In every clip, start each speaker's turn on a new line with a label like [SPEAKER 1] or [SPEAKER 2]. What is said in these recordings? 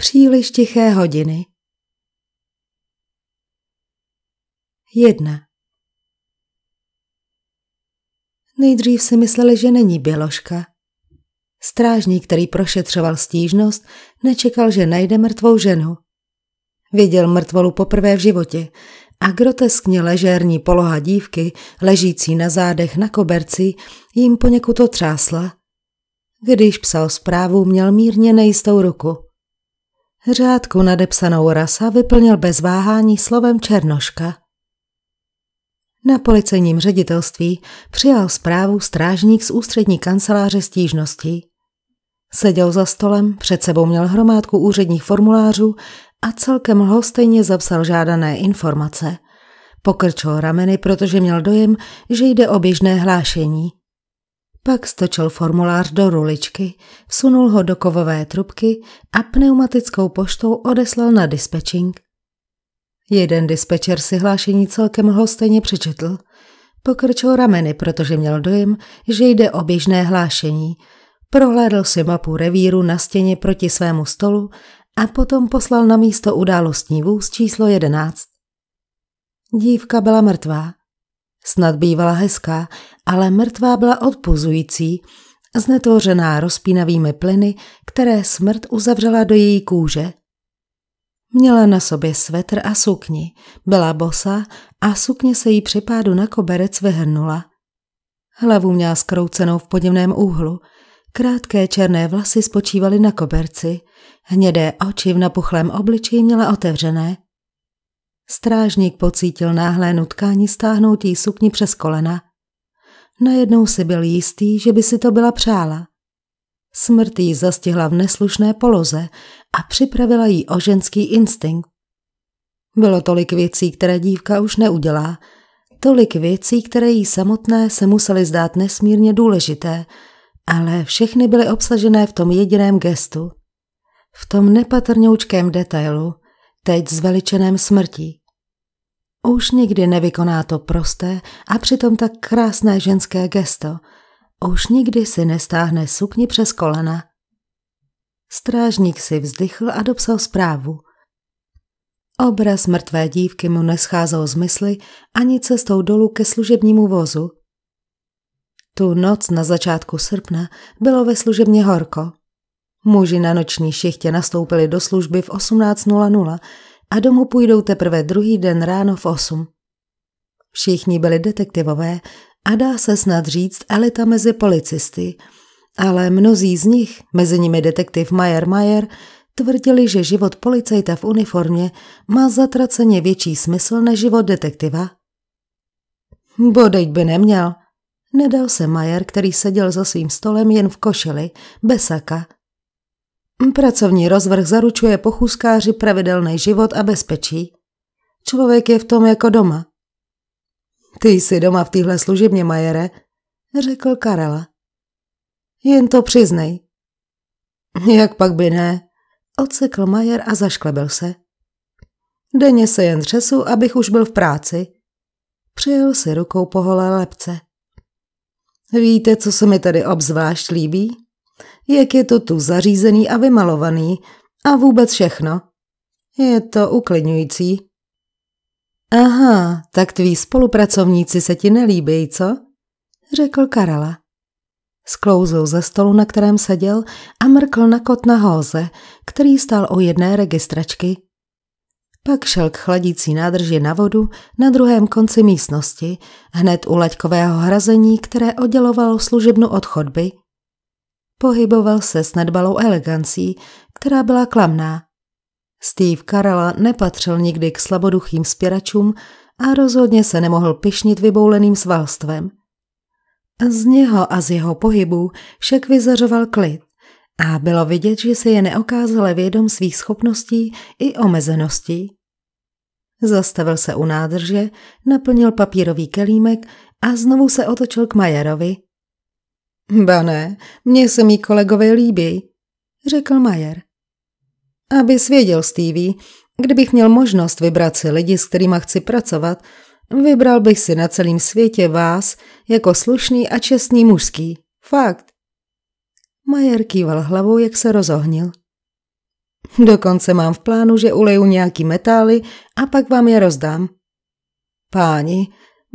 [SPEAKER 1] Příliš tiché hodiny. Jedna. Nejdřív si mysleli, že není Běloška. Strážník, který prošetřoval stížnost, nečekal, že najde mrtvou ženu. Viděl mrtvolu poprvé v životě a groteskně ležérní poloha dívky, ležící na zádech na koberci, jim poněkud otřásla. Když psal zprávu, měl mírně nejistou ruku. Řádku nadepsanou rasa vyplnil bez váhání slovem Černoška. Na policejním ředitelství přijal zprávu strážník z ústřední kanceláře stížností. Seděl za stolem, před sebou měl hromádku úředních formulářů a celkem lhostejně zapsal žádané informace. Pokrčil rameny, protože měl dojem, že jde o běžné hlášení – pak stočil formulář do ruličky, vsunul ho do kovové trubky a pneumatickou poštou odeslal na dispečing. Jeden dispečer si hlášení celkem hostejně přečetl. Pokrčil rameny, protože měl dojem, že jde o běžné hlášení. Prohlédl si mapu revíru na stěně proti svému stolu a potom poslal na místo událostní vůz číslo 11. Dívka byla mrtvá. Snad bývala hezká, ale mrtvá byla odpuzující, znetvořená rozpínavými plyny, které smrt uzavřela do její kůže. Měla na sobě svetr a sukni, byla bosa a sukně se jí při pádu na koberec vyhrnula. Hlavu měla skroucenou v podivném úhlu, krátké černé vlasy spočívaly na koberci, hnědé oči v napuchlém obličeji měla otevřené – Strážník pocítil náhlé nutkání stáhnout jí sukni přes kolena. Najednou si byl jistý, že by si to byla přála. Smrt jí zastihla v neslušné poloze a připravila jí o ženský instinkt. Bylo tolik věcí, které dívka už neudělá, tolik věcí, které jí samotné se musely zdát nesmírně důležité, ale všechny byly obsažené v tom jediném gestu. V tom nepatrňoučkém detailu, teď zveličeném smrti. Už nikdy nevykoná to prosté a přitom tak krásné ženské gesto. Už nikdy si nestáhne sukni přes kolena. Strážník si vzdychl a dopsal zprávu. Obraz mrtvé dívky mu nescházel z mysli ani cestou dolů ke služebnímu vozu. Tu noc na začátku srpna bylo ve služebně horko. Muži na noční šichtě nastoupili do služby v 18.00 a domů půjdou teprve druhý den ráno v osm. Všichni byli detektivové a dá se snad říct elita mezi policisty, ale mnozí z nich, mezi nimi detektiv Mayer Mayer, tvrdili, že život policajta v uniformě má zatraceně větší smysl než život detektiva. Bodejť by neměl. Nedal se Majer, který seděl za svým stolem jen v košili, bez saka Pracovní rozvrh zaručuje pochůzkáři pravidelný život a bezpečí. Člověk je v tom jako doma. Ty jsi doma v téhle služebně, Majere, řekl Karela. Jen to přiznej. Jak pak by ne, odsekl Majer a zašklebil se. Denně se jen třesu, abych už byl v práci. Přijel si rukou po holé lepce. Víte, co se mi tady obzvlášť líbí? jak je to tu zařízený a vymalovaný a vůbec všechno. Je to uklidňující. Aha, tak tví spolupracovníci se ti nelíbí, co? Řekl Karela. Sklouzl ze stolu, na kterém seděl a mrkl na kot na hóze, který stál u jedné registračky. Pak šel k chladící nádrži na vodu na druhém konci místnosti, hned u laťkového hrazení, které oddělovalo služebnu od chodby – Pohyboval se s nedbalou elegancí, která byla klamná. Steve Karala nepatřil nikdy k slaboduchým spěračům a rozhodně se nemohl pišnit vybouleným svalstvem. Z něho a z jeho pohybů však vyzařoval klid a bylo vidět, že se je neokázale vědom svých schopností i omezeností. Zastavil se u nádrže, naplnil papírový kelímek a znovu se otočil k Majerovi – Ba ne, mně se mý kolegové líbí, řekl Majer. Aby svěděl Stevie, kdybych měl možnost vybrat si lidi, s kterými chci pracovat, vybral bych si na celém světě vás jako slušný a čestný mužský. Fakt. Majer kýval hlavou, jak se rozohnil. Dokonce mám v plánu, že uleju nějaký metály a pak vám je rozdám. Páni,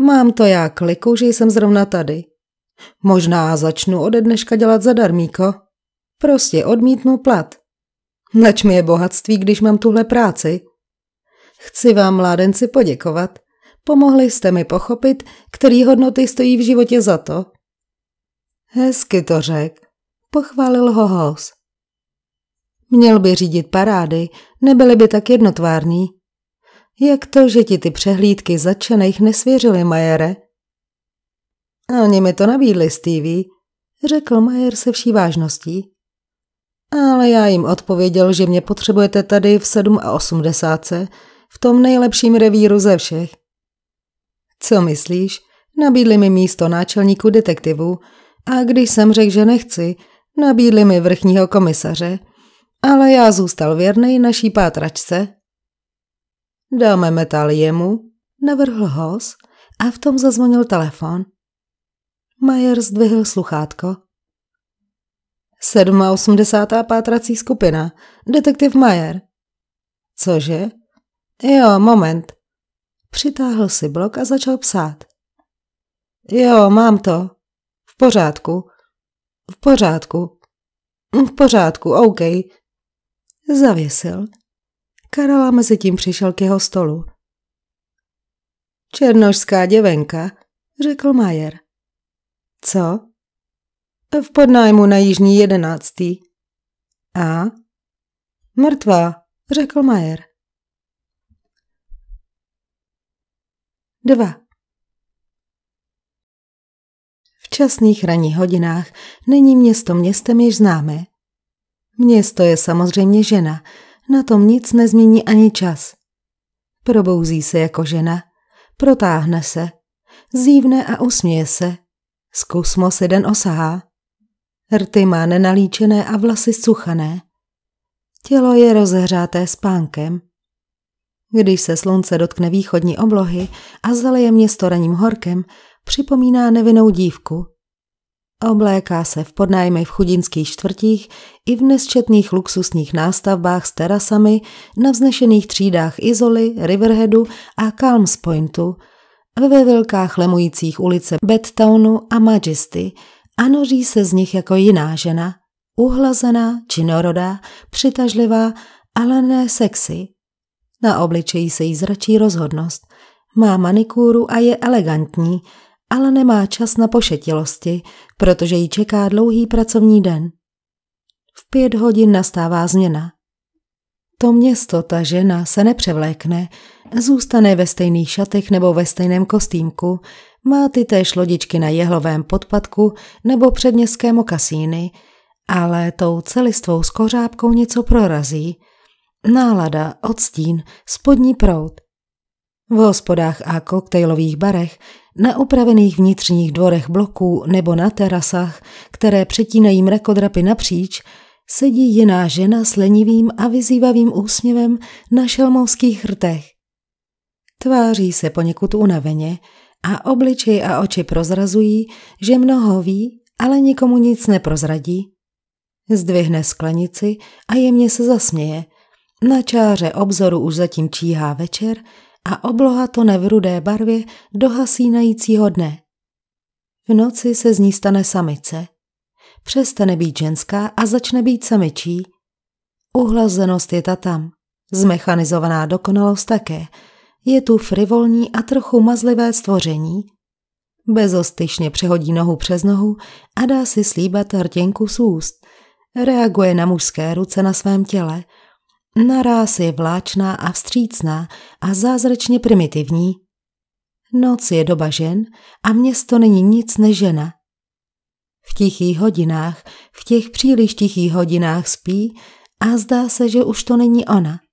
[SPEAKER 1] mám to já kliku, že jsem zrovna tady. Možná začnu ode dneška dělat zadarmíko. Prostě odmítnu plat. Nač mi je bohatství, když mám tuhle práci? Chci vám, mládenci, poděkovat. Pomohli jste mi pochopit, který hodnoty stojí v životě za to. Hezky to řek, pochválil ho Hous. Měl by řídit parády, nebyly by tak jednotvární. Jak to, že ti ty přehlídky začenejch nesvěřily, Majere? Oni mi to nabídli, Stevie, řekl Majer se vší vážností. Ale já jim odpověděl, že mě potřebujete tady v 7 a osmdesátce v tom nejlepším revíru ze všech. Co myslíš? Nabídli mi místo náčelníku detektivu a když jsem řekl, že nechci, nabídli mi vrchního komisaře, ale já zůstal věrný naší pátračce. Dáme metal jemu, navrhl hos a v tom zazvonil telefon. Majer zdvihl sluchátko. 87. pátrací skupina. Detektiv Majer. Cože? Jo, moment. Přitáhl si blok a začal psát. Jo, mám to. V pořádku. V pořádku. V pořádku, OK. Zavěsil. Karala mezi tím přišel k jeho stolu. Černožská děvenka, řekl Majer. Co? V podnájmu na Jižní jedenáctý. A? Mrtvá, řekl Majer. Dva. V časných ranních hodinách není město městem již známé. Město je samozřejmě žena, na tom nic nezmění ani čas. Probouzí se jako žena, protáhne se, zívne a usměje se – z kosmos jeden osahá. Rty má nenalíčené a vlasy suchané. Tělo je rozehřáté spánkem. Když se slunce dotkne východní oblohy a zaleje město raním horkem, připomíná nevinnou dívku. Obléká se v podnájmy v chudinských čtvrtích i v nesčetných luxusních nástavbách s terasami na vznešených třídách Izoli, Riverheadu a Calms Pointu – ve velkách lemujících ulice Bedtownu a Majesty a noří se z nich jako jiná žena, uhlazená, činorodá, přitažlivá, ale ne sexy. Na obličeji se jí zračí rozhodnost. Má manikúru a je elegantní, ale nemá čas na pošetilosti, protože ji čeká dlouhý pracovní den. V pět hodin nastává změna. To město, ta žena, se nepřevlékne, zůstane ve stejných šatech nebo ve stejném kostýmku, má ty též lodičky na jehlovém podpadku nebo předměstské mokasíny, ale tou celistvou skořápkou něco prorazí. Nálada, odstín, spodní prout. V hospodách a koktejlových barech, na upravených vnitřních dvorech bloků nebo na terasách, které přetínají mrakodrapy napříč, sedí jiná žena s lenivým a vyzývavým úsměvem na šelmovských rtech. Tváří se poněkud unaveně a obličej a oči prozrazují, že mnoho ví, ale nikomu nic neprozradí. Zdvihne sklenici a jemně se zasměje. Na čáře obzoru už zatím číhá večer a obloha to v rudé barvě dohasínajícího dne. V noci se z ní stane samice. Přestane být ženská a začne být samičí. Uhlazenost je ta tam. Zmechanizovaná dokonalost také – je tu frivolní a trochu mazlivé stvoření. Bezostyšně přehodí nohu přes nohu a dá si slíbat rtěnku z úst. Reaguje na mužské ruce na svém těle. Naráz je vláčná a vstřícná a zázračně primitivní. Noc je doba žen a město není nic než žena. V tichých hodinách, v těch příliš tichých hodinách spí a zdá se, že už to není ona –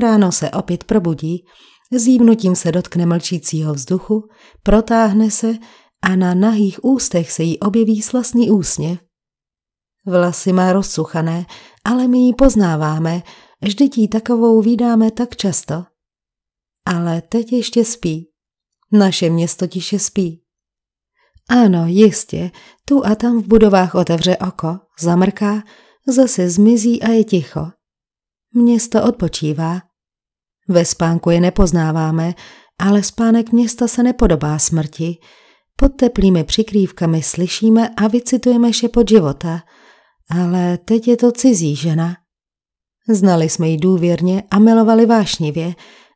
[SPEAKER 1] Ráno se opět probudí, zívnutím se dotkne mlčícího vzduchu, protáhne se a na nahých ústech se jí objeví slasný úsměv. Vlasy má rozsuchané, ale my ji poznáváme, vždyť ji takovou vydáme tak často. Ale teď ještě spí. Naše město tiše spí. Ano, jistě, tu a tam v budovách otevře oko, zamrká, zase zmizí a je ticho. Město odpočívá. Ve spánku je nepoznáváme, ale spánek města se nepodobá smrti. Pod teplými přikrývkami slyšíme a vycitujeme šepot života. Ale teď je to cizí žena. Znali jsme ji důvěrně a milovali vášnivě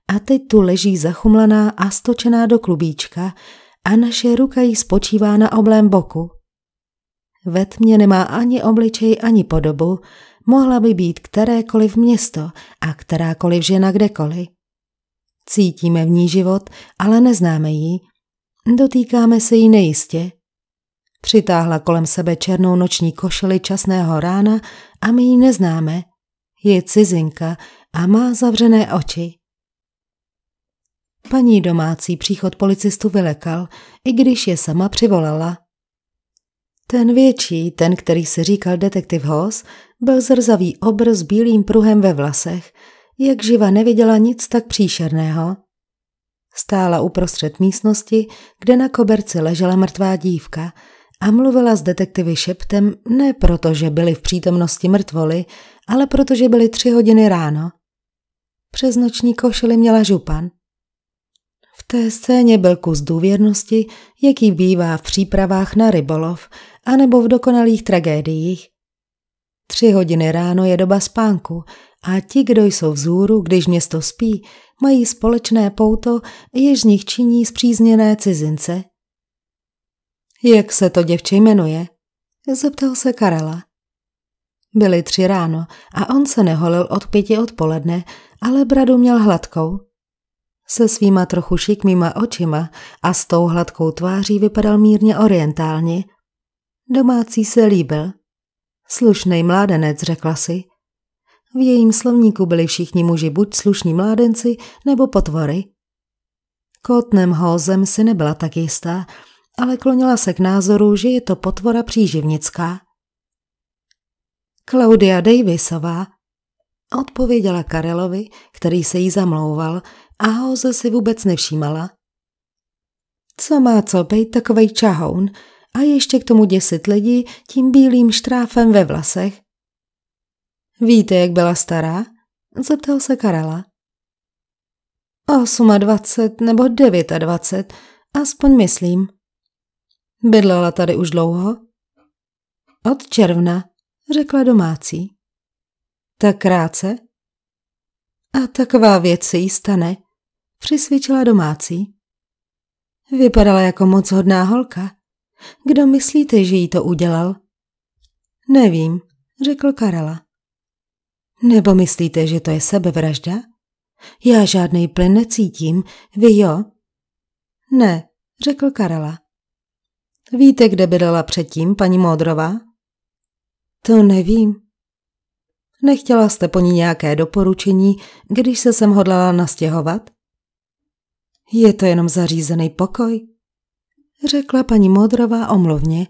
[SPEAKER 1] a teď tu leží zachumlaná a stočená do klubíčka a naše ruka jí spočívá na oblém boku. Ve tmě nemá ani obličej, ani podobu, mohla by být kterékoliv město a kterákoliv žena kdekoliv. Cítíme v ní život, ale neznáme ji. Dotýkáme se jí nejistě. Přitáhla kolem sebe černou noční košili časného rána a my ji neznáme. Je cizinka a má zavřené oči. Paní domácí příchod policistu vylekal, i když je sama přivolala. Ten větší, ten, který se říkal detektiv Hoss, byl zrzavý obr s bílým pruhem ve vlasech, jak živa neviděla nic tak příšerného. Stála uprostřed místnosti, kde na koberci ležela mrtvá dívka a mluvila s detektivy šeptem ne proto, že byli v přítomnosti mrtvoli, ale protože byly tři hodiny ráno. Přes noční košili měla župan – v té scéně byl kus důvěrnosti, jaký bývá v přípravách na rybolov anebo v dokonalých tragédiích. Tři hodiny ráno je doba spánku a ti, kdo jsou vzhůru, když město spí, mají společné pouto, jež z nich činí zpřízněné cizince. Jak se to děvče jmenuje? Zeptal se Karela. Byly tři ráno a on se neholil od pěti odpoledne, ale bradu měl hladkou. Se svýma trochu šikmýma očima a s tou hladkou tváří vypadal mírně orientálně. Domácí se líbil. Slušnej mládenec, řekla si. V jejím slovníku byli všichni muži buď slušní mládenci nebo potvory. Kotnem Hózem si nebyla tak jistá, ale klonila se k názoru, že je to potvora příživnická. Claudia Davisová, odpověděla Karelovi, který se jí zamlouval, a Hoze si vůbec nevšímala. Co má co být takovej čahoun a ještě k tomu děsit lidi tím bílým štráfem ve vlasech? Víte, jak byla stará? Zeptal se Karela. 28 nebo 29, aspoň myslím. Bydlela tady už dlouho? Od června, řekla domácí. Tak krátce? A taková věc se jí stane, přisvědčila domácí. Vypadala jako moc hodná holka. Kdo myslíte, že jí to udělal? Nevím, řekl Karela. Nebo myslíte, že to je sebevražda? Já žádný plyn necítím, vy jo? Ne, řekl Karela. Víte, kde bydala předtím, paní Módrová? To nevím, Nechtěla jste po ní nějaké doporučení, když se sem hodlala nastěhovat? Je to jenom zařízený pokoj, řekla paní Modrová omluvně.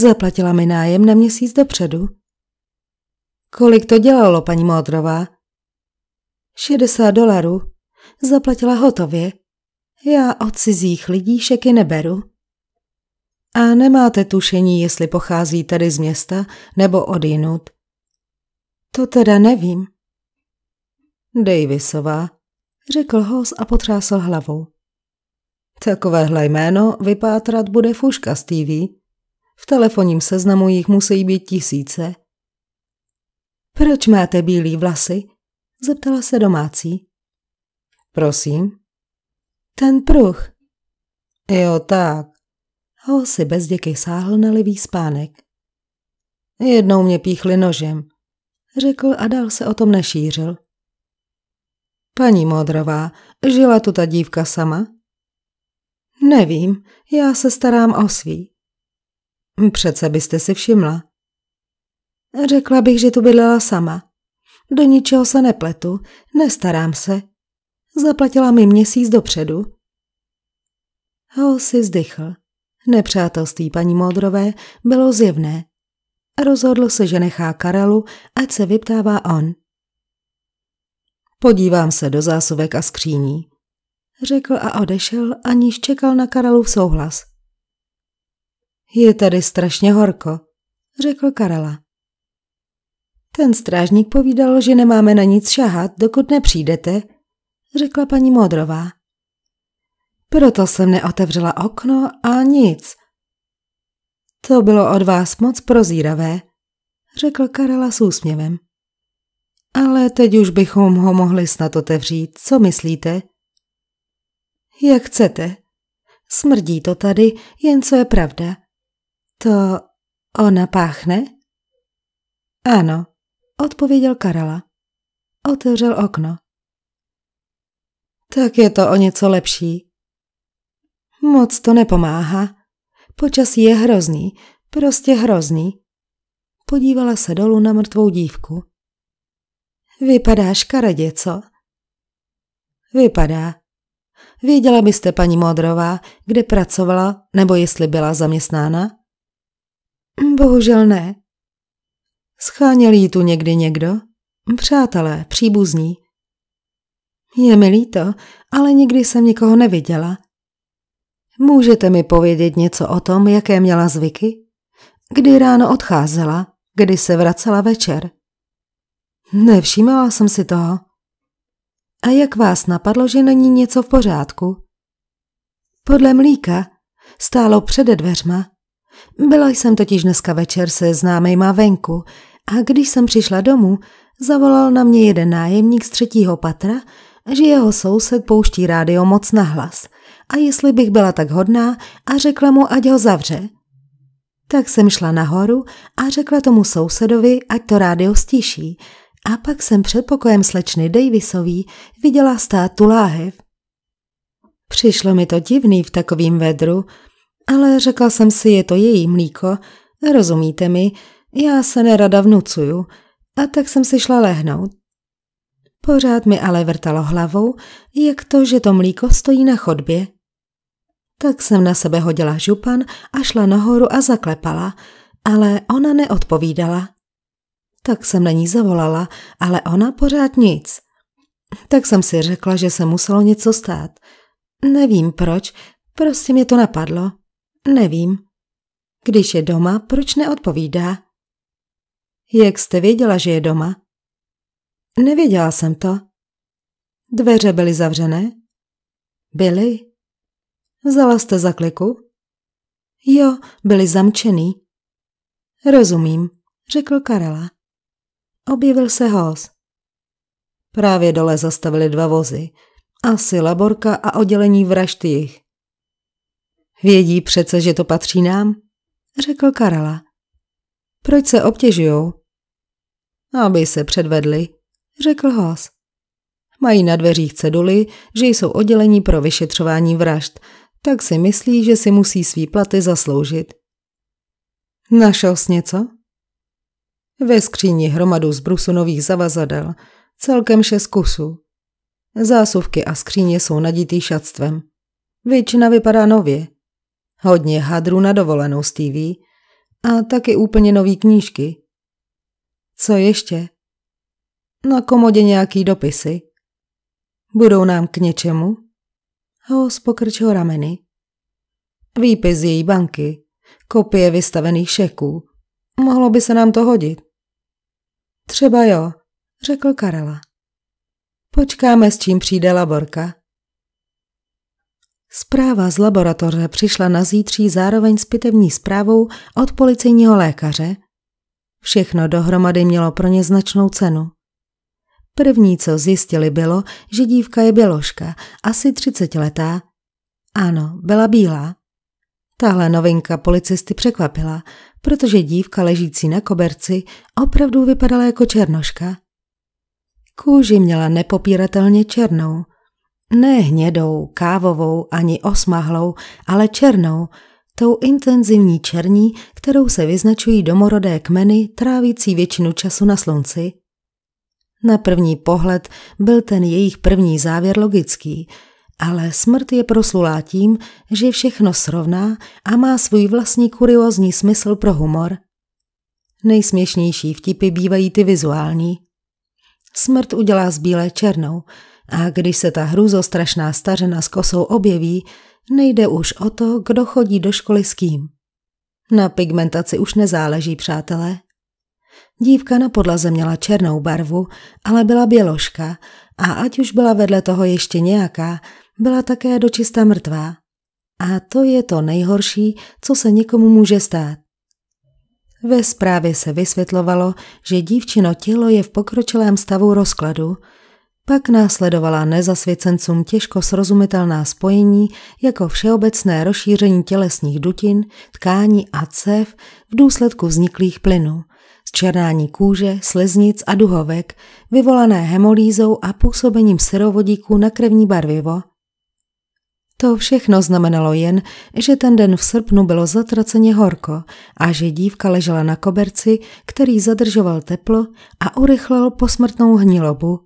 [SPEAKER 1] Zaplatila mi nájem na měsíc dopředu. Kolik to dělalo, paní Modrová? 60 dolarů. Zaplatila hotově. Já od cizích lidí šeky neberu. A nemáte tušení, jestli pochází tady z města nebo od jinut. To teda nevím. Davisová, řekl Hoss a potřásl hlavou. Takovéhle jméno vypátrat bude fuška, TV. V telefonním seznamu jich musí být tisíce. Proč máte bílý vlasy? Zeptala se domácí. Prosím? Ten pruh. Jo, tak. Ho si bez děky sáhl na levý spánek. Jednou mě píchli nožem řekl a dál se o tom nešířil. Paní Modrová, žila tu ta dívka sama? Nevím, já se starám o svý. Přece byste si všimla. Řekla bych, že tu bydlela sama. Do ničeho se nepletu, nestarám se. Zaplatila mi měsíc dopředu. Hol si vzdychl. Nepřátelství paní Modrové bylo zjevné Rozhodl se, že nechá Karelu, ať se vyptává on. Podívám se do zásuvek a skříní, řekl a odešel, aniž čekal na Karelu v souhlas. Je tady strašně horko, řekl Karela. Ten strážník povídal, že nemáme na nic šahat, dokud nepřijdete, řekla paní Modrová. Proto jsem neotevřela okno a nic – to bylo od vás moc prozíravé, řekl Karela s úsměvem. Ale teď už bychom ho mohli snad otevřít, co myslíte? Jak chcete. Smrdí to tady, jen co je pravda. To ona páchne? Ano, odpověděl Karela. Otevřel okno. Tak je to o něco lepší. Moc to nepomáhá, Počasí je hrozný, prostě hrozný. Podívala se dolů na mrtvou dívku. Vypadá škaredě, co? Vypadá. Věděla byste, paní Modrová, kde pracovala, nebo jestli byla zaměstnána? Bohužel ne. Scháněl jí tu někdy někdo? Přátelé, příbuzní. Je mi líto, ale nikdy jsem nikoho neviděla. Můžete mi povědět něco o tom, jaké měla zvyky? Kdy ráno odcházela, kdy se vracela večer? Nevšímala jsem si toho. A jak vás napadlo, že není něco v pořádku? Podle mlíka stálo přede dveřma. Byla jsem totiž dneska večer se známejma venku a když jsem přišla domů, zavolal na mě jeden nájemník z třetího patra, že jeho soused pouští rádio moc nahlas – a jestli bych byla tak hodná a řekla mu, ať ho zavře. Tak jsem šla nahoru a řekla tomu sousedovi, ať to rádio stíší. A pak jsem před pokojem slečny Davisový viděla stát tu láhev. Přišlo mi to divný v takovým vedru, ale řekla jsem si, je to její mlíko, rozumíte mi, já se nerada vnucuju, a tak jsem si šla lehnout. Pořád mi ale vrtalo hlavou, jak to, že to mlíko stojí na chodbě. Tak jsem na sebe hodila župan a šla nahoru a zaklepala, ale ona neodpovídala. Tak jsem na ní zavolala, ale ona pořád nic. Tak jsem si řekla, že se muselo něco stát. Nevím proč, prostě mě to napadlo. Nevím. Když je doma, proč neodpovídá? Jak jste věděla, že je doma? Nevěděla jsem to. Dveře byly zavřené? Byly. Vzala jste za kliku? Jo, byli zamčený. Rozumím, řekl Karela. Objevil se hos. Právě dole zastavili dva vozy. Asi laborka a oddělení vražd jich. Vědí přece, že to patří nám, řekl Karela. Proč se obtěžujou? Aby se předvedli, řekl hos. Mají na dveřích ceduly, že jsou oddělení pro vyšetřování vražd tak si myslí, že si musí svý platy zasloužit. Našel jsi něco? Ve skříni hromadu zbrusu nových zavazadel, celkem šest kusů. Zásuvky a skříně jsou naditý šatstvem. Většina vypadá nově. Hodně hadrů na dovolenou TV a taky úplně nový knížky. Co ještě? Na komodě nějaký dopisy. Budou nám k něčemu? House pokrčil rameny. Výpis její banky, kopie vystavených šeků. Mohlo by se nám to hodit. Třeba jo, řekl Karela. Počkáme, s čím přijde laborka. Zpráva z laboratoře přišla na zítří zároveň s pitevní zprávou od policejního lékaře. Všechno dohromady mělo pro ně značnou cenu. První, co zjistili, bylo, že dívka je běložka, asi třicetiletá. Ano, byla bílá. Tahle novinka policisty překvapila, protože dívka ležící na koberci opravdu vypadala jako černoška. Kůži měla nepopíratelně černou. Ne hnědou, kávovou ani osmahlou, ale černou, tou intenzivní černí, kterou se vyznačují domorodé kmeny trávící většinu času na slunci – na první pohled byl ten jejich první závěr logický, ale smrt je proslulá tím, že všechno srovná a má svůj vlastní kuriozní smysl pro humor. Nejsměšnější vtipy bývají ty vizuální. Smrt udělá z bílé černou a když se ta hrůzostrašná stařena s kosou objeví, nejde už o to, kdo chodí do školy s kým. Na pigmentaci už nezáleží, přátelé. Dívka na podlaze měla černou barvu, ale byla běložka a ať už byla vedle toho ještě nějaká, byla také dočista mrtvá. A to je to nejhorší, co se někomu může stát. Ve zprávě se vysvětlovalo, že dívčino tělo je v pokročilém stavu rozkladu, pak následovala nezasvěcencům těžko srozumitelná spojení jako všeobecné rozšíření tělesních dutin, tkání a cév v důsledku vzniklých plynů – zčernání kůže, sleznic a duhovek, vyvolané hemolízou a působením syrovodíků na krevní barvivo. To všechno znamenalo jen, že ten den v srpnu bylo zatraceně horko a že dívka ležela na koberci, který zadržoval teplo a urychlil posmrtnou hnilobu.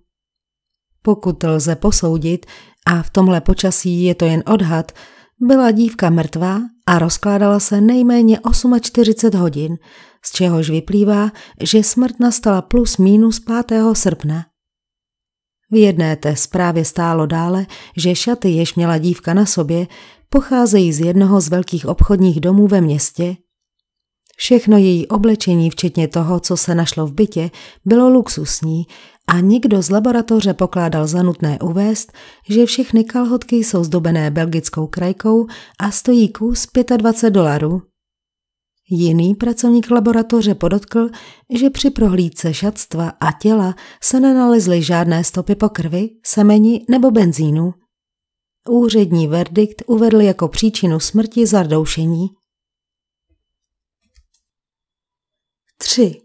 [SPEAKER 1] Pokud lze posoudit, a v tomhle počasí je to jen odhad, byla dívka mrtvá a rozkládala se nejméně 48 hodin – z čehož vyplývá, že smrt nastala plus minus 5. srpna. V jedné té zprávě stálo dále, že šaty, jež měla dívka na sobě, pocházejí z jednoho z velkých obchodních domů ve městě. Všechno její oblečení, včetně toho, co se našlo v bytě, bylo luxusní a nikdo z laboratoře pokládal za nutné uvést, že všechny kalhotky jsou zdobené belgickou krajkou a stojí kus 25 dolarů. Jiný pracovník laboratoře podotkl, že při prohlídce šatstva a těla se nenalezly žádné stopy po krvi, semeni nebo benzínu. Úřední verdikt uvedl jako příčinu smrti zardoušení. 3.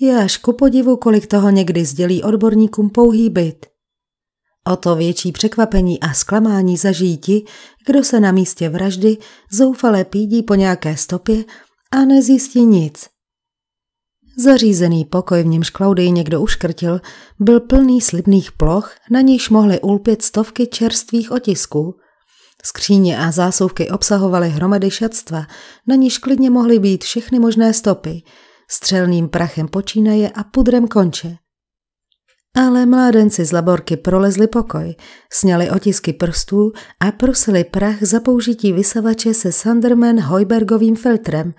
[SPEAKER 1] Je až ku podivu, kolik toho někdy sdělí odborníkům pouhý byt – O to větší překvapení a zklamání zažijí ti, kdo se na místě vraždy zoufale pídí po nějaké stopě a nezjistí nic. Zařízený pokoj, v němž Klaudy někdo uškrtil, byl plný slibných ploch, na nichž mohly ulpět stovky čerstvých otisků. Skříně a zásuvky obsahovaly hromady šatstva, na níž klidně mohly být všechny možné stopy, střelným prachem počínaje a pudrem konče – ale mládenci z laborky prolezli pokoj, sněli otisky prstů a prosili prach za použití vysavače se Sanderman Hojbergovým filtrem.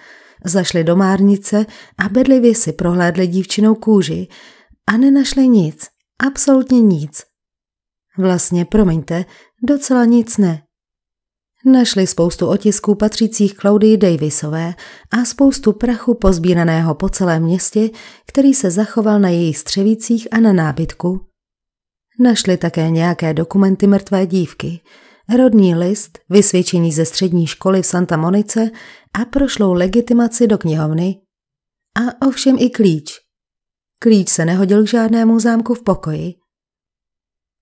[SPEAKER 1] Zašli do márnice a bedlivě si prohlédli dívčinou kůži a nenašli nic, absolutně nic. Vlastně, promiňte, docela nic ne. Našli spoustu otisků patřících Claudii Davisové a spoustu prachu pozbíraného po celém městě, který se zachoval na jejich střevících a na nábytku. Našli také nějaké dokumenty mrtvé dívky, rodný list, vysvědčení ze střední školy v Santa Monice a prošlou legitimaci do knihovny. A ovšem i klíč. Klíč se nehodil k žádnému zámku v pokoji.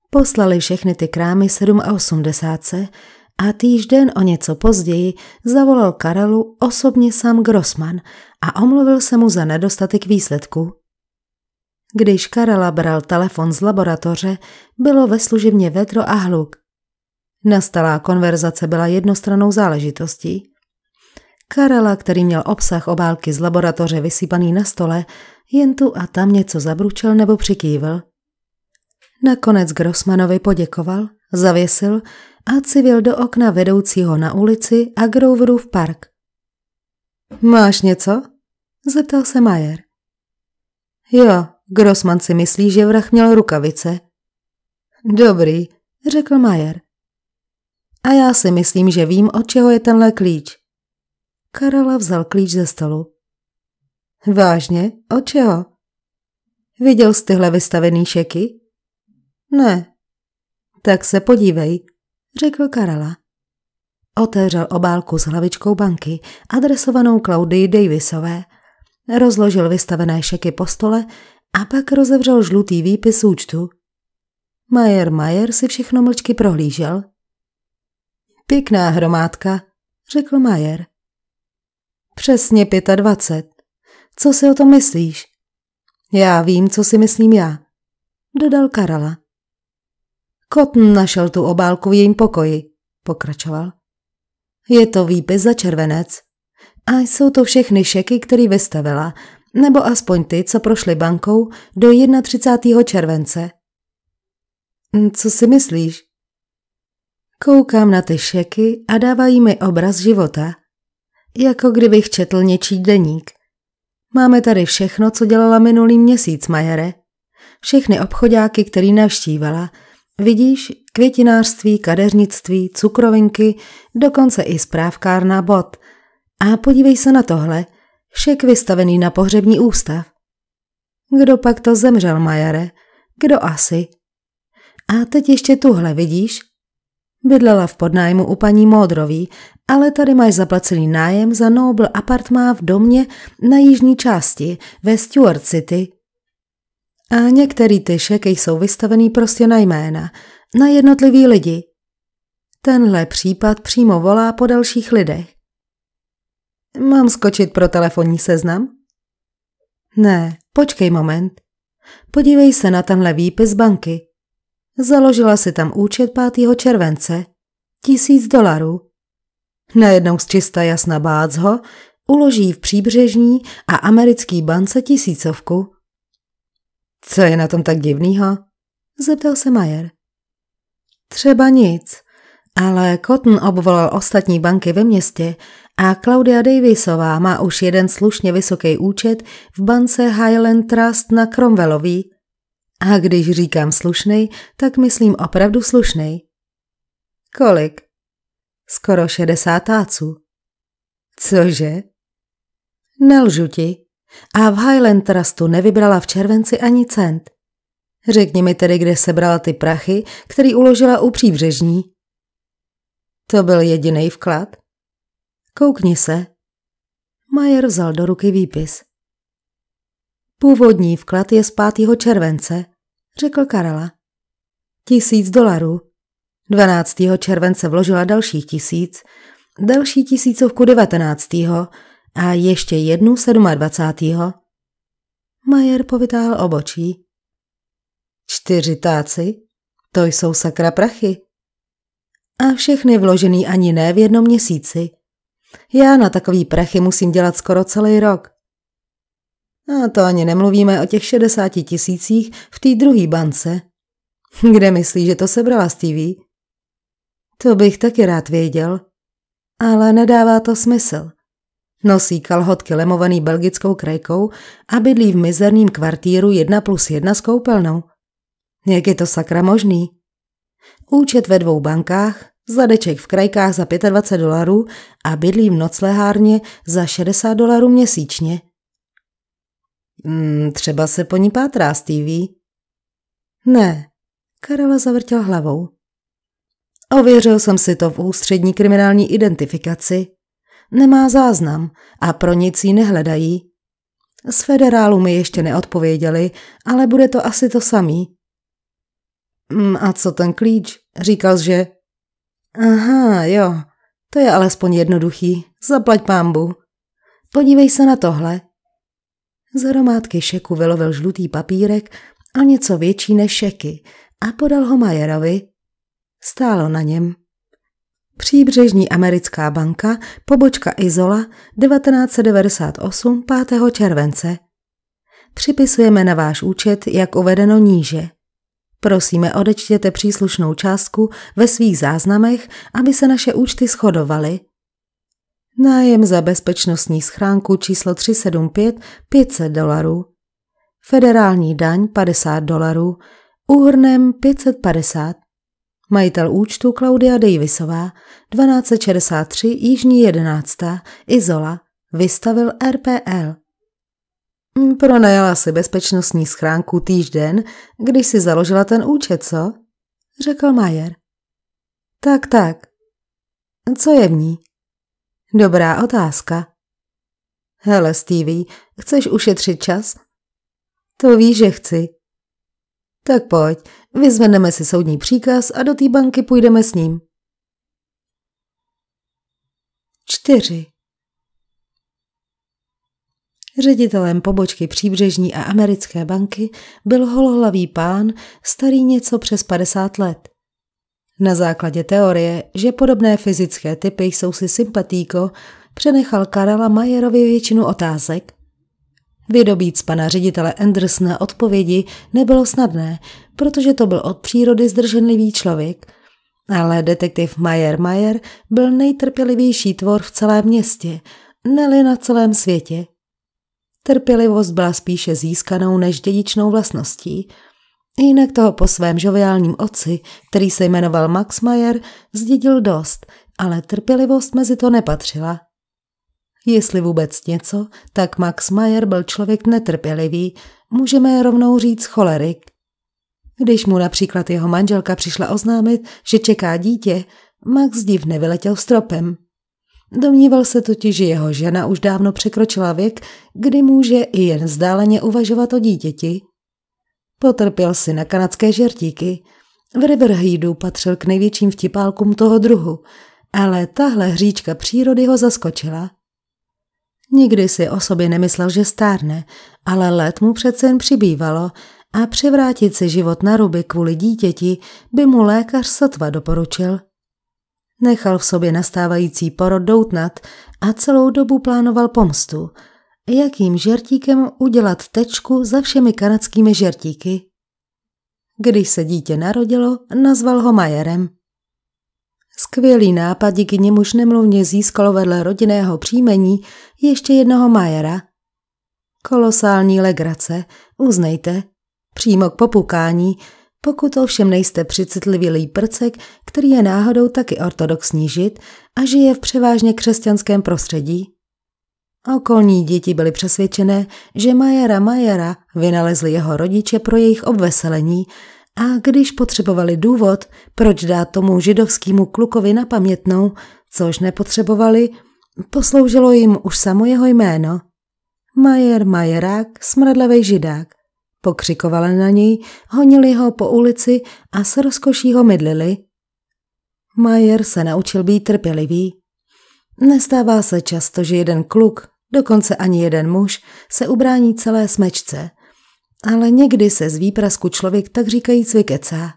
[SPEAKER 1] Poslali všechny ty krámy 87, a týžden o něco později zavolal Karelu osobně sám Grossman a omluvil se mu za nedostatek výsledku. Když Karela bral telefon z laboratoře, bylo ve služebně vetro a hluk. Nastalá konverzace byla jednostranou záležitostí. Karela, který měl obsah obálky z laboratoře vysypaný na stole, jen tu a tam něco zabručel nebo přikývil. Nakonec Grossmanovi poděkoval zavěsil a civil do okna vedoucího na ulici a v park. Máš něco? Zeptal se Majer. Jo, Grossman si myslí, že vrah měl rukavice. Dobrý, řekl Majer. A já si myslím, že vím, od čeho je tenhle klíč. Karola vzal klíč ze stolu. Vážně? Od čeho? Viděl jsi tyhle vystavený šeky? Ne, tak se podívej, řekl Karala. Otevřel obálku s hlavičkou banky, adresovanou Claudii Davisové. Rozložil vystavené šeky po stole a pak rozevřel žlutý výpis účtu. Majer Majer si všechno mlčky prohlížel. Pěkná hromádka, řekl Majer. Přesně 25. Co si o tom myslíš? Já vím, co si myslím já, dodal Karala. Kotn našel tu obálku v jejím pokoji, pokračoval. Je to výpis za červenec. A jsou to všechny šeky, které vystavila, nebo aspoň ty, co prošly bankou do 31. července. Hm, co si myslíš? Koukám na ty šeky a dávají mi obraz života. Jako kdybych četl něčí deník. Máme tady všechno, co dělala minulý měsíc Majere. Všechny obchodáky, který navštívala – Vidíš, květinářství, kadeřnictví, cukrovinky, dokonce i správkárna bod. A podívej se na tohle, šek vystavený na pohřební ústav. Kdo pak to zemřel, Majare? Kdo asi? A teď ještě tuhle, vidíš? Bydlela v podnájmu u paní Módrový, ale tady máš zaplacený nájem za Noble apartmá v domě na jižní části ve Stuart City, a některý ty šeky jsou vystavený prostě na jména, na jednotlivý lidi. Tenhle případ přímo volá po dalších lidech. Mám skočit pro telefonní seznam? Ne, počkej moment. Podívej se na tenhle výpis banky. Založila si tam účet 5. července. Tisíc dolarů. Najednou z čista jasna bác ho uloží v příbřežní a americký bance tisícovku. Co je na tom tak divnýho? Zeptal se Majer. Třeba nic, ale Cotton obvolal ostatní banky ve městě a Claudia Davisová má už jeden slušně vysoký účet v bance Highland Trust na Cromwellový. A když říkám slušnej, tak myslím opravdu slušnej. Kolik? Skoro šedesát táců. Cože? Nelžu ti, a v Highland Trustu nevybrala v červenci ani cent. Řekni mi tedy, kde sebrala ty prachy, který uložila u příbřežní. To byl jediný vklad. Koukni se. Majer vzal do ruky výpis. Původní vklad je z 5. července, řekl Karela. Tisíc dolarů. 12. července vložila dalších tisíc, další tisícovku 19 a ještě jednu 27. Majer povytáhl obočí. Čtyři táci? To jsou sakra prachy. A všechny vložený ani ne v jednom měsíci. Já na takový prachy musím dělat skoro celý rok. A to ani nemluvíme o těch 60 tisících v té druhé bance. Kde myslí, že to sebrala Stevie? To bych taky rád věděl. Ale nedává to smysl. Nosí kalhotky lemovaný belgickou krajkou a bydlí v mizerním kvartíru 1 plus 1 s koupelnou. Jak je to sakra možný? Účet ve dvou bankách, zadeček v krajkách za 25 dolarů a bydlí v noclehárně za 60 dolarů měsíčně. Hmm, třeba se po ní pátrá, Stevie. Ne, Karela zavrtěl hlavou. Ověřil jsem si to v ústřední kriminální identifikaci nemá záznam a pro nic ji nehledají. Z federálu mi ještě neodpověděli, ale bude to asi to samý. Mm, a co ten klíč? Říkal, že... Aha, jo, to je alespoň jednoduchý. Zaplať pámbu. Podívej se na tohle. Z hromádky šeku vylovil žlutý papírek a něco větší než šeky a podal ho Majerovi. Stálo na něm. Příbřežní americká banka, pobočka Izola, 1998, 5. července. Připisujeme na váš účet, jak uvedeno níže. Prosíme, odečtěte příslušnou částku ve svých záznamech, aby se naše účty shodovaly. Nájem za bezpečnostní schránku číslo 375 500 dolarů. Federální daň 50 dolarů, úhrnem 550. Majitel účtu Claudia Davisová, 1263 Jižní 11. Izola, vystavil RPL. Hm, pronajala si bezpečnostní schránku týžden, když si založila ten účet, co? Řekl Majer. Tak, tak. Co je v ní? Dobrá otázka. Hele, Stevie, chceš ušetřit čas? To víš, že chci. Tak pojď, vyzvedneme si soudní příkaz a do té banky půjdeme s ním. Čtyři. Ředitelem pobočky Příbřežní a Americké banky byl holohlavý pán, starý něco přes 50 let. Na základě teorie, že podobné fyzické typy jsou si sympatíko, přenechal Karela Majerovi většinu otázek Vydobít z pana ředitele Andersna odpovědi nebylo snadné, protože to byl od přírody zdrženlivý člověk. Ale detektiv Mayer Mayer byl nejtrpělivější tvor v celém městě, neli na celém světě. Trpělivost byla spíše získanou než dědičnou vlastností. Jinak toho po svém žoviálním otci, který se jmenoval Max Mayer, zdědil dost, ale trpělivost mezi to nepatřila – Jestli vůbec něco, tak Max Mayer byl člověk netrpělivý, můžeme rovnou říct cholerik. Když mu například jeho manželka přišla oznámit, že čeká dítě, Max divně vyletěl stropem. Domníval se totiž, že jeho žena už dávno překročila věk, kdy může i jen vzdáleně uvažovat o dítěti. Potrpěl si na kanadské žertíky. V Riverheadu patřil k největším vtipálkům toho druhu, ale tahle hříčka přírody ho zaskočila. Nikdy si o sobě nemyslel, že stárne, ale let mu přece jen přibývalo a převrátit si život na ruby kvůli dítěti by mu lékař sotva doporučil. Nechal v sobě nastávající porod doutnat a celou dobu plánoval pomstu. Jakým žertíkem udělat tečku za všemi kanadskými žertíky? Když se dítě narodilo, nazval ho Majerem. Skvělý nápad, díky němuž nemluvně získalo vedle rodinného příjmení ještě jednoho majera. Kolosální legrace, uznejte, přímo k popukání, pokud ovšem nejste přicitlivý prcek, který je náhodou taky ortodoxní žid a žije v převážně křesťanském prostředí. Okolní děti byly přesvědčené, že Majera Majera vynalezli jeho rodiče pro jejich obveselení a když potřebovali důvod, proč dát tomu židovskému klukovi na pamětnou, což nepotřebovali, posloužilo jim už samo jeho jméno. Majer Majerák, smradlavej židák. Pokřikovali na něj, honili ho po ulici a se rozkoší ho mydlili. Majer se naučil být trpělivý. Nestává se často, že jeden kluk, dokonce ani jeden muž, se ubrání celé smečce. Ale někdy se z výprasku člověk tak říkajíc vykecá.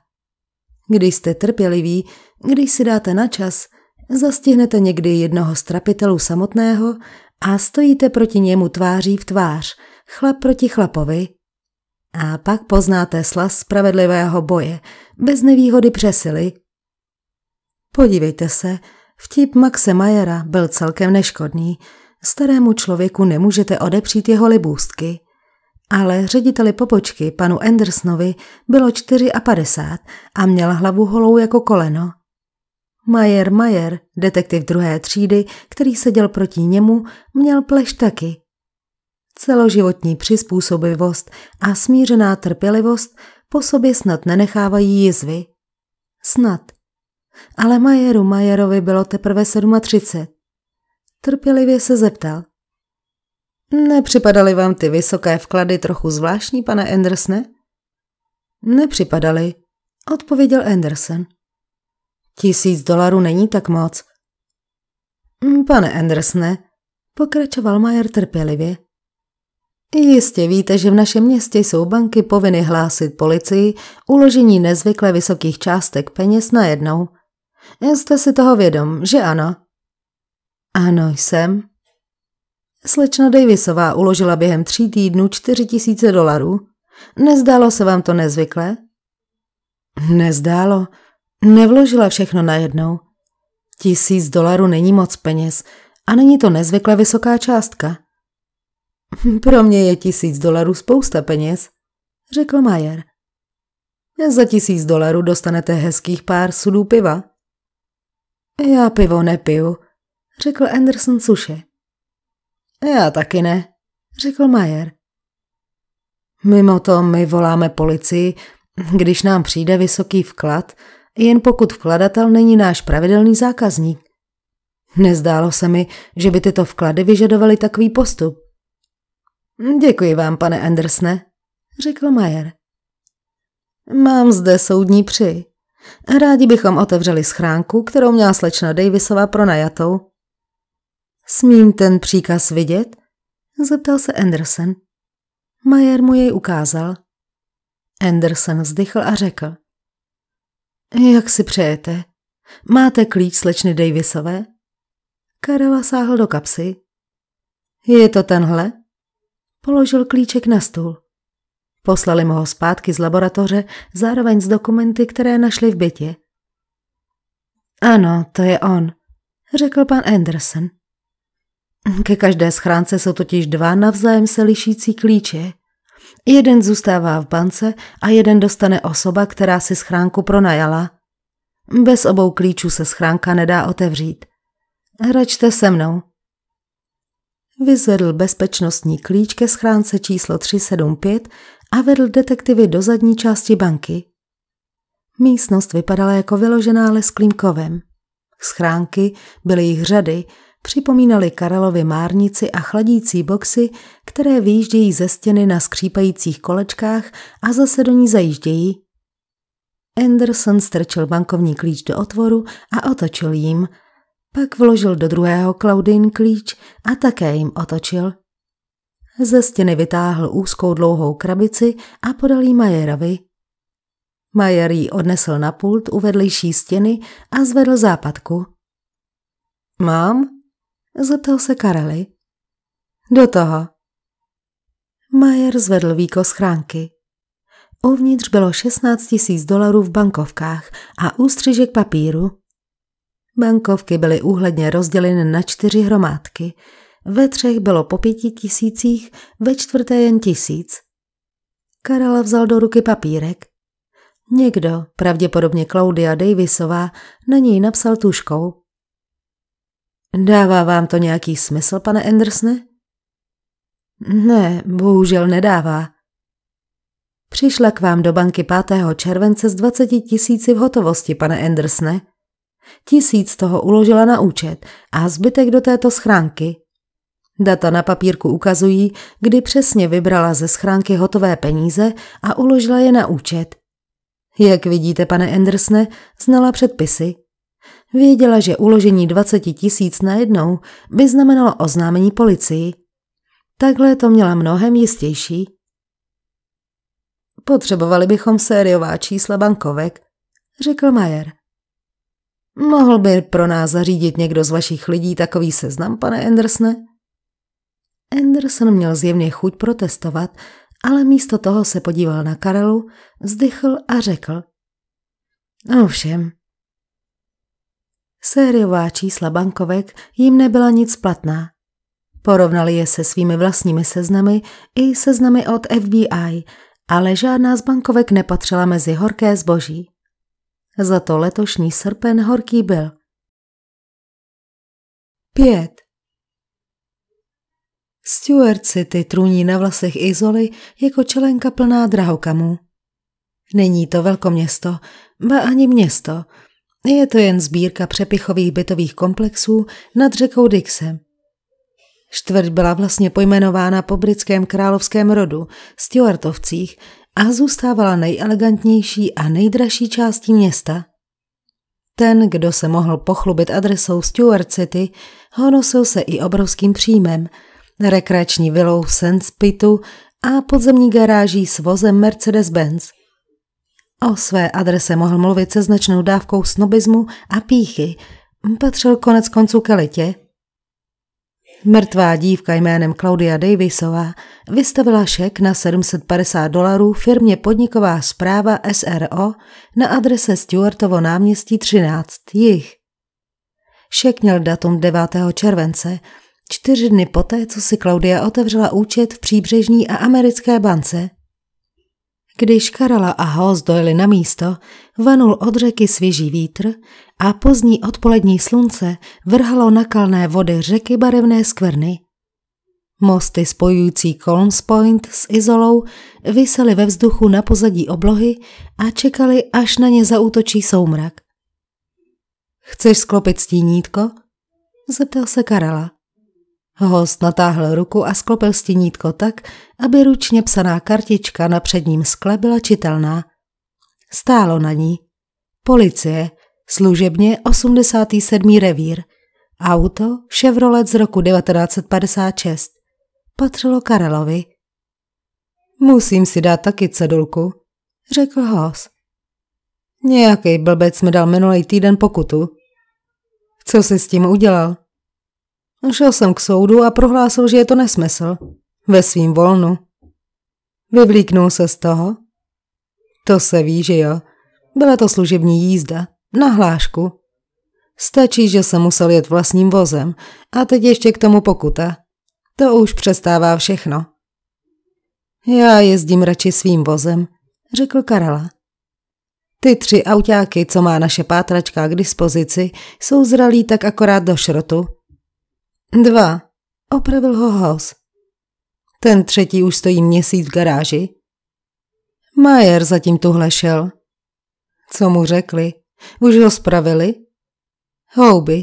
[SPEAKER 1] Když jste trpěliví, když si dáte na čas, zastihnete někdy jednoho z trapitelů samotného a stojíte proti němu tváří v tvář, chlap proti chlapovi. A pak poznáte slas spravedlivého boje, bez nevýhody přesily. Podívejte se, vtip Maxe Majera byl celkem neškodný. Starému člověku nemůžete odepřít jeho libůstky ale řediteli popočky, panu Andersonovi, bylo 54 a měl hlavu holou jako koleno. Majer Majer, detektiv druhé třídy, který seděl proti němu, měl pleš taky. Celoživotní přizpůsobivost a smířená trpělivost po sobě snad nenechávají jizvy. Snad. Ale Majeru Majerovi bylo teprve 37. Trpělivě se zeptal. Nepřipadaly vám ty vysoké vklady trochu zvláštní, pane Andersne? Nepřipadaly, odpověděl Anderson. Tisíc dolarů není tak moc. Hm, pane Andersne, pokračoval Majer trpělivě. Jistě víte, že v našem městě jsou banky povinny hlásit policii uložení nezvykle vysokých částek peněz najednou. Jste si toho vědom, že ano? Ano, jsem, Slečna Davisová uložila během tří týdnů čtyři tisíce dolarů. Nezdálo se vám to nezvyklé? Nezdálo. Nevložila všechno najednou. Tisíc dolarů není moc peněz a není to nezvykle vysoká částka. Pro mě je tisíc dolarů spousta peněz, řekl Majer. Za tisíc dolarů dostanete hezkých pár sudů piva. Já pivo nepiju, řekl Anderson suše. Já taky ne, řekl Majer. Mimo to my voláme policii, když nám přijde vysoký vklad, jen pokud vkladatel není náš pravidelný zákazník. Nezdálo se mi, že by tyto vklady vyžadovaly takový postup. Děkuji vám, pane Andersne, řekl Majer. Mám zde soudní při. Rádi bychom otevřeli schránku, kterou měla slečna Davisová pronajatou. Smím ten příkaz vidět? Zeptal se Anderson. Majer mu jej ukázal. Anderson vzdychl a řekl. Jak si přejete? Máte klíč slečny Davisové? Karela sáhl do kapsy. Je to tenhle? Položil klíček na stůl. Poslali mu ho zpátky z laboratoře, zároveň s dokumenty, které našli v bytě. Ano, to je on, řekl pan Anderson. Ke každé schránce jsou totiž dva navzájem se lišící klíče. Jeden zůstává v bance a jeden dostane osoba, která si schránku pronajala. Bez obou klíčů se schránka nedá otevřít. Hračte se mnou. Vyzvedl bezpečnostní klíč ke schránce číslo 375 a vedl detektivy do zadní části banky. Místnost vypadala jako vyložená lesklým kovem. Schránky byly jich řady – připomínaly Karelovi márnici a chladící boxy, které vyjíždějí ze stěny na skřípajících kolečkách a zase do ní zajíždějí. Anderson strčil bankovní klíč do otvoru a otočil jim. Pak vložil do druhého Claudine klíč a také jim otočil. Ze stěny vytáhl úzkou dlouhou krabici a podal ji Majerovi. Majer ji odnesl na pult u vedlejší stěny a zvedl západku. Mám? Zeptal se Karely. Do toho. Majer zvedl výko schránky. Uvnitř bylo 16 tisíc dolarů v bankovkách a ústřižek papíru. Bankovky byly úhledně rozděleny na čtyři hromádky. Ve třech bylo po pěti tisících, ve čtvrté jen tisíc. Karela vzal do ruky papírek. Někdo, pravděpodobně Claudia Davisová, na něj napsal tuškou. Dává vám to nějaký smysl, pane Endersne? Ne, bohužel nedává. Přišla k vám do banky 5. července s 20 tisíci v hotovosti, pane Endersne. Tisíc toho uložila na účet a zbytek do této schránky. Data na papírku ukazují, kdy přesně vybrala ze schránky hotové peníze a uložila je na účet. Jak vidíte, pane Endersne, znala předpisy. Věděla, že uložení 20 tisíc najednou by znamenalo oznámení policii. Takhle to měla mnohem jistější. Potřebovali bychom sériová čísla bankovek, řekl Majer. Mohl by pro nás zařídit někdo z vašich lidí takový seznam, pane Andersne? Anderson měl zjevně chuť protestovat, ale místo toho se podíval na Karelu, vzdychl a řekl. Ovšem, Sériová čísla bankovek jim nebyla nic platná. Porovnali je se svými vlastními seznamy i seznamy od FBI, ale žádná z bankovek nepatřila mezi horké zboží. Za to letošní srpen horký byl. 5. Stuart si ty truní na vlasech izoly jako čelenka plná drahokamů. Není to velkoměsto, ba ani město – je to jen sbírka přepichových bytových komplexů nad řekou Dixem. Čtvrť byla vlastně pojmenována po britském královském rodu, Stuartovcích, a zůstávala nejelegantnější a nejdražší částí města. Ten, kdo se mohl pochlubit adresou Stuart City, honosil se i obrovským příjmem, rekreační vilou v Sandspitu a podzemní garáží s vozem Mercedes-Benz – O své adrese mohl mluvit se značnou dávkou snobismu a píchy. Patřil konec konců ke letě. Mrtvá dívka jménem Claudia Davisová vystavila šek na 750 dolarů firmě podniková zpráva SRO na adrese Stuartovo náměstí 13, jich. Šek měl datum 9. července, čtyři dny poté, co si Claudia otevřela účet v příbřežní a americké bance – když Karala a Ho dojeli na místo, vanul od řeky svěží vítr a pozdní odpolední slunce vrhalo na kalné vody řeky barevné skvrny. Mosty spojující Colms Point s Izolou visely ve vzduchu na pozadí oblohy a čekali, až na ně zaútočí soumrak. Chceš sklopit stínítko? Zeptal se Karala. Host natáhl ruku a sklopil stinítko tak, aby ručně psaná kartička na předním skle byla čitelná. Stálo na ní. Policie, služebně 87. revír, auto Chevrolet z roku 1956. Patřilo Karelovi. Musím si dát taky cedulku, řekl host. Nějaký blbec mi dal minulý týden pokutu. Co jsi s tím udělal? Šel jsem k soudu a prohlásil, že je to nesmysl. Ve svým volnu. Vyvlíknul se z toho? To se ví, že jo. Byla to služební jízda. Na hlášku. Stačí, že jsem musel jet vlastním vozem. A teď ještě k tomu pokuta. To už přestává všechno. Já jezdím radši svým vozem, řekl Karela. Ty tři autáky, co má naše pátračka k dispozici, jsou zralí tak akorát do šrotu, Dva. Opravil ho Haus. Ten třetí už stojí měsíc v garáži. Majer zatím tuhle šel. Co mu řekli? Už ho spravili? Houby.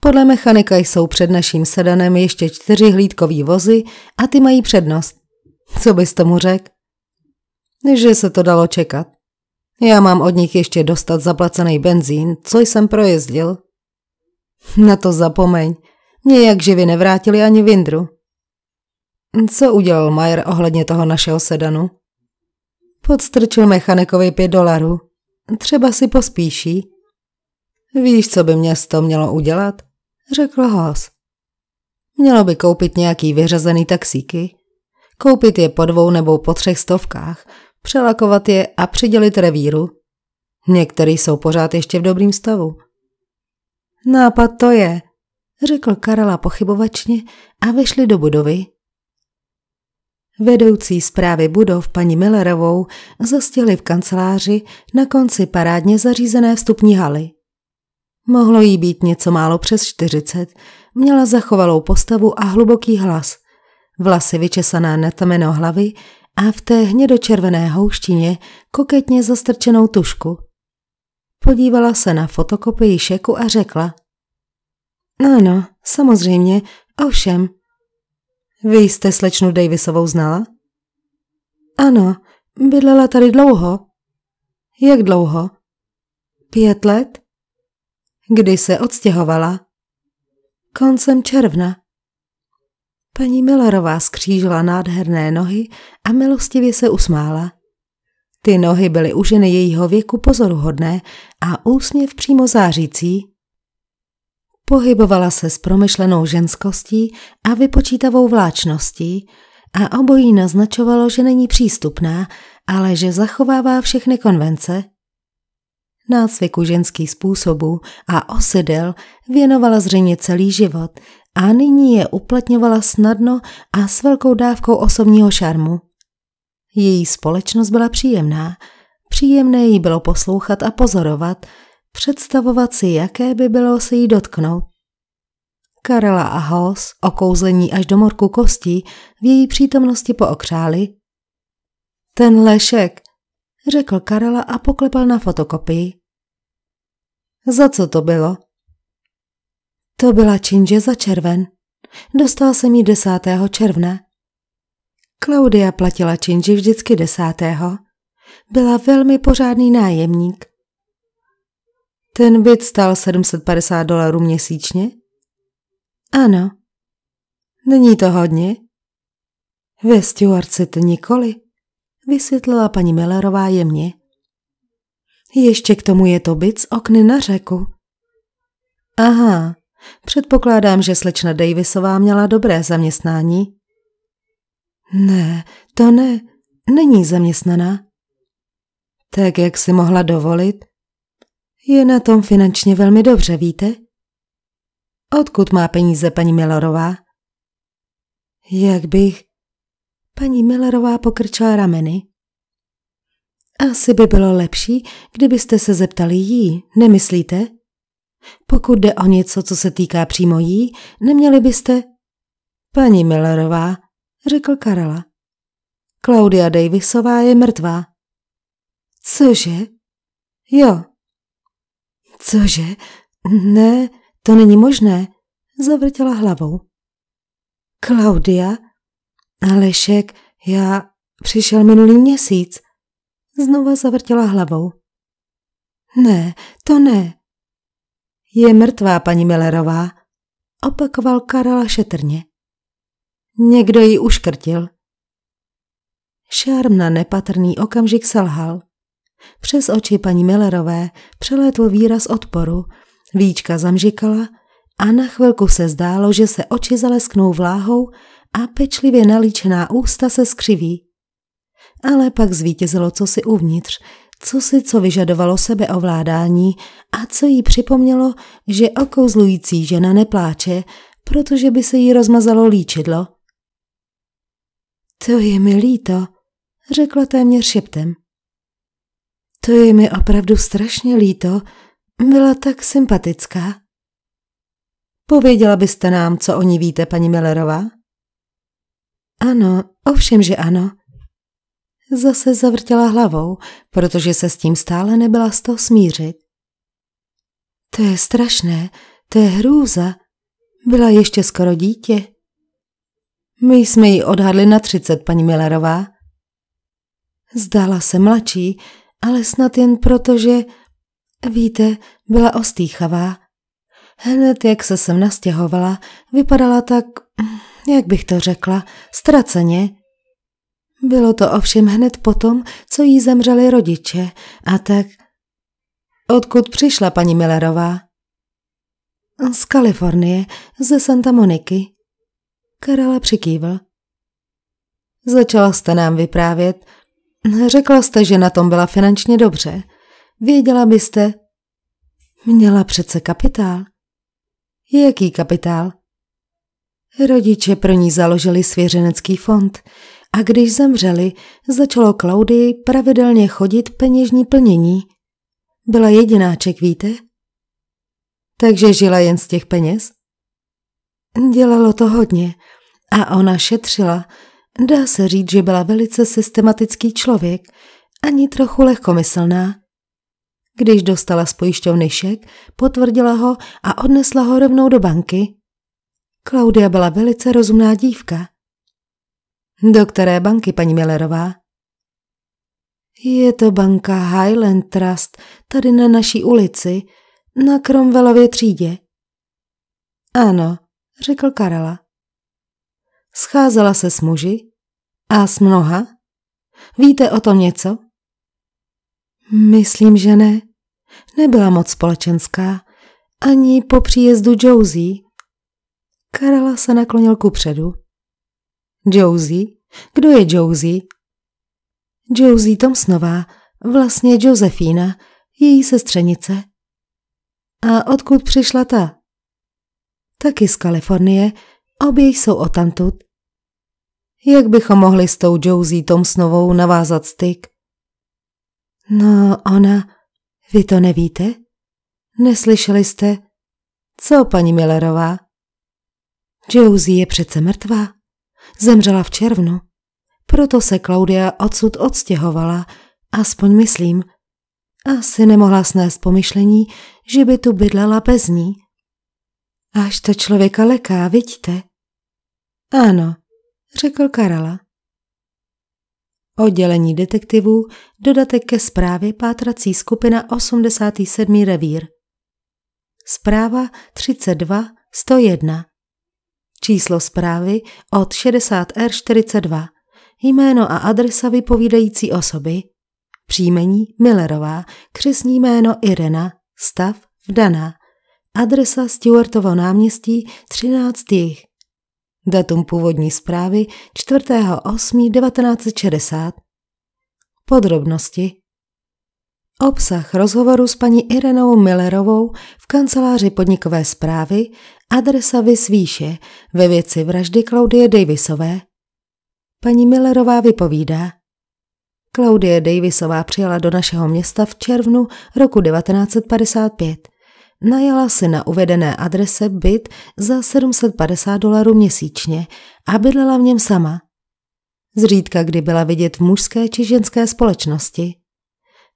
[SPEAKER 1] Podle mechanika jsou před naším sedanem ještě čtyři hlídkový vozy a ty mají přednost. Co bys tomu řekl? Že se to dalo čekat. Já mám od nich ještě dostat zaplacený benzín, co jsem projezdil. Na to zapomeň. Nějak živy nevrátili ani Vindru. Co udělal Majer ohledně toho našeho sedanu? Podstrčil mechanikovi pět dolarů. Třeba si pospíší. Víš, co by město mělo udělat? Řekl Hoss. Mělo by koupit nějaký vyřazený taxíky. Koupit je po dvou nebo po třech stovkách, přelakovat je a přidělit revíru. Některý jsou pořád ještě v dobrým stavu. Nápad to je, řekl Karla pochybovačně a vešli do budovy. Vedoucí zprávy budov paní Millerovou zastěli v kanceláři na konci parádně zařízené vstupní haly. Mohlo jí být něco málo přes čtyřicet, měla zachovalou postavu a hluboký hlas, vlasy vyčesané na temeno hlavy a v té hnědočervené houštině koketně zastrčenou tušku. Podívala se na fotokopii šeku a řekla – ano, no, samozřejmě, ovšem. Vy jste slečnu Davisovou znala? Ano, bydlela tady dlouho. Jak dlouho? Pět let? Kdy se odstěhovala? Koncem června. Paní Millerová skřížila nádherné nohy a milostivě se usmála. Ty nohy byly u ženy jejího věku pozoruhodné a úsměv přímo zářící. Pohybovala se s promyšlenou ženskostí a vypočítavou vláčností a obojí naznačovalo, že není přístupná, ale že zachovává všechny konvence. Nácviku ženských způsobů a osidel věnovala zřejmě celý život a nyní je uplatňovala snadno a s velkou dávkou osobního šarmu. Její společnost byla příjemná, příjemné jí bylo poslouchat a pozorovat – představovat si, jaké by bylo se jí dotknout. Karela a Hos, okouzlení až do morku kostí, v její přítomnosti pookřáli. Ten lešek, řekl Karela a poklepal na fotokopii. Za co to bylo? To byla činže za červen. Dostal jsem ji 10. června. Klaudia platila činži vždycky desátého. Byla velmi pořádný nájemník. Ten byt stál 750 dolarů měsíčně? Ano. Není to hodně? Ve Stuart City nikoli, vysvětlila paní Millerová jemně. Ještě k tomu je to byt z okny na řeku. Aha, předpokládám, že slečna Davisová měla dobré zaměstnání. Ne, to ne, není zaměstnaná. Tak jak si mohla dovolit? Je na tom finančně velmi dobře, víte? Odkud má peníze paní Millerová? Jak bych... Paní Millerová pokrčila rameny. Asi by bylo lepší, kdybyste se zeptali jí, nemyslíte? Pokud jde o něco, co se týká přímo jí, neměli byste... Paní Millerová, řekl Karela. Claudia Davisová je mrtvá. Cože? Jo, Cože? Ne, to není možné, zavrtěla hlavou. Klaudia? Alešek, já přišel minulý měsíc. Znova zavrtěla hlavou. Ne, to ne. Je mrtvá, paní Millerová, opakoval Karela šetrně. Někdo ji uškrtil. Šarm na nepatrný okamžik selhal. Přes oči paní Millerové přelétl výraz odporu, víčka zamžikala a na chvilku se zdálo, že se oči zalesknou vláhou a pečlivě nalíčená ústa se skřiví. Ale pak zvítězilo cosi uvnitř, co si co vyžadovalo sebeovládání a co jí připomnělo, že okouzlující žena nepláče, protože by se jí rozmazalo líčidlo. To je mi líto, řekla téměř šeptem. To je mi opravdu strašně líto. Byla tak sympatická. Pověděla byste nám, co o ní víte, paní Millerová? Ano, ovšem, že ano. Zase zavrtěla hlavou, protože se s tím stále nebyla z toho smířit. To je strašné, to je hrůza. Byla ještě skoro dítě. My jsme ji odhadli na třicet, paní Millerová. Zdála se mladší, ale snad jen proto, že, víte, byla ostýchavá. Hned jak se sem nastěhovala, vypadala tak, jak bych to řekla, ztraceně. Bylo to ovšem hned potom, co jí zemřeli rodiče a tak... Odkud přišla paní Millerová? Z Kalifornie, ze Santa Moniky. Karela přikývl. Začala jste nám vyprávět, Řekla jste, že na tom byla finančně dobře. Věděla byste? Měla přece kapitál. Jaký kapitál? Rodiče pro ní založili svěřenecký fond a když zemřeli, začalo Klaudy pravidelně chodit peněžní plnění. Byla jedináček, víte? Takže žila jen z těch peněz? Dělalo to hodně a ona šetřila, Dá se říct, že byla velice systematický člověk, ani trochu lehkomyslná. Když dostala z pojišťovny šek, potvrdila ho a odnesla ho rovnou do banky. Klaudia byla velice rozumná dívka. Do které banky, paní Millerová? Je to banka Highland Trust, tady na naší ulici, na Kromvelově třídě. Ano, řekl Karela. Scházela se s muži? A s mnoha? Víte o tom něco? Myslím, že ne. Nebyla moc společenská, ani po příjezdu Josie. Karela se naklonil ku předu. Josie? Kdo je Josie? Josie Tomsnová, vlastně Josefína, její sestřenice. A odkud přišla ta? Taky z Kalifornie, obě jsou tamtud. Jak bychom mohli s tou Josie Tomsnovou navázat styk? No, ona, vy to nevíte? Neslyšeli jste? Co, paní Millerová? Josie je přece mrtvá. Zemřela v červnu. Proto se Claudia odsud odstěhovala, aspoň myslím. Asi nemohla snést pomyšlení, že by tu bydlela bez ní. Až to člověka leká, vidíte? Ano, řekl Karala. Oddělení detektivů, dodatek ke zprávě pátrací skupina 87. revír. Zpráva 32 101. Číslo zprávy od 60R42. Jméno a adresa vypovídající osoby. Příjmení Millerová, křesní jméno Irena, stav Vdana. Adresa Stuartovo náměstí 13 jich. Datum původní zprávy 4.8.1960. Podrobnosti Obsah rozhovoru s paní Irenou Millerovou v kanceláři podnikové zprávy, adresa Vysvíše ve věci vraždy Klaudie Davisové. Paní Millerová vypovídá. Claudie Davisová přijela do našeho města v červnu roku 1955. Najala si na uvedené adrese byt za 750 dolarů měsíčně a bydlela v něm sama. Zřídka kdy byla vidět v mužské či ženské společnosti.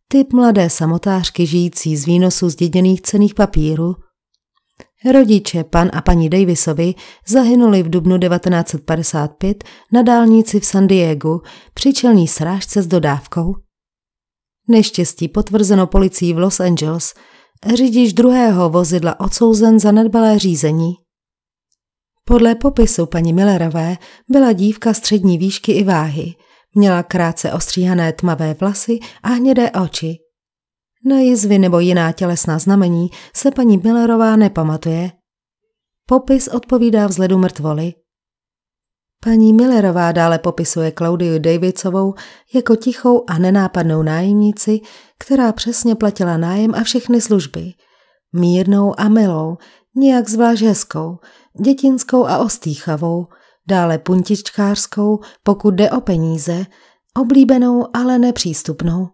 [SPEAKER 1] Typ mladé samotářky žijící z výnosu zděděných cených papírů. Rodiče pan a paní Davisovi zahynuli v dubnu 1955 na dálnici v San Diego při čelní srážce s dodávkou. Neštěstí potvrzeno policií v Los Angeles – Řidič druhého vozidla odsouzen za nedbalé řízení. Podle popisu paní Millerové byla dívka střední výšky i váhy. Měla krátce ostříhané tmavé vlasy a hnědé oči. Na jizvy nebo jiná tělesná znamení se paní Millerová nepamatuje. Popis odpovídá vzhledu mrtvoly. Paní Millerová dále popisuje Claudiu Davidsovou jako tichou a nenápadnou nájemnici, která přesně platila nájem a všechny služby. Mírnou a milou, nějak zvlášť hezkou, dětinskou a ostýchavou, dále puntičkářskou, pokud jde o peníze, oblíbenou, ale nepřístupnou.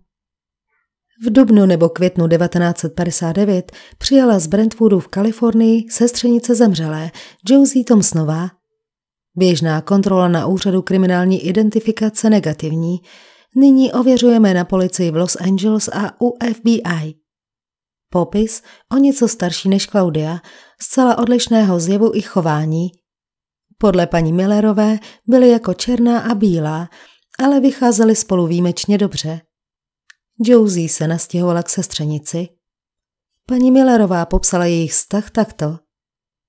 [SPEAKER 1] V dubnu nebo květnu 1959 přijela z Brentwoodu v Kalifornii sestřenice zemřelé Josie Thompsonová, Běžná kontrola na úřadu kriminální identifikace negativní. Nyní ověřujeme na policii v Los Angeles a u FBI. Popis o něco starší než Claudia, zcela odlišného zjevu i chování. Podle paní Millerové byly jako černá a bílá, ale vycházely spolu výjimečně dobře. Josie se nastěhovala k sestřenici. Paní Millerová popsala jejich vztah takto.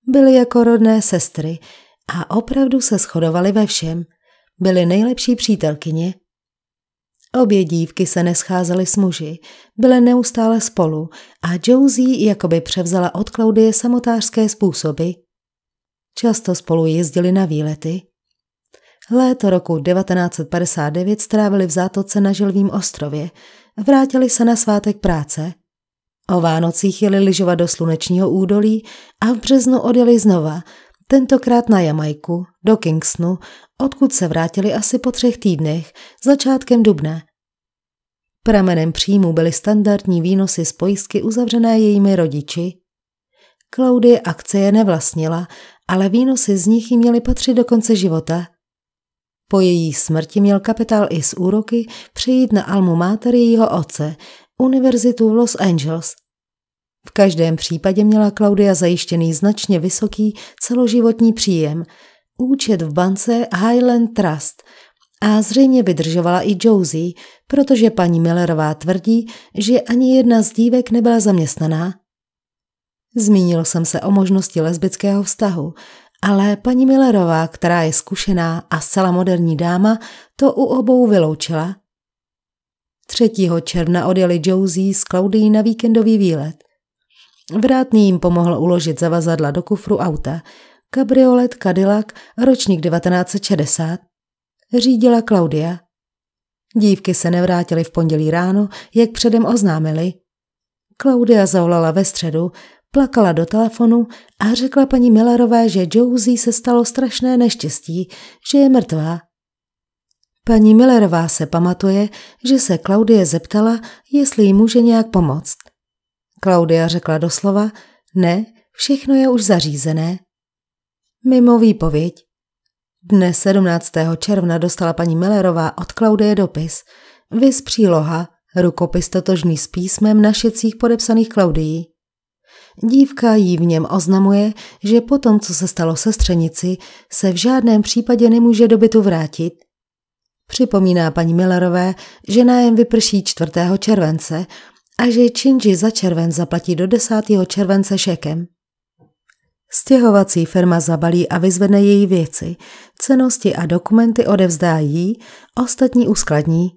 [SPEAKER 1] Byly jako rodné sestry – a opravdu se shodovali ve všem. Byly nejlepší přítelkyně. Obě dívky se nescházely s muži, byly neustále spolu a Josie jakoby převzala od Klaudie samotářské způsoby. Často spolu jezdili na výlety. Léto roku 1959 strávili v zátoce na Žilvým ostrově, vrátili se na svátek práce. O Vánocích jeli lyžovat do slunečního údolí a v březnu odjeli znova tentokrát na Jamajku, do Kingsnu, odkud se vrátili asi po třech týdnech, začátkem dubna. Pramenem příjmu byly standardní výnosy z pojistky uzavřené jejími rodiči. Klaudie akce je nevlastnila, ale výnosy z nich jí měly patřit do konce života. Po její smrti měl kapitál i z úroky přejít na almu mater jejího otce, univerzitu v Los Angeles, v každém případě měla Klaudia zajištěný značně vysoký celoživotní příjem, účet v bance Highland Trust a zřejmě vydržovala i Josie, protože paní Millerová tvrdí, že ani jedna z dívek nebyla zaměstnaná. Zmínil jsem se o možnosti lesbického vztahu, ale paní Millerová, která je zkušená a zcela moderní dáma, to u obou vyloučila. 3. června odjeli Josie s Claudii na víkendový výlet. Vrátný jim pomohl uložit zavazadla do kufru auta. Kabriolet Cadillac, ročník 1960, řídila Klaudia. Dívky se nevrátily v pondělí ráno, jak předem oznámili. Klaudia zavolala ve středu, plakala do telefonu a řekla paní Millerové, že Josie se stalo strašné neštěstí, že je mrtvá. Paní Millerová se pamatuje, že se Klaudie zeptala, jestli jí může nějak pomoct. Klaudia řekla doslova, ne, všechno je už zařízené. Mimo výpověď. Dne 17. června dostala paní Millerová od Klaudie dopis. Vys příloha, rukopis totožný s písmem našecích podepsaných Klaudii. Dívka jí v něm oznamuje, že po tom, co se stalo sestřenici, se v žádném případě nemůže do bytu vrátit. Připomíná paní Millerové, že nájem vyprší 4. července a že Činji za červen zaplatí do 10. července šekem. Stěhovací firma zabalí a vyzvedne její věci, cenosti a dokumenty odevzdá jí, ostatní uskladní.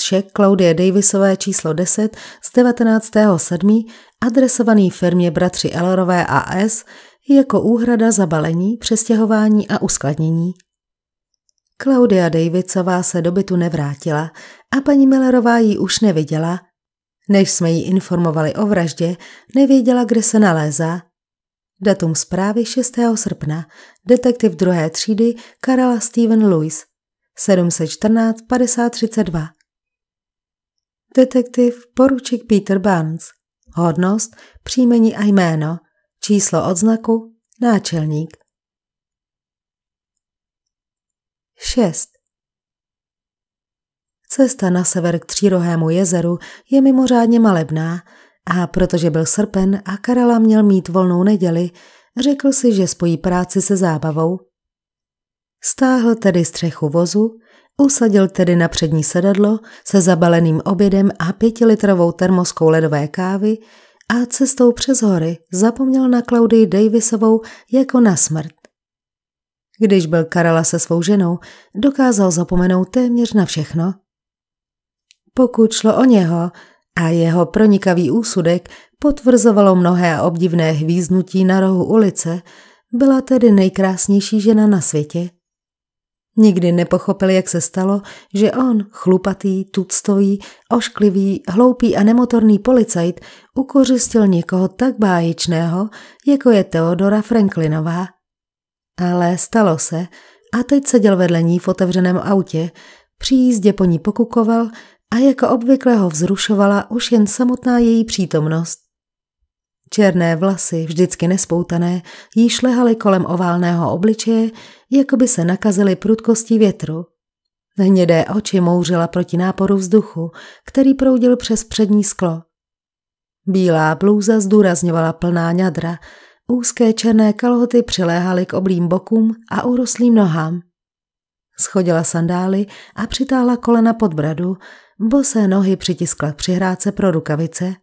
[SPEAKER 1] šek Claudie Davisové číslo 10 z 19.7. adresovaný firmě bratři Elorové AS jako úhrada za balení, přestěhování a uskladnění. Claudia Davidsová se do bytu nevrátila a paní Millerová ji už neviděla než jsme ji informovali o vraždě, nevěděla, kde se nalézá. Datum zprávy 6. srpna. Detektiv druhé třídy Karela Steven Lewis. 714 5032. Detektiv poručík Peter Barnes. Hodnost, příjmení a jméno. Číslo odznaku, náčelník. 6. Cesta na sever k Třírohému jezeru je mimořádně malebná a protože byl srpen a Karela měl mít volnou neděli, řekl si, že spojí práci se zábavou. Stáhl tedy střechu vozu, usadil tedy na přední sedadlo se zabaleným obědem a pětilitrovou termoskou ledové kávy a cestou přes hory zapomněl na Klaudii Davisovou jako na smrt. Když byl Karela se svou ženou, dokázal zapomenout téměř na všechno – pokud šlo o něho a jeho pronikavý úsudek potvrzovalo mnohé obdivné hvíznutí na rohu ulice, byla tedy nejkrásnější žena na světě. Nikdy nepochopil, jak se stalo, že on, chlupatý, tuctový, ošklivý, hloupý a nemotorný policajt, ukořistil někoho tak báječného, jako je Teodora Franklinová. Ale stalo se a teď seděl vedle ní v otevřeném autě, při jízdě po ní pokukoval a jako obvykle ho vzrušovala už jen samotná její přítomnost. Černé vlasy, vždycky nespoutané, jí šlehaly kolem oválného obličeje, jako by se nakazily prudkostí větru. Hnědé oči mouřila proti náporu vzduchu, který proudil přes přední sklo. Bílá blůza zdůrazňovala plná ňadra, úzké černé kalhoty přiléhaly k oblým bokům a urostlým nohám. Schodila sandály a přitáhla kolena pod bradu, Bosé nohy přitiskla k přihrádce pro rukavice.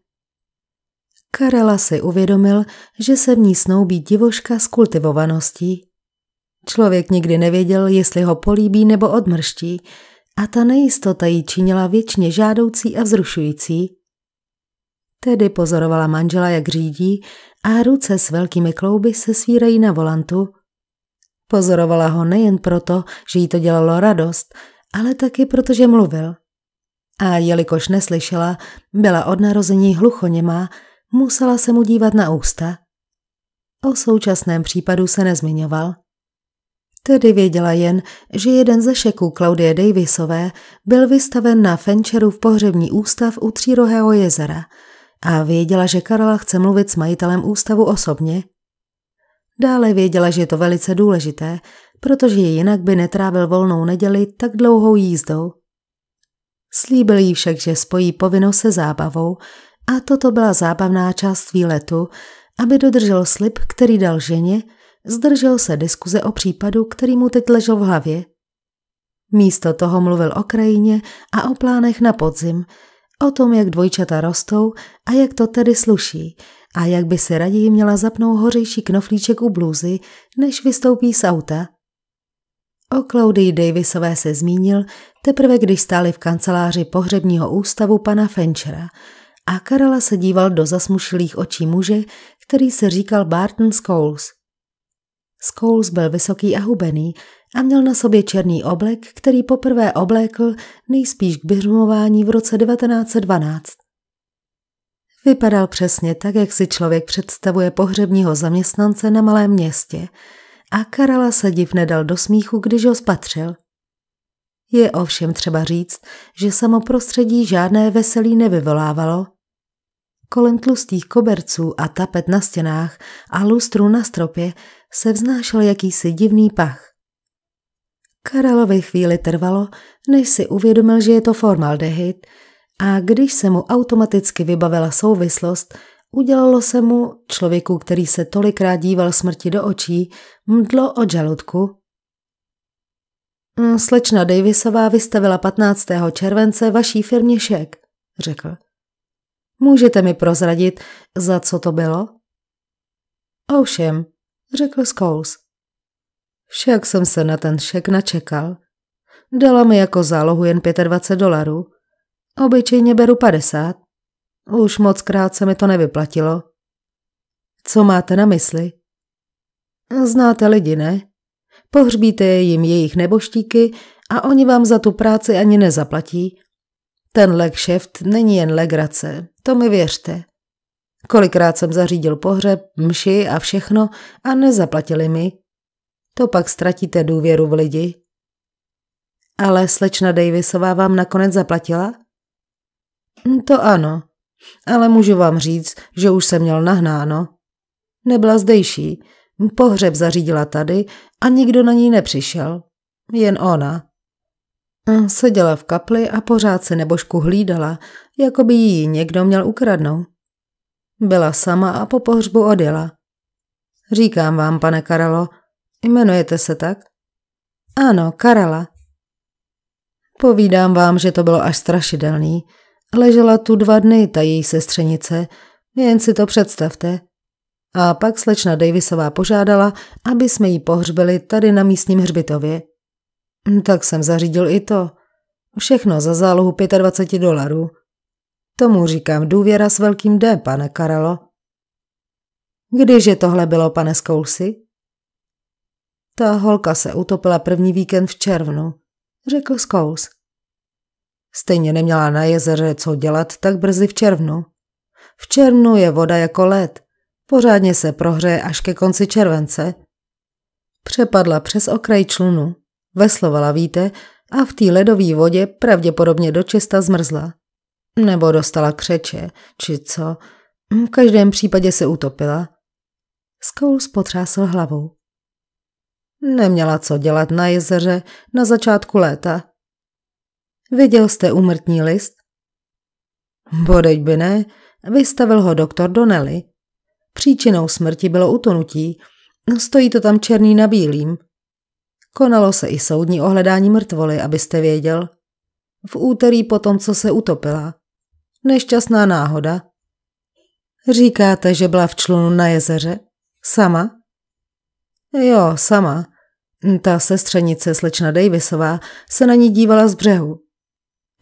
[SPEAKER 1] Karela si uvědomil, že se v ní snoubí divoška s kultivovaností. Člověk nikdy nevěděl, jestli ho políbí nebo odmrští, a ta nejistota jí činila věčně žádoucí a vzrušující. Tedy pozorovala manžela, jak řídí, a ruce s velkými klouby se svírají na volantu. Pozorovala ho nejen proto, že jí to dělalo radost, ale taky proto, že mluvil a jelikož neslyšela, byla od narození hluchoněma, musela se mu dívat na ústa. O současném případu se nezmiňoval. Tedy věděla jen, že jeden ze šeků Claudie Davisové byl vystaven na v pohřební ústav u Třírohého jezera a věděla, že Karla chce mluvit s majitelem ústavu osobně. Dále věděla, že je to velice důležité, protože jinak by netrávil volnou neděli tak dlouhou jízdou – Slíbil jí však, že spojí povinnost se zábavou a toto byla zábavná část výletu, aby dodržel slib, který dal ženě, zdržel se diskuze o případu, který mu teď ležel v hlavě. Místo toho mluvil o krajině a o plánech na podzim, o tom, jak dvojčata rostou a jak to tedy sluší a jak by se raději měla zapnout hořejší knoflíček u blůzy, než vystoupí z auta – O Claudii Davisové se zmínil teprve, když stáli v kanceláři pohřebního ústavu pana Fenchera a Karela se díval do zasmušilých očí muže, který se říkal Barton Scholes. Scholes byl vysoký a hubený a měl na sobě černý oblek, který poprvé oblékl nejspíš k běžmování v roce 1912. Vypadal přesně tak, jak si člověk představuje pohřebního zaměstnance na malém městě – a Karala se div nedal do smíchu, když ho spatřil. Je ovšem třeba říct, že samo prostředí žádné veselí nevyvolávalo. Kolem tlustých koberců a tapet na stěnách a lustru na stropě se vznášel jakýsi divný pach. Karalovi chvíli trvalo, než si uvědomil, že je to formaldehyd, a když se mu automaticky vybavila souvislost, Udělalo se mu, člověku, který se tolikrát díval smrti do očí, mdlo od žaludku. Mm, slečna Davisová vystavila 15. července vaší firmě šek, řekl. Můžete mi prozradit, za co to bylo? Ovšem, řekl Skous. Však jsem se na ten šek načekal. Dala mi jako zálohu jen 25 dolarů. Obyčejně beru 50. Už moc krát se mi to nevyplatilo. Co máte na mysli? Znáte lidi, ne? Pohřbíte jim jejich neboštíky a oni vám za tu práci ani nezaplatí. Ten legšeft není jen legrace, to mi věřte. Kolikrát jsem zařídil pohřeb, mši a všechno a nezaplatili mi. To pak ztratíte důvěru v lidi. Ale slečna Davisová vám nakonec zaplatila? To ano ale můžu vám říct, že už jsem měl nahnáno. Nebyla zdejší, pohřeb zařídila tady a nikdo na ní nepřišel. Jen ona. Hm, seděla v kapli a pořád se nebožku hlídala, jako by ji někdo měl ukradnout. Byla sama a po pohřbu odjela. Říkám vám, pane Karalo, jmenujete se tak? Ano, Karala. Povídám vám, že to bylo až strašidelný. Ležela tu dva dny ta její sestřenice, jen si to představte. A pak slečna Davisová požádala, aby jsme ji pohřbili tady na místním hřbitově. Hm, tak jsem zařídil i to. Všechno za zálohu 25 dolarů. Tomu říkám důvěra s velkým D, pane Karelo. Když je tohle bylo, pane Skoulsi? Ta holka se utopila první víkend v červnu, řekl Skouls. Stejně neměla na jezeře co dělat tak brzy v červnu. V červnu je voda jako led. Pořádně se prohřeje až ke konci července. Přepadla přes okraj člunu, veslovala víte a v té ledové vodě pravděpodobně dočista zmrzla. Nebo dostala křeče, či co. V každém případě se utopila. Scholes potřásl hlavou. Neměla co dělat na jezeře na začátku léta. Viděl jste umrtní list? Bodeď by ne, vystavil ho doktor Donnelly. Příčinou smrti bylo utonutí, stojí to tam černý na bílým. Konalo se i soudní ohledání mrtvoly, abyste věděl. V úterý potom, co se utopila. Nešťastná náhoda. Říkáte, že byla v člunu na jezeře? Sama? Jo, sama. Ta sestřenice slečna Davisová se na ní dívala z břehu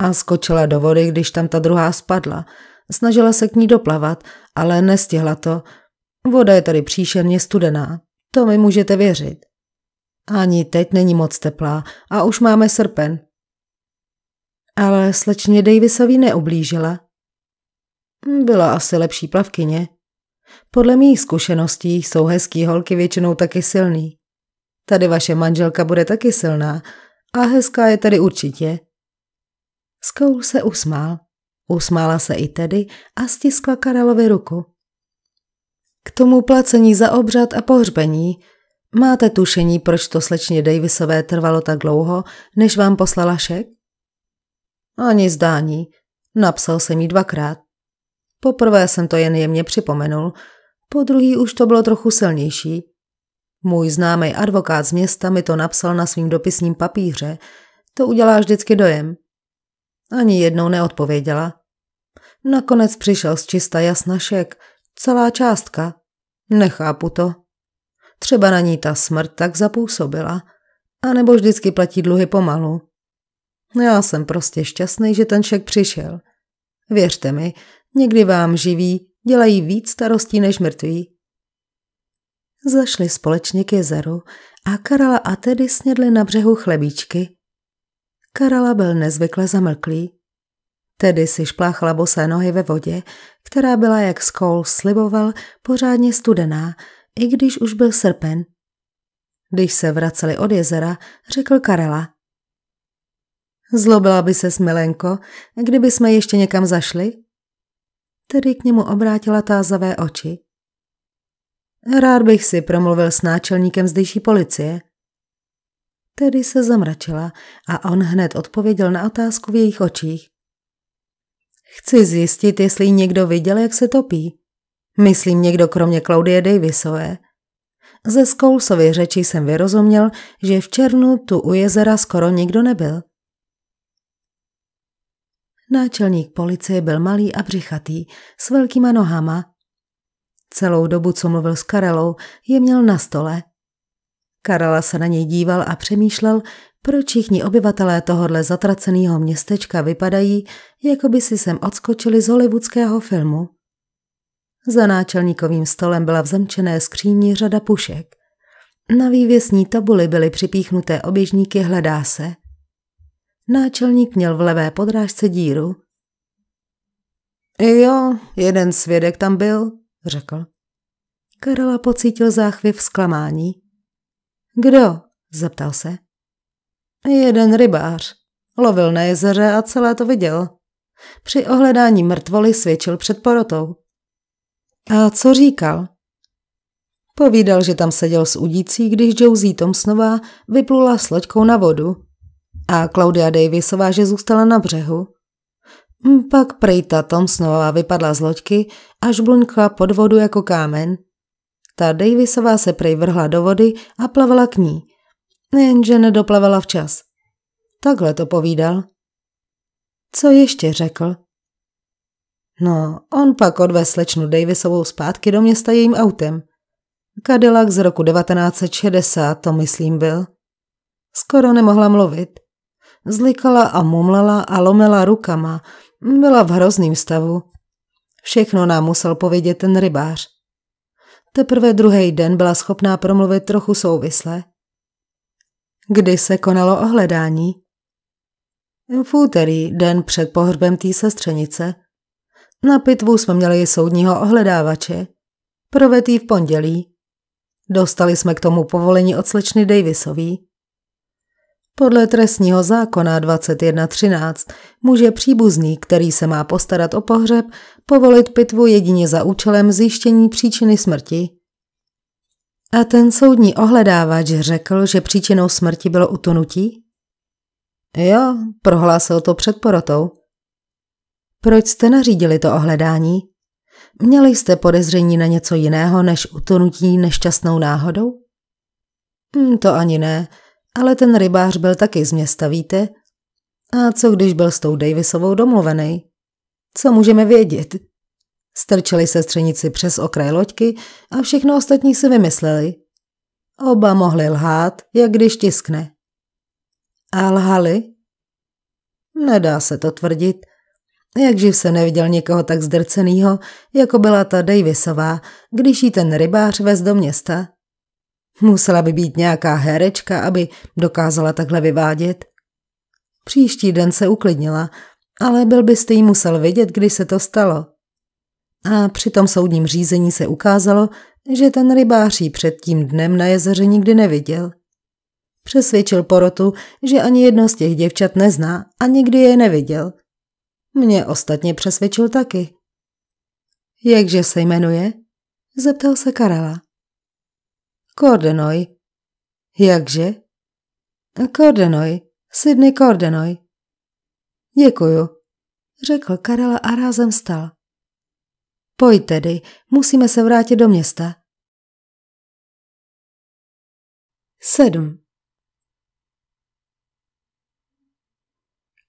[SPEAKER 1] a skočila do vody, když tam ta druhá spadla. Snažila se k ní doplavat, ale nestihla to. Voda je tady příšerně studená, to mi můžete věřit. Ani teď není moc teplá a už máme srpen. Ale slečně Davisový neublížila. Byla asi lepší plavkyně. Podle mých zkušeností jsou hezký holky většinou taky silný. Tady vaše manželka bude taky silná a hezká je tady určitě. Skoul se usmál. Usmála se i tedy a stiskla Karelovi ruku. K tomu placení za obřad a pohřbení. Máte tušení, proč to slečně Davisové trvalo tak dlouho, než vám poslala šek? Ani zdání. Napsal jsem jí dvakrát. Poprvé jsem to jen jemně připomenul, po druhý už to bylo trochu silnější. Můj známý advokát z města mi to napsal na svým dopisním papíře. To udělá vždycky dojem. Ani jednou neodpověděla. Nakonec přišel z čista jasna šek. Celá částka. Nechápu to. Třeba na ní ta smrt tak zapůsobila. A nebo vždycky platí dluhy pomalu. Já jsem prostě šťastný, že ten šek přišel. Věřte mi, někdy vám živí dělají víc starostí než mrtví. Zašli společně k jezeru a Karala a Tedy snědli na břehu chlebíčky Karela byl nezvykle zamlklý. Tedy si špláchla bosé nohy ve vodě, která byla, jak Skol sliboval, pořádně studená, i když už byl srpen. Když se vraceli od jezera, řekl Karela. Zlobila by se Milenko, kdyby jsme ještě někam zašli? Tedy k němu obrátila tázavé oči. Rád bych si promluvil s náčelníkem zdejší policie, Tedy se zamračila a on hned odpověděl na otázku v jejich očích. Chci zjistit, jestli někdo viděl, jak se topí. Myslím někdo kromě Claudie Davisové. Ze Skoulsovy řeči jsem vyrozuměl, že v černu tu u jezera skoro nikdo nebyl. Náčelník policie byl malý a břichatý, s velkýma nohama. Celou dobu, co mluvil s Karelou, je měl na stole – Karala se na něj díval a přemýšlel, proč všichni obyvatelé tohohle zatraceného městečka vypadají, jako by si sem odskočili z hollywoodského filmu. Za náčelníkovým stolem byla v zamčené skříni řada pušek. Na vývěsní tabuli byly připíchnuté oběžníky hledá se. Náčelník měl v levé podrážce díru. Jo, jeden svědek tam byl, řekl. Karela pocítil záchvěv zklamání. Kdo? zeptal se. Jeden rybář. Lovil na jezeře a celé to viděl. Při ohledání mrtvoly svědčil před porotou. A co říkal? Povídal, že tam seděl s udící, když Josie Tomsnová vyplula s loďkou na vodu. A Claudia Davisová, že zůstala na břehu. Pak prejta Tomsnová vypadla z loďky, až blunkla pod vodu jako kámen – ta Davisová se prej vrhla do vody a plavala k ní. Jenže nedoplavala včas. Takhle to povídal. Co ještě řekl? No, on pak odvez slečnu Davisovou zpátky do města jejím autem. Cadillac z roku 1960 to myslím byl. Skoro nemohla mluvit. Zlikala a mumlala a lomila rukama. Byla v hrozném stavu. Všechno nám musel povědět ten rybář. Teprve druhý den byla schopná promluvit trochu souvisle. Kdy se konalo ohledání? V úterý, den před pohrbem té sestřenice. Na pitvu jsme měli soudního ohledávače. Provetý v pondělí. Dostali jsme k tomu povolení od slečny Davisový. Podle trestního zákona 2113 může příbuzný, který se má postarat o pohřeb, povolit pitvu jedině za účelem zjištění příčiny smrti. A ten soudní ohledávač řekl, že příčinou smrti bylo utonutí? Jo, prohlásil to před porotou. Proč jste nařídili to ohledání? Měli jste podezření na něco jiného než utonutí nešťastnou náhodou? Hm, to ani ne. Ale ten rybář byl taky z města, víte? A co když byl s tou Davisovou domluvený? Co můžeme vědět? Strčili střenici přes okraj loďky a všechno ostatní si vymysleli. Oba mohli lhát, jak když tiskne. A lhali? Nedá se to tvrdit. Jakživ se neviděl někoho tak zdrcenýho, jako byla ta Davisová, když jí ten rybář vez do města. Musela by být nějaká herečka, aby dokázala takhle vyvádět. Příští den se uklidnila, ale byl byste jí musel vidět, kdy se to stalo. A při tom soudním řízení se ukázalo, že ten rybář ji před tím dnem na jezeře nikdy neviděl. Přesvědčil porotu, že ani jedno z těch děvčat nezná a nikdy je neviděl. Mě ostatně přesvědčil taky. Jakže se jmenuje? Zeptal se Karela. Kordenoj. Jakže? Kordenoj. Sydney Kordenoj. Děkuju, řekl Karel a rázem stal. Pojď tedy, musíme se vrátit do města. 7.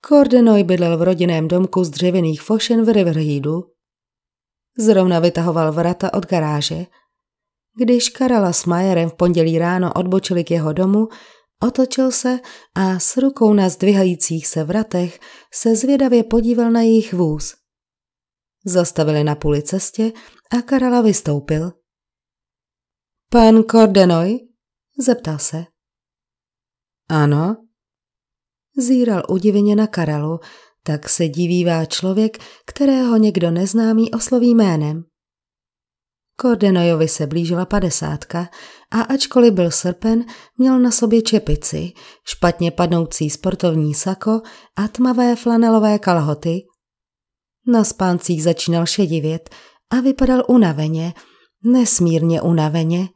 [SPEAKER 1] Kordenoj bydlel v rodinném domku z dřevěných fošen v Riverheadu. Zrovna vytahoval vrata od garáže když Karela s Majerem v pondělí ráno odbočili k jeho domu, otočil se a s rukou na zdvihajících se vratech se zvědavě podíval na jejich vůz. Zastavili na půli cestě a Karela vystoupil. Pan Kordenoj? zeptal se. Ano. Zíral udiveně na Karelu, tak se divívá člověk, kterého někdo neznámý osloví jménem. Kordenojovi se blížila padesátka a ačkoliv byl srpen, měl na sobě čepici, špatně padnoucí sportovní sako a tmavé flanelové kalhoty. Na spáncích začínal šedivět a vypadal unaveně, nesmírně unaveně.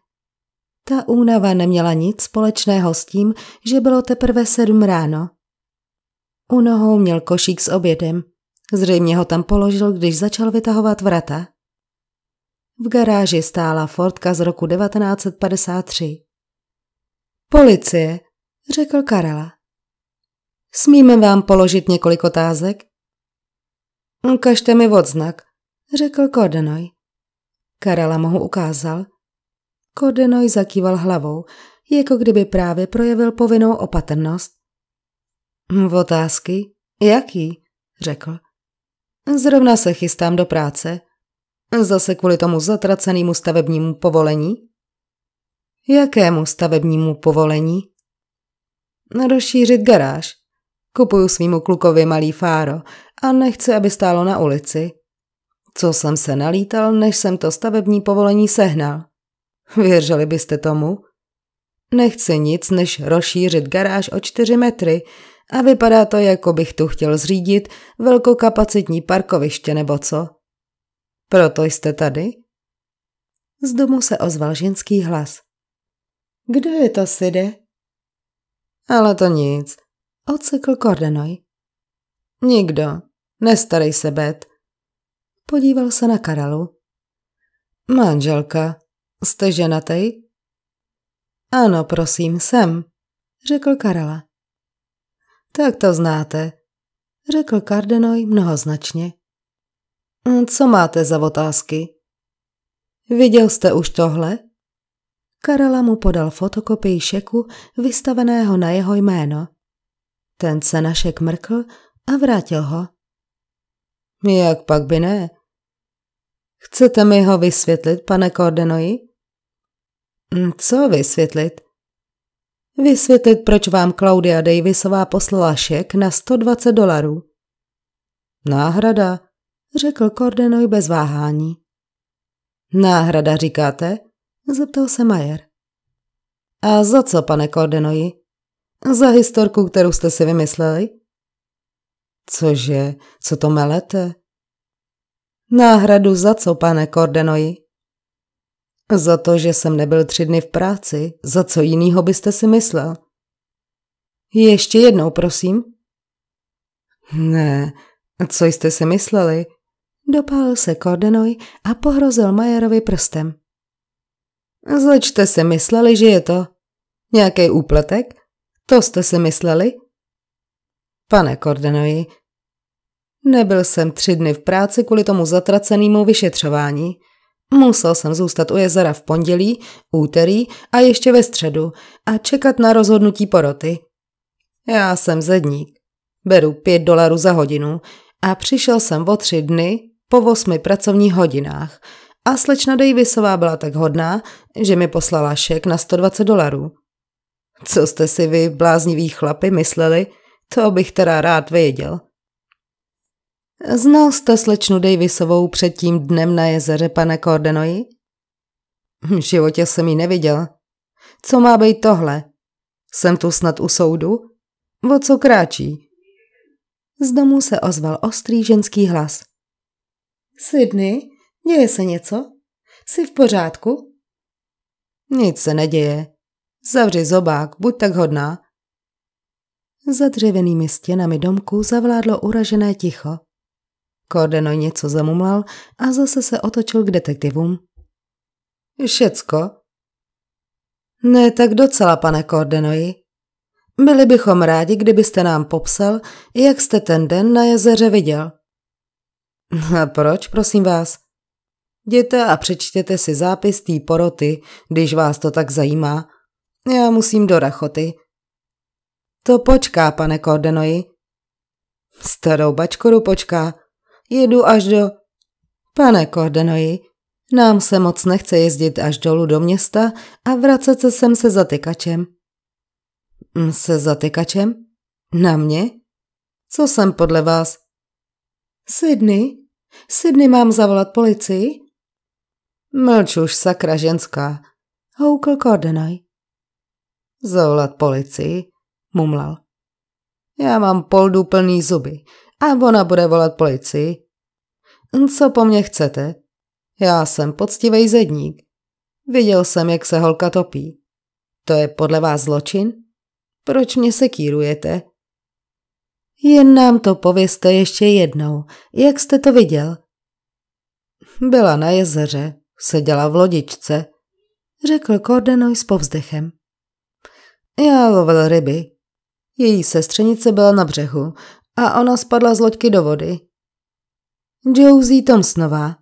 [SPEAKER 1] Ta únava neměla nic společného s tím, že bylo teprve sedm ráno. U nohou měl košík s obědem. Zřejmě ho tam položil, když začal vytahovat vrata. V garáži stála Fordka z roku 1953. Policie, řekl Karela. Smíme vám položit několik otázek? Ukažte mi odznak, řekl Kordenoj. Karela mu ho ukázal. Kordenoj zakýval hlavou, jako kdyby právě projevil povinnou opatrnost. Otázky? Jaký? řekl. Zrovna se chystám do práce. Zase kvůli tomu zatracenému stavebnímu povolení? Jakému stavebnímu povolení? Rozšířit garáž. Kupuju svýmu klukovi malý fáro a nechci, aby stálo na ulici. Co jsem se nalítal, než jsem to stavební povolení sehnal. Věřili byste tomu? Nechci nic, než rozšířit garáž o čtyři metry a vypadá to, jako bych tu chtěl zřídit velkokapacitní parkoviště nebo co. Proto jste tady? Z domu se ozval ženský hlas. Kdo je to, Sidy? Ale to nic, odsekl Kordenoj. Nikdo, nestarej se, Bet. Podíval se na Karalu. Manželka, jste ženatej? Ano, prosím, jsem, řekl Karala. Tak to znáte, řekl Kardenoj mnohoznačně. Hm, co máte za otázky? Viděl jste už tohle? Karela mu podal fotokopii šeku vystaveného na jeho jméno. Ten se na šek mrkl a vrátil ho. Jak pak by ne? Chcete mi ho vysvětlit, pane Kordenoji? Hm, co vysvětlit? Vysvětlit, proč vám Claudia Davisová poslala šek na 120 dolarů. Náhrada, řekl Kordenoj bez váhání. Náhrada říkáte? zeptal se Majer. A za co, pane Kordenoji? Za historku, kterou jste si vymysleli? Cože, co to melete? Náhradu za co, pane Kordenoji? Za to, že jsem nebyl tři dny v práci, za co jinýho byste si myslel? Ještě jednou, prosím. Ne, co jste si mysleli? Dopálil se Kordenoj a pohrozil Majerovi prstem. Zleč jste si mysleli, že je to nějaký úpletek? To jste si mysleli? Pane Kordenoji, nebyl jsem tři dny v práci kvůli tomu zatracenému vyšetřování. Musel jsem zůstat u jezera v pondělí, úterý a ještě ve středu a čekat na rozhodnutí poroty. Já jsem zedník. Beru pět dolarů za hodinu a přišel jsem o tři dny po 8 pracovních hodinách a slečna Davisová byla tak hodná, že mi poslala šek na 120 dolarů. Co jste si vy, blázniví chlapi, mysleli? To bych teda rád věděl. Znal jste slečnu Davisovou před tím dnem na jezeře, pane Kordenoji? V životě jsem ji neviděl. Co má být tohle? Jsem tu snad u soudu? O co kráčí? Z domu se ozval ostrý ženský hlas. Sydney, děje se něco? Jsi v pořádku? Nic se neděje. Zavři zobák, buď tak hodná. Za dřevěnými stěnami domku zavládlo uražené ticho. Kordeno něco zamumlal a zase se otočil k detektivům. Všecko? Ne, tak docela, pane Kordenoji. Byli bychom rádi, kdybyste nám popsal, jak jste ten den na jezeře viděl. A proč, prosím vás? Jděte a přečtěte si zápis té poroty, když vás to tak zajímá. Já musím do rachoty. To počká, pane Kordenoji. Starou bačkoru počká. Jedu až do... Pane Kordenoji, nám se moc nechce jezdit až dolů do města a vracet se sem se zatykačem. Hm, se zatykačem? Na mě? Co jsem podle vás? Sydney? Sydney mám zavolat policii? Mlč už, sakra ženská, houkl Kordenaj. Zavolat policii, mumlal. Já mám poldu plný zuby a ona bude volat policii. Co po mně chcete? Já jsem poctivý zedník. Viděl jsem, jak se holka topí. To je podle vás zločin? Proč mě sekírujete? Jen nám to pověste ještě jednou. Jak jste to viděl? Byla na jezeře, seděla v lodičce, řekl Kordenoj s povzdechem. Já lovil ryby. Její sestřenice byla na břehu a ona spadla z loďky do vody. Josie Tomsnová.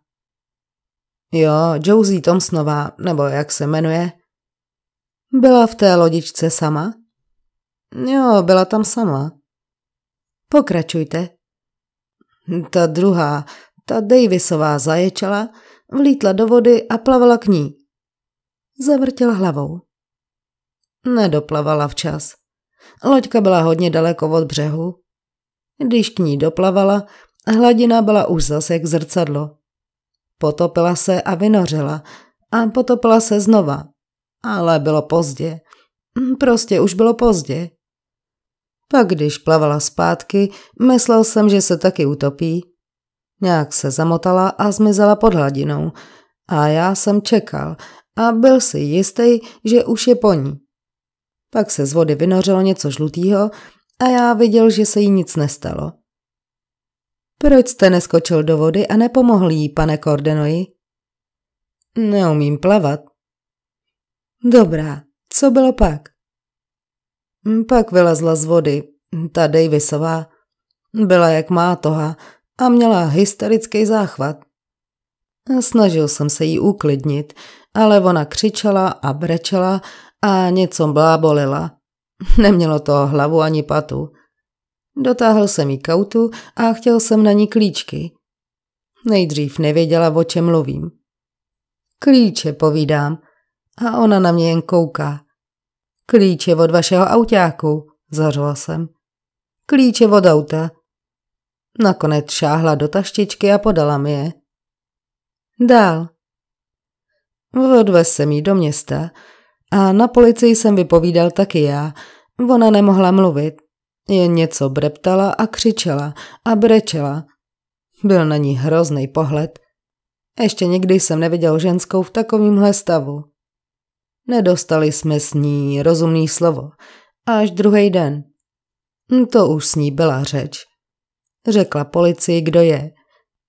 [SPEAKER 1] Jo, Josie Tomsnová, nebo jak se jmenuje. Byla v té lodičce sama? Jo, byla tam sama. Pokračujte. Ta druhá, ta Davisová zaječela, vlítla do vody a plavala k ní. Zavrtěl hlavou. Nedoplavala včas. Loďka byla hodně daleko od břehu. Když k ní doplavala, hladina byla už zase jak zrcadlo. Potopila se a vynořila a potopila se znova. Ale bylo pozdě. Prostě už bylo pozdě. Pak když plavala zpátky, myslel jsem, že se taky utopí. Nějak se zamotala a zmizela pod hladinou. A já jsem čekal a byl si jistý, že už je po ní. Pak se z vody vynořilo něco žlutýho a já viděl, že se jí nic nestalo. Proč jste neskočil do vody a nepomohl jí, pane Kordenoji? Neumím plavat. Dobrá, co bylo pak? Hm, pak vylezla z vody, hm, ta Davisová. Byla jak má toha a měla hysterický záchvat. Snažil jsem se jí uklidnit, ale ona křičela a brečela a něco blábolila. Nemělo to hlavu ani patu. Dotáhl jsem jí kautu a chtěl jsem na ní klíčky. Nejdřív nevěděla, o čem mluvím. Klíče, povídám. A ona na mě jen kouká. Klíče od vašeho autáku, zařvala jsem. Klíče od auta. Nakonec šáhla do taštičky a podala mi je. Dál. Odvez jsem jí do města a na policii jsem vypovídal taky já. Ona nemohla mluvit. Jen něco breptala a křičela a brečela. Byl na ní hrozný pohled. Ještě nikdy jsem neviděl ženskou v takovýmhle stavu. Nedostali jsme s ní rozumný slovo. Až druhý den. Hm, to už s ní byla řeč. Řekla policii, kdo je.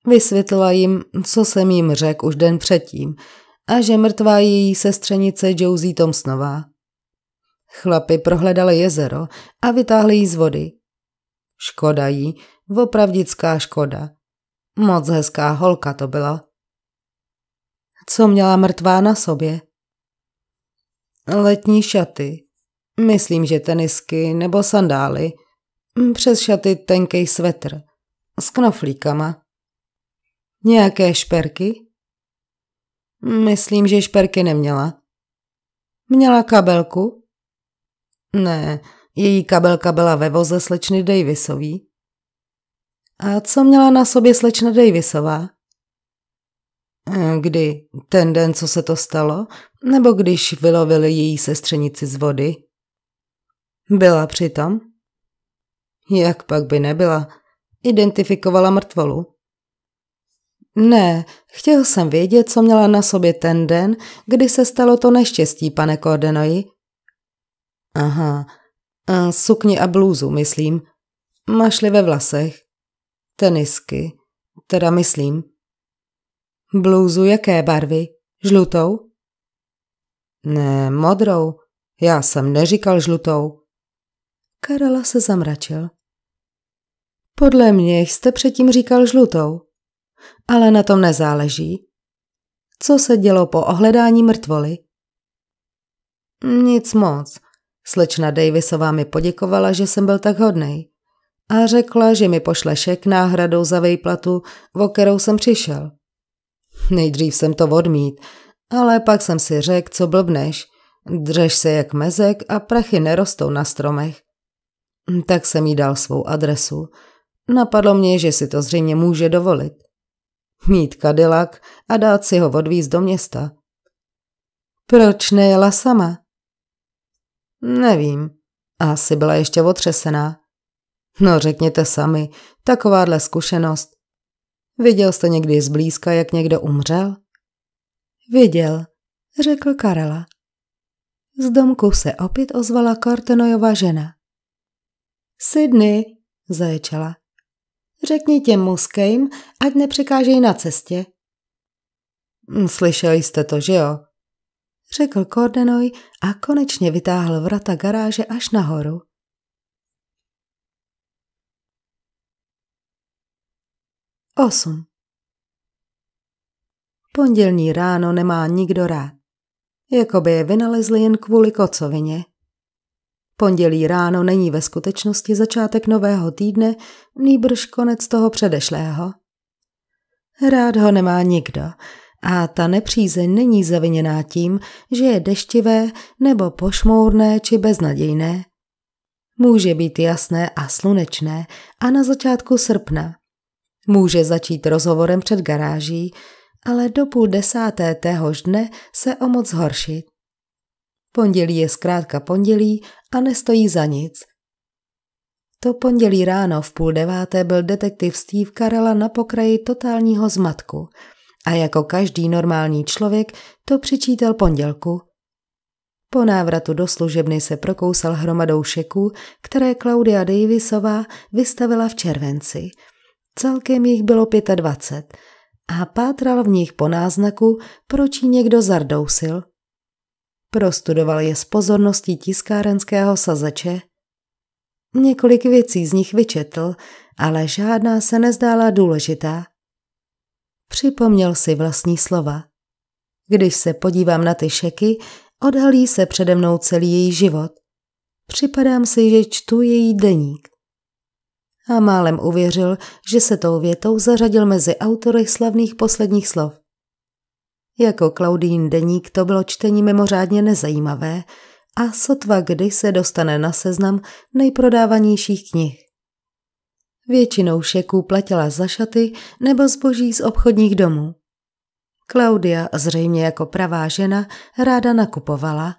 [SPEAKER 1] Vysvětlila jim, co jsem jim řekl už den předtím a že mrtvá její sestřenice Josie Tomsnová. Chlapi prohledali jezero a vytáhli jí z vody. Škoda jí, opravdická škoda. Moc hezká holka to byla. Co měla mrtvá na sobě? Letní šaty. Myslím, že tenisky nebo sandály. Hm, přes šaty tenkej svetr. S knoflíkama. Nějaké šperky? Myslím, že šperky neměla. Měla kabelku? Ne, její kabelka byla ve voze slečny Davisový. A co měla na sobě slečna Davisová? Hm, kdy? Ten den, co se to stalo? Nebo když vylovili její sestřenici z vody? Byla přitom? Jak pak by nebyla? Identifikovala mrtvolu. Ne, chtěl jsem vědět, co měla na sobě ten den, kdy se stalo to neštěstí, pane Kordenoji. Aha, a sukni a blůzu, myslím. Mašli ve vlasech. Tenisky, teda myslím. Blůzu jaké barvy? Žlutou? Ne, modrou. Já jsem neříkal žlutou. Karela se zamračil. Podle mě jste předtím říkal žlutou. Ale na tom nezáleží. Co se dělo po ohledání mrtvoly? Nic moc. Slečna Davisová mi poděkovala, že jsem byl tak hodnej. A řekla, že mi pošle šek náhradou za vejplatu, o kterou jsem přišel. Nejdřív jsem to odmít, ale pak jsem si řekl, co blbneš. Dřeš se jak mezek a prachy nerostou na stromech. Tak jsem jí dal svou adresu. Napadlo mě, že si to zřejmě může dovolit. Mít kadilak a dát si ho odvíz do města. Proč nejela sama? Nevím. Asi byla ještě otřesená. No řekněte sami, takováhle zkušenost. Viděl jste někdy zblízka, jak někdo umřel? Viděl, řekl Karela. Z domku se opět ozvala Kortenojova žena. Sydney, zaječela. Řekni těm muskejm, ať nepřekážejí na cestě. Hm, slyšeli jste to, že jo? Řekl Kordenoj a konečně vytáhl vrata garáže až nahoru. Osm. Pondělní ráno nemá nikdo rád. Jakoby je vynalezli jen kvůli kocovině. Pondělí ráno není ve skutečnosti začátek nového týdne, nýbrž konec toho předešlého. Rád ho nemá nikdo a ta nepřízeň není zaviněná tím, že je deštivé nebo pošmourné či beznadějné. Může být jasné a slunečné a na začátku srpna. Může začít rozhovorem před garáží, ale do půl desáté téhož dne se o moc horšit. Pondělí je zkrátka pondělí a nestojí za nic. To pondělí ráno v půl deváté byl detektiv Steve Karela na pokraji totálního zmatku a jako každý normální člověk to přičítal pondělku. Po návratu do služebny se prokousal hromadou šeků, které Claudia Davisová vystavila v červenci. Celkem jich bylo 25 a pátral v nich po náznaku, proč ji někdo zardousil. Prostudoval je s pozorností tiskárenského sazače. Několik věcí z nich vyčetl, ale žádná se nezdála důležitá. Připomněl si vlastní slova. Když se podívám na ty šeky, odhalí se přede mnou celý její život. Připadám si, že čtu její deník a málem uvěřil, že se tou větou zařadil mezi autory slavných posledních slov. Jako Klaudín Deník to bylo čtení mimořádně nezajímavé a sotva kdy se dostane na seznam nejprodávanějších knih. Většinou šeků platila za šaty nebo zboží z obchodních domů. Klaudia, zřejmě jako pravá žena, ráda nakupovala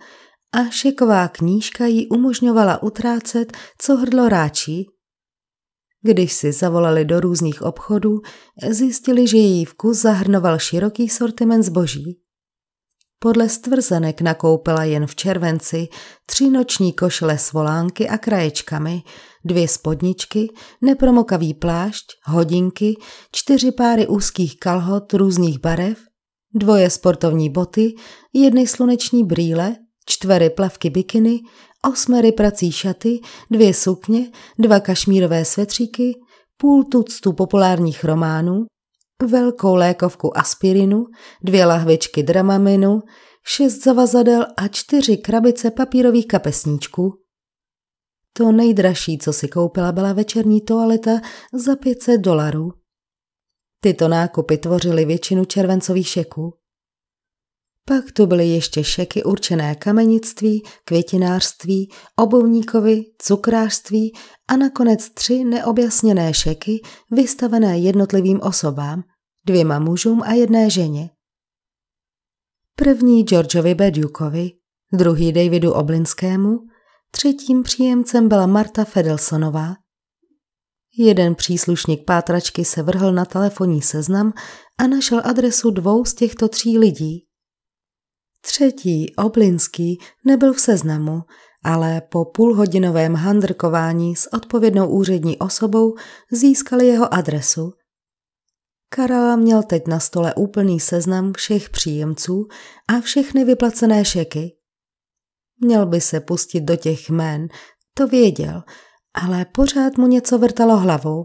[SPEAKER 1] a šeková knížka jí umožňovala utrácet, co hrdlo ráčí když si zavolali do různých obchodů, zjistili, že její vkus zahrnoval široký sortiment zboží. Podle stvrzenek nakoupila jen v červenci tři noční košile s volánky a kraječkami, dvě spodničky, nepromokavý plášť, hodinky, čtyři páry úzkých kalhot různých barev, dvoje sportovní boty, jedny sluneční brýle, čtvery plavky bikiny osmery prací šaty, dvě sukně, dva kašmírové svetříky, půl tuctu populárních románů, velkou lékovku aspirinu, dvě lahvičky dramaminu, šest zavazadel a čtyři krabice papírových kapesníčků. To nejdražší, co si koupila, byla večerní toaleta za 500 dolarů. Tyto nákupy tvořily většinu červencových šeků. Pak tu byly ještě šeky určené kamenictví, květinářství, obovníkovi, cukrářství a nakonec tři neobjasněné šeky vystavené jednotlivým osobám, dvěma mužům a jedné ženě. První Georgeovi Bedukovi, druhý Davidu Oblinskému, třetím příjemcem byla Marta Fedelsonová. Jeden příslušník pátračky se vrhl na telefonní seznam a našel adresu dvou z těchto tří lidí – Třetí, Oblinský, nebyl v seznamu, ale po půlhodinovém handrkování s odpovědnou úřední osobou získali jeho adresu. Karala měl teď na stole úplný seznam všech příjemců a všechny vyplacené šeky. Měl by se pustit do těch jmén, to věděl, ale pořád mu něco vrtalo hlavou.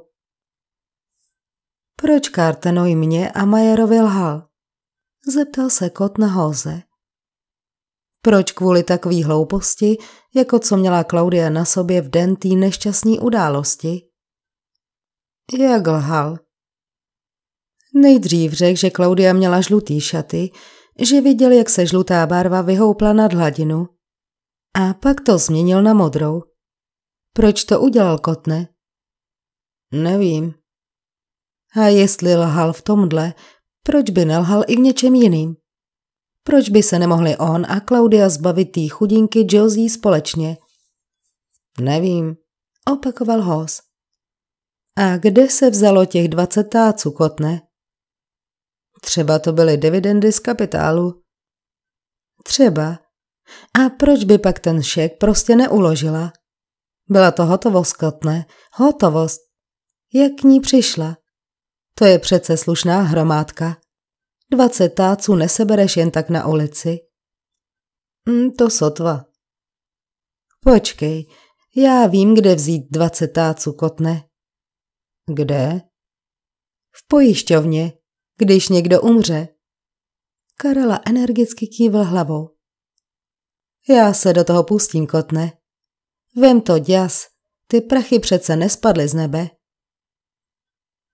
[SPEAKER 1] Proč Kartenoj mě a Majerovi lhal? Zeptal se kot na hoze. Proč kvůli takové hlouposti, jako co měla Klaudia na sobě v den té nešťastné události? Jak lhal? Nejdřív řekl, že Klaudia měla žlutý šaty, že viděl, jak se žlutá barva vyhoupla nad hladinu. A pak to změnil na modrou. Proč to udělal Kotne? Nevím. A jestli lhal v tomhle, proč by nelhal i v něčem jiným? Proč by se nemohli on a Claudia zbavit tý chudinky Josie společně? Nevím, opakoval Hos. A kde se vzalo těch dvacet táců, kotne? Třeba to byly dividendy z kapitálu. Třeba. A proč by pak ten šek prostě neuložila? Byla to hotovost, kotne. Hotovost. Jak k ní přišla? To je přece slušná hromádka. Dvacet táců nesebereš jen tak na ulici. Hm, to sotva. Počkej, já vím, kde vzít dvacet táců kotne. Kde? V pojišťovně, když někdo umře. Karela energicky kývl hlavou. Já se do toho pustím, kotne. Vem to, děs, ty prachy přece nespadly z nebe.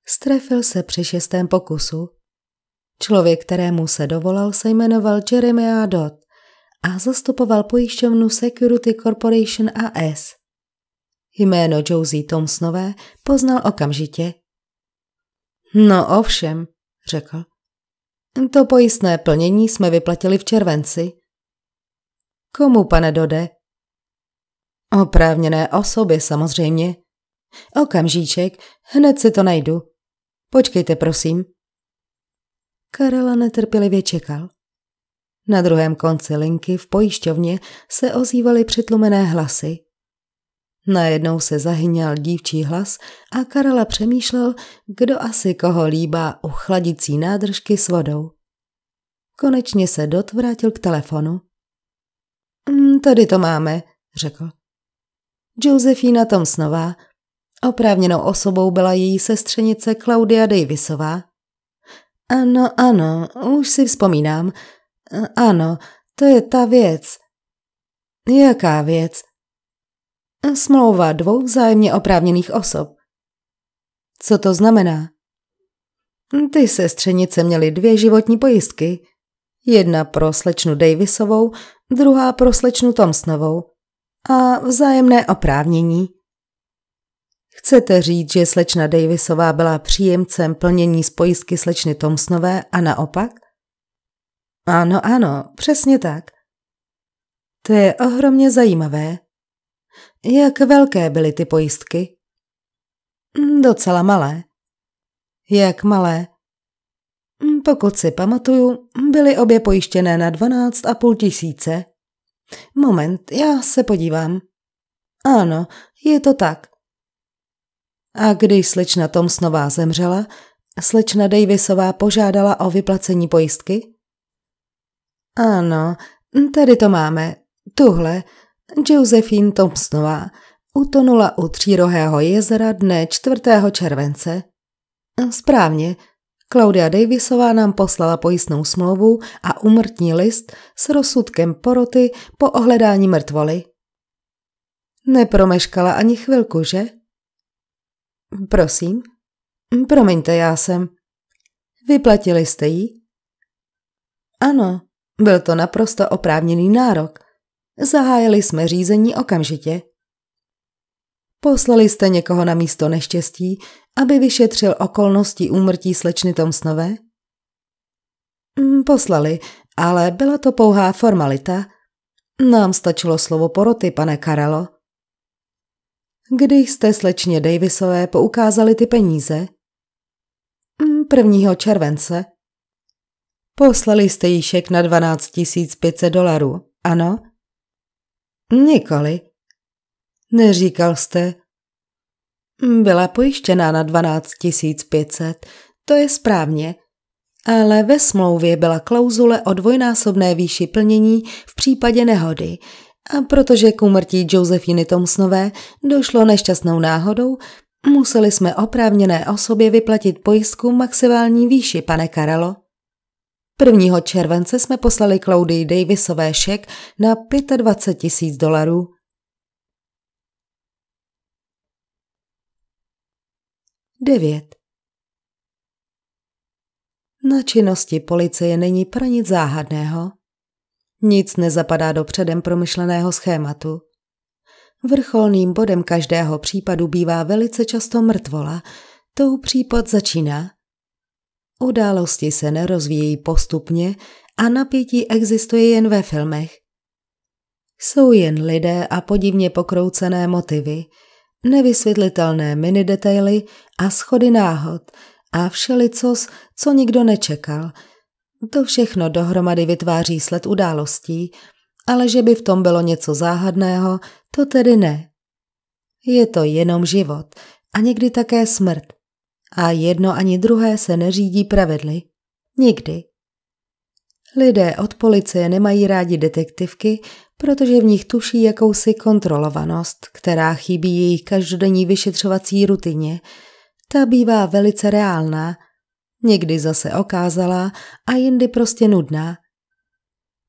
[SPEAKER 1] Strefil se při šestém pokusu Člověk, kterému se dovolal, se jmenoval A. Dodd a zastupoval pojišťovnu Security Corporation AS. Jméno Josie Thompsonové poznal okamžitě. No ovšem, řekl. To pojistné plnění jsme vyplatili v červenci. Komu, pane Dode? Oprávněné osobě samozřejmě. Okamžíček, hned si to najdu. Počkejte, prosím. Karela netrpělivě čekal. Na druhém konci linky v pojišťovně se ozývaly přitlumené hlasy. Najednou se zahyněl dívčí hlas a Karela přemýšlel, kdo asi koho líbá u chladicí nádržky s vodou. Konečně se Dot vrátil k telefonu. Mm, tady to máme, řekl. Josefína Tomsnová. Oprávněnou osobou byla její sestřenice Claudia Davisová, ano, ano, už si vzpomínám. Ano, to je ta věc. Jaká věc? Smlouva dvou vzájemně oprávněných osob. Co to znamená? Ty sestřenice měly dvě životní pojistky. Jedna pro slečnu Davisovou, druhá pro slečnu Thompsonovou. A vzájemné oprávnění. Chcete říct, že slečna Davisová byla příjemcem plnění z pojistky slečny Tomsnové a naopak? Ano, ano, přesně tak. To je ohromně zajímavé. Jak velké byly ty pojistky? Mm, docela malé. Jak malé? Mm, pokud si pamatuju, byly obě pojištěné na 12,5 tisíce. Moment, já se podívám. Ano, je to tak. A když slečna Tomsnová zemřela, slečna Davisová požádala o vyplacení pojistky? Ano, tady to máme. Tuhle, Josephine Tomsnová, utonula u Třírohého jezera dne 4. července. Správně, Claudia Davisová nám poslala pojistnou smlouvu a umrtní list s rozsudkem poroty po ohledání mrtvoly. Nepromeškala ani chvilku, že? Prosím? Hm, promiňte, já jsem. Vyplatili jste ji? Ano, byl to naprosto oprávněný nárok. Zahájili jsme řízení okamžitě. Poslali jste někoho na místo neštěstí, aby vyšetřil okolnosti úmrtí slečny Tomsnové? Hm, poslali, ale byla to pouhá formalita. Nám stačilo slovo poroty, pane Karelo. Kdy jste slečně Davisové poukázali ty peníze? Hm, prvního července. Poslali jste jí šek na 12 500 dolarů, ano? Nikoli. Neříkal jste. Hm, byla pojištěná na 12 500, to je správně. Ale ve smlouvě byla klauzule o dvojnásobné výši plnění v případě nehody, a protože k úmrtí Josefiny Tomsnové došlo nešťastnou náhodou, museli jsme oprávněné osobě vyplatit pojistku maximální výši, pane Karelo. 1. července jsme poslali Claudii Davisové šek na 25 tisíc dolarů. Devět. Na činnosti policie není pro nic záhadného. Nic nezapadá do předem promyšleného schématu. Vrcholným bodem každého případu bývá velice často mrtvola, tou případ začíná. Události se nerozvíjí postupně a napětí existuje jen ve filmech. Jsou jen lidé a podivně pokroucené motivy, nevysvětlitelné minidetaily a schody náhod a všelicos, co nikdo nečekal – to všechno dohromady vytváří sled událostí, ale že by v tom bylo něco záhadného, to tedy ne. Je to jenom život a někdy také smrt. A jedno ani druhé se neřídí pravidly. Nikdy. Lidé od policie nemají rádi detektivky, protože v nich tuší jakousi kontrolovanost, která chybí jejich každodenní vyšetřovací rutině. Ta bývá velice reálná někdy zase okázalá a jindy prostě nudná.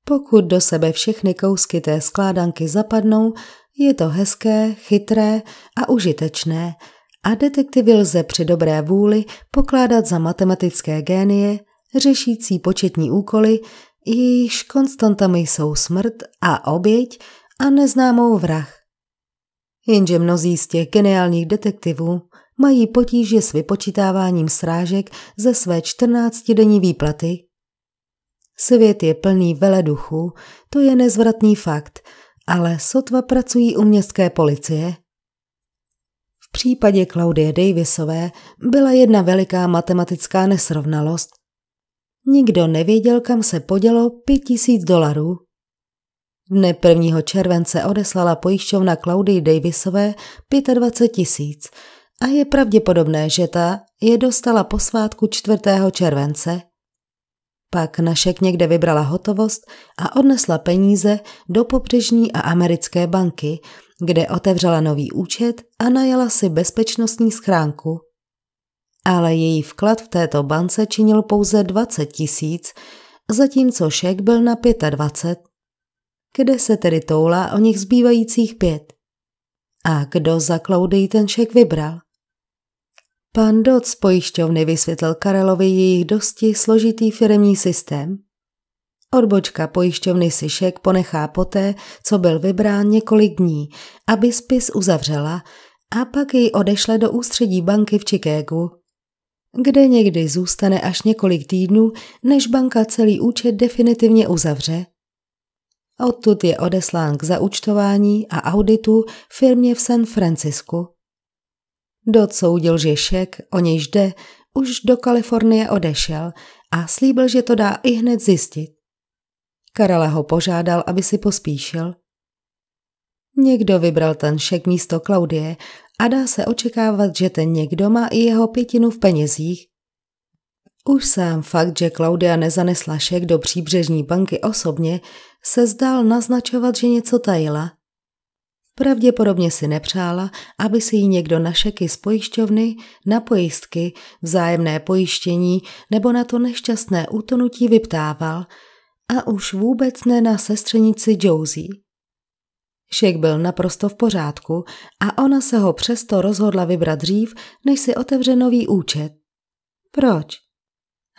[SPEAKER 1] Pokud do sebe všechny kousky té skládanky zapadnou, je to hezké, chytré a užitečné a detektivy lze při dobré vůli pokládat za matematické génie, řešící početní úkoly, jejichž konstantami jsou smrt a oběť a neznámou vrah. Jenže mnozí z těch geniálních detektivů mají potíže s vypočítáváním srážek ze své 14-denní výplaty. Svět je plný veleduchů, to je nezvratný fakt, ale sotva pracují u městské policie. V případě Claudie Davisové byla jedna veliká matematická nesrovnalost. Nikdo nevěděl, kam se podělo 5000 dolarů. Dne 1. července odeslala pojišťovna Claudie Davisové 25 tisíc, a je pravděpodobné, že ta je dostala po svátku 4. července. Pak Našek někde vybrala hotovost a odnesla peníze do popřežní a americké banky, kde otevřela nový účet a najala si bezpečnostní schránku. Ale její vklad v této bance činil pouze 20 tisíc, zatímco šek byl na 25. Kde se tedy toulá o nich zbývajících pět? A kdo za Klaudy ten šek vybral? Pan Doc z pojišťovny vysvětlil Karelovi jejich dosti složitý firemní systém. Odbočka pojišťovny si šek ponechá poté, co byl vybrán několik dní, aby spis uzavřela a pak jej odešle do ústředí banky v Chicagu, kde někdy zůstane až několik týdnů, než banka celý účet definitivně uzavře. Odtud je odeslán k zaučtování a auditu firmě v San Francisku. Docoudil, že šek, o něj jde, už do Kalifornie odešel a slíbil, že to dá i hned zjistit. Karela ho požádal, aby si pospíšil. Někdo vybral ten šek místo Klaudie a dá se očekávat, že ten někdo má i jeho pětinu v penězích. Už sám fakt, že Klaudia nezanesla šek do příbřežní banky osobně, se zdál naznačovat, že něco tajila. Pravděpodobně si nepřála, aby si ji někdo na šeky z pojišťovny, na pojistky, vzájemné pojištění nebo na to nešťastné útonutí vyptával a už vůbec ne na sestřenici Josie. Šek byl naprosto v pořádku a ona se ho přesto rozhodla vybrat dřív, než si otevře nový účet. Proč?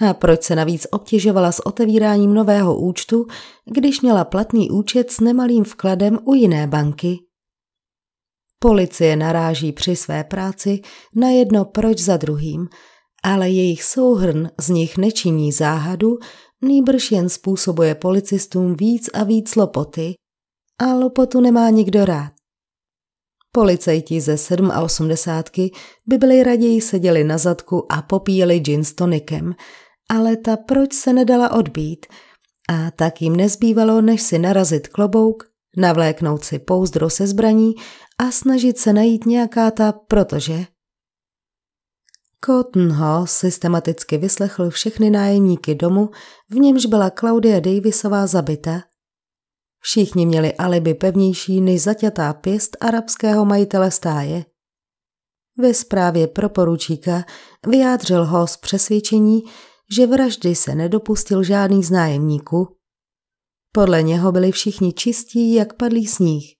[SPEAKER 1] A proč se navíc obtěžovala s otevíráním nového účtu, když měla platný účet s nemalým vkladem u jiné banky? Policie naráží při své práci na jedno proč za druhým, ale jejich souhrn z nich nečiní záhadu, nýbrž jen způsobuje policistům víc a víc lopoty a lopotu nemá nikdo rád. Policajti ze 87 by byli raději seděli na zadku a popíjeli gin s tonikem, ale ta proč se nedala odbít a tak jim nezbývalo, než si narazit klobouk, navléknout si pouzdro se zbraní a snažit se najít nějaká ta protože. Cotton Hall systematicky vyslechl všechny nájemníky domu, v němž byla Claudia Davisová zabita. Všichni měli alibi pevnější než zaťatá pěst arabského majitele stáje. Ve zprávě pro poručíka vyjádřil ho z přesvědčení, že vraždy se nedopustil žádný z nájemníků. Podle něho byli všichni čistí, jak padlý sníh.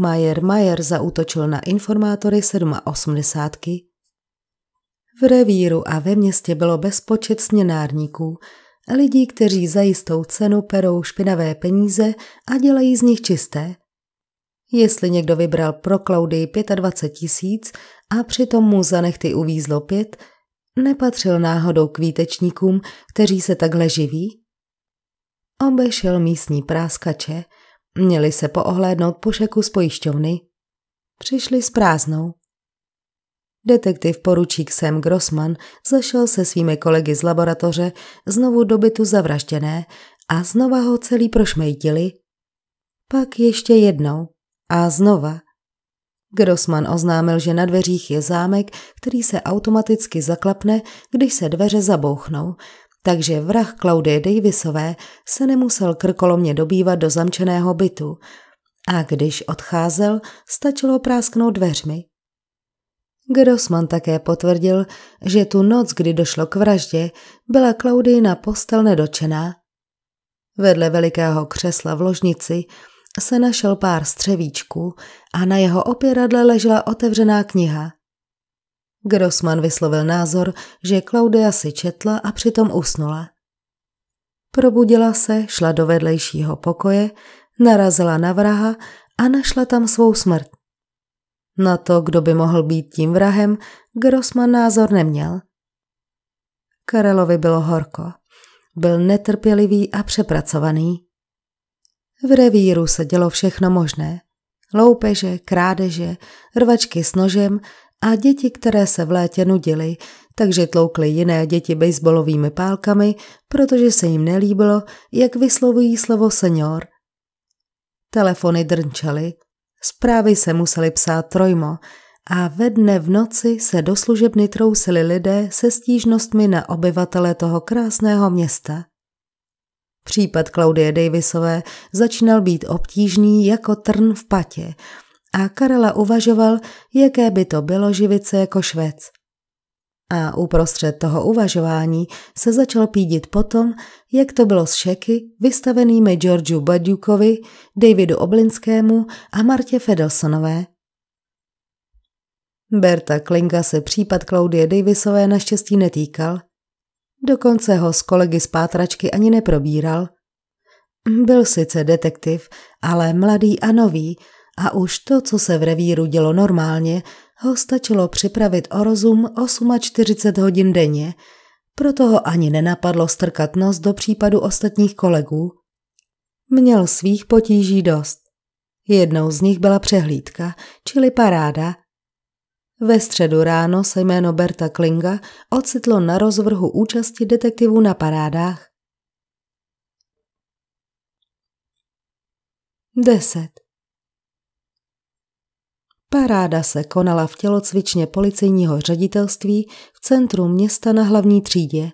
[SPEAKER 1] Mayer Mayer zautočil na informátory 87. V revíru a ve městě bylo bezpočet směnárníků, lidí, kteří za jistou cenu perou špinavé peníze a dělají z nich čisté. Jestli někdo vybral pro Klaudy 25 tisíc a přitom mu za nechty uvízlo pět, nepatřil náhodou k výtečníkům, kteří se takhle živí? Obešel místní práskače – Měli se poohlédnout po šeku z pojišťovny. Přišli s prázdnou. Detektiv poručík Sam Grossman zašel se svými kolegy z laboratoře znovu do bytu zavražděné a znova ho celý prošmejtili. Pak ještě jednou a znova. Grossman oznámil, že na dveřích je zámek, který se automaticky zaklapne, když se dveře zabouchnou, takže vrah Klaudie Davisové se nemusel krkolomně dobývat do zamčeného bytu a když odcházel, stačilo prásknout dveřmi. Grossman také potvrdil, že tu noc, kdy došlo k vraždě, byla Klaudii na postel nedočená. Vedle velikého křesla v ložnici se našel pár střevíčků a na jeho opěradle ležela otevřená kniha. Grossman vyslovil názor, že Klaudia si četla a přitom usnula. Probudila se, šla do vedlejšího pokoje, narazila na vraha a našla tam svou smrt. Na to, kdo by mohl být tím vrahem, Grossman názor neměl. Karelovi bylo horko. Byl netrpělivý a přepracovaný. V revíru se dělo všechno možné. Loupeže, krádeže, rvačky s nožem, a děti, které se v létě nudily, takže tloukly jiné děti baseballovými pálkami, protože se jim nelíbilo, jak vyslovují slovo senior. Telefony drnčely, zprávy se museli psát trojmo a ve dne v noci se do služebny trousili lidé se stížnostmi na obyvatele toho krásného města. Případ Claudie Davisové začínal být obtížný jako trn v patě – a Karela uvažoval, jaké by to bylo živit se jako švec. A uprostřed toho uvažování se začal pídit potom, jak to bylo s šeky vystavenými Georgiu Badjukovi, Davidu Oblinskému a Martě Fedelsonové. Berta Klinga se případ Claudie Davisové naštěstí netýkal. Dokonce ho s kolegy z pátračky ani neprobíral. Byl sice detektiv, ale mladý a nový – a už to, co se v revíru dělo normálně, ho stačilo připravit o rozum 48 hodin denně, proto ho ani nenapadlo strkat nos do případu ostatních kolegů. Měl svých potíží dost. Jednou z nich byla přehlídka, čili paráda. Ve středu ráno se jméno Berta Klinga ocitlo na rozvrhu účasti detektivů na parádách. 10. Paráda se konala v tělocvičně policejního ředitelství v centru města na hlavní třídě.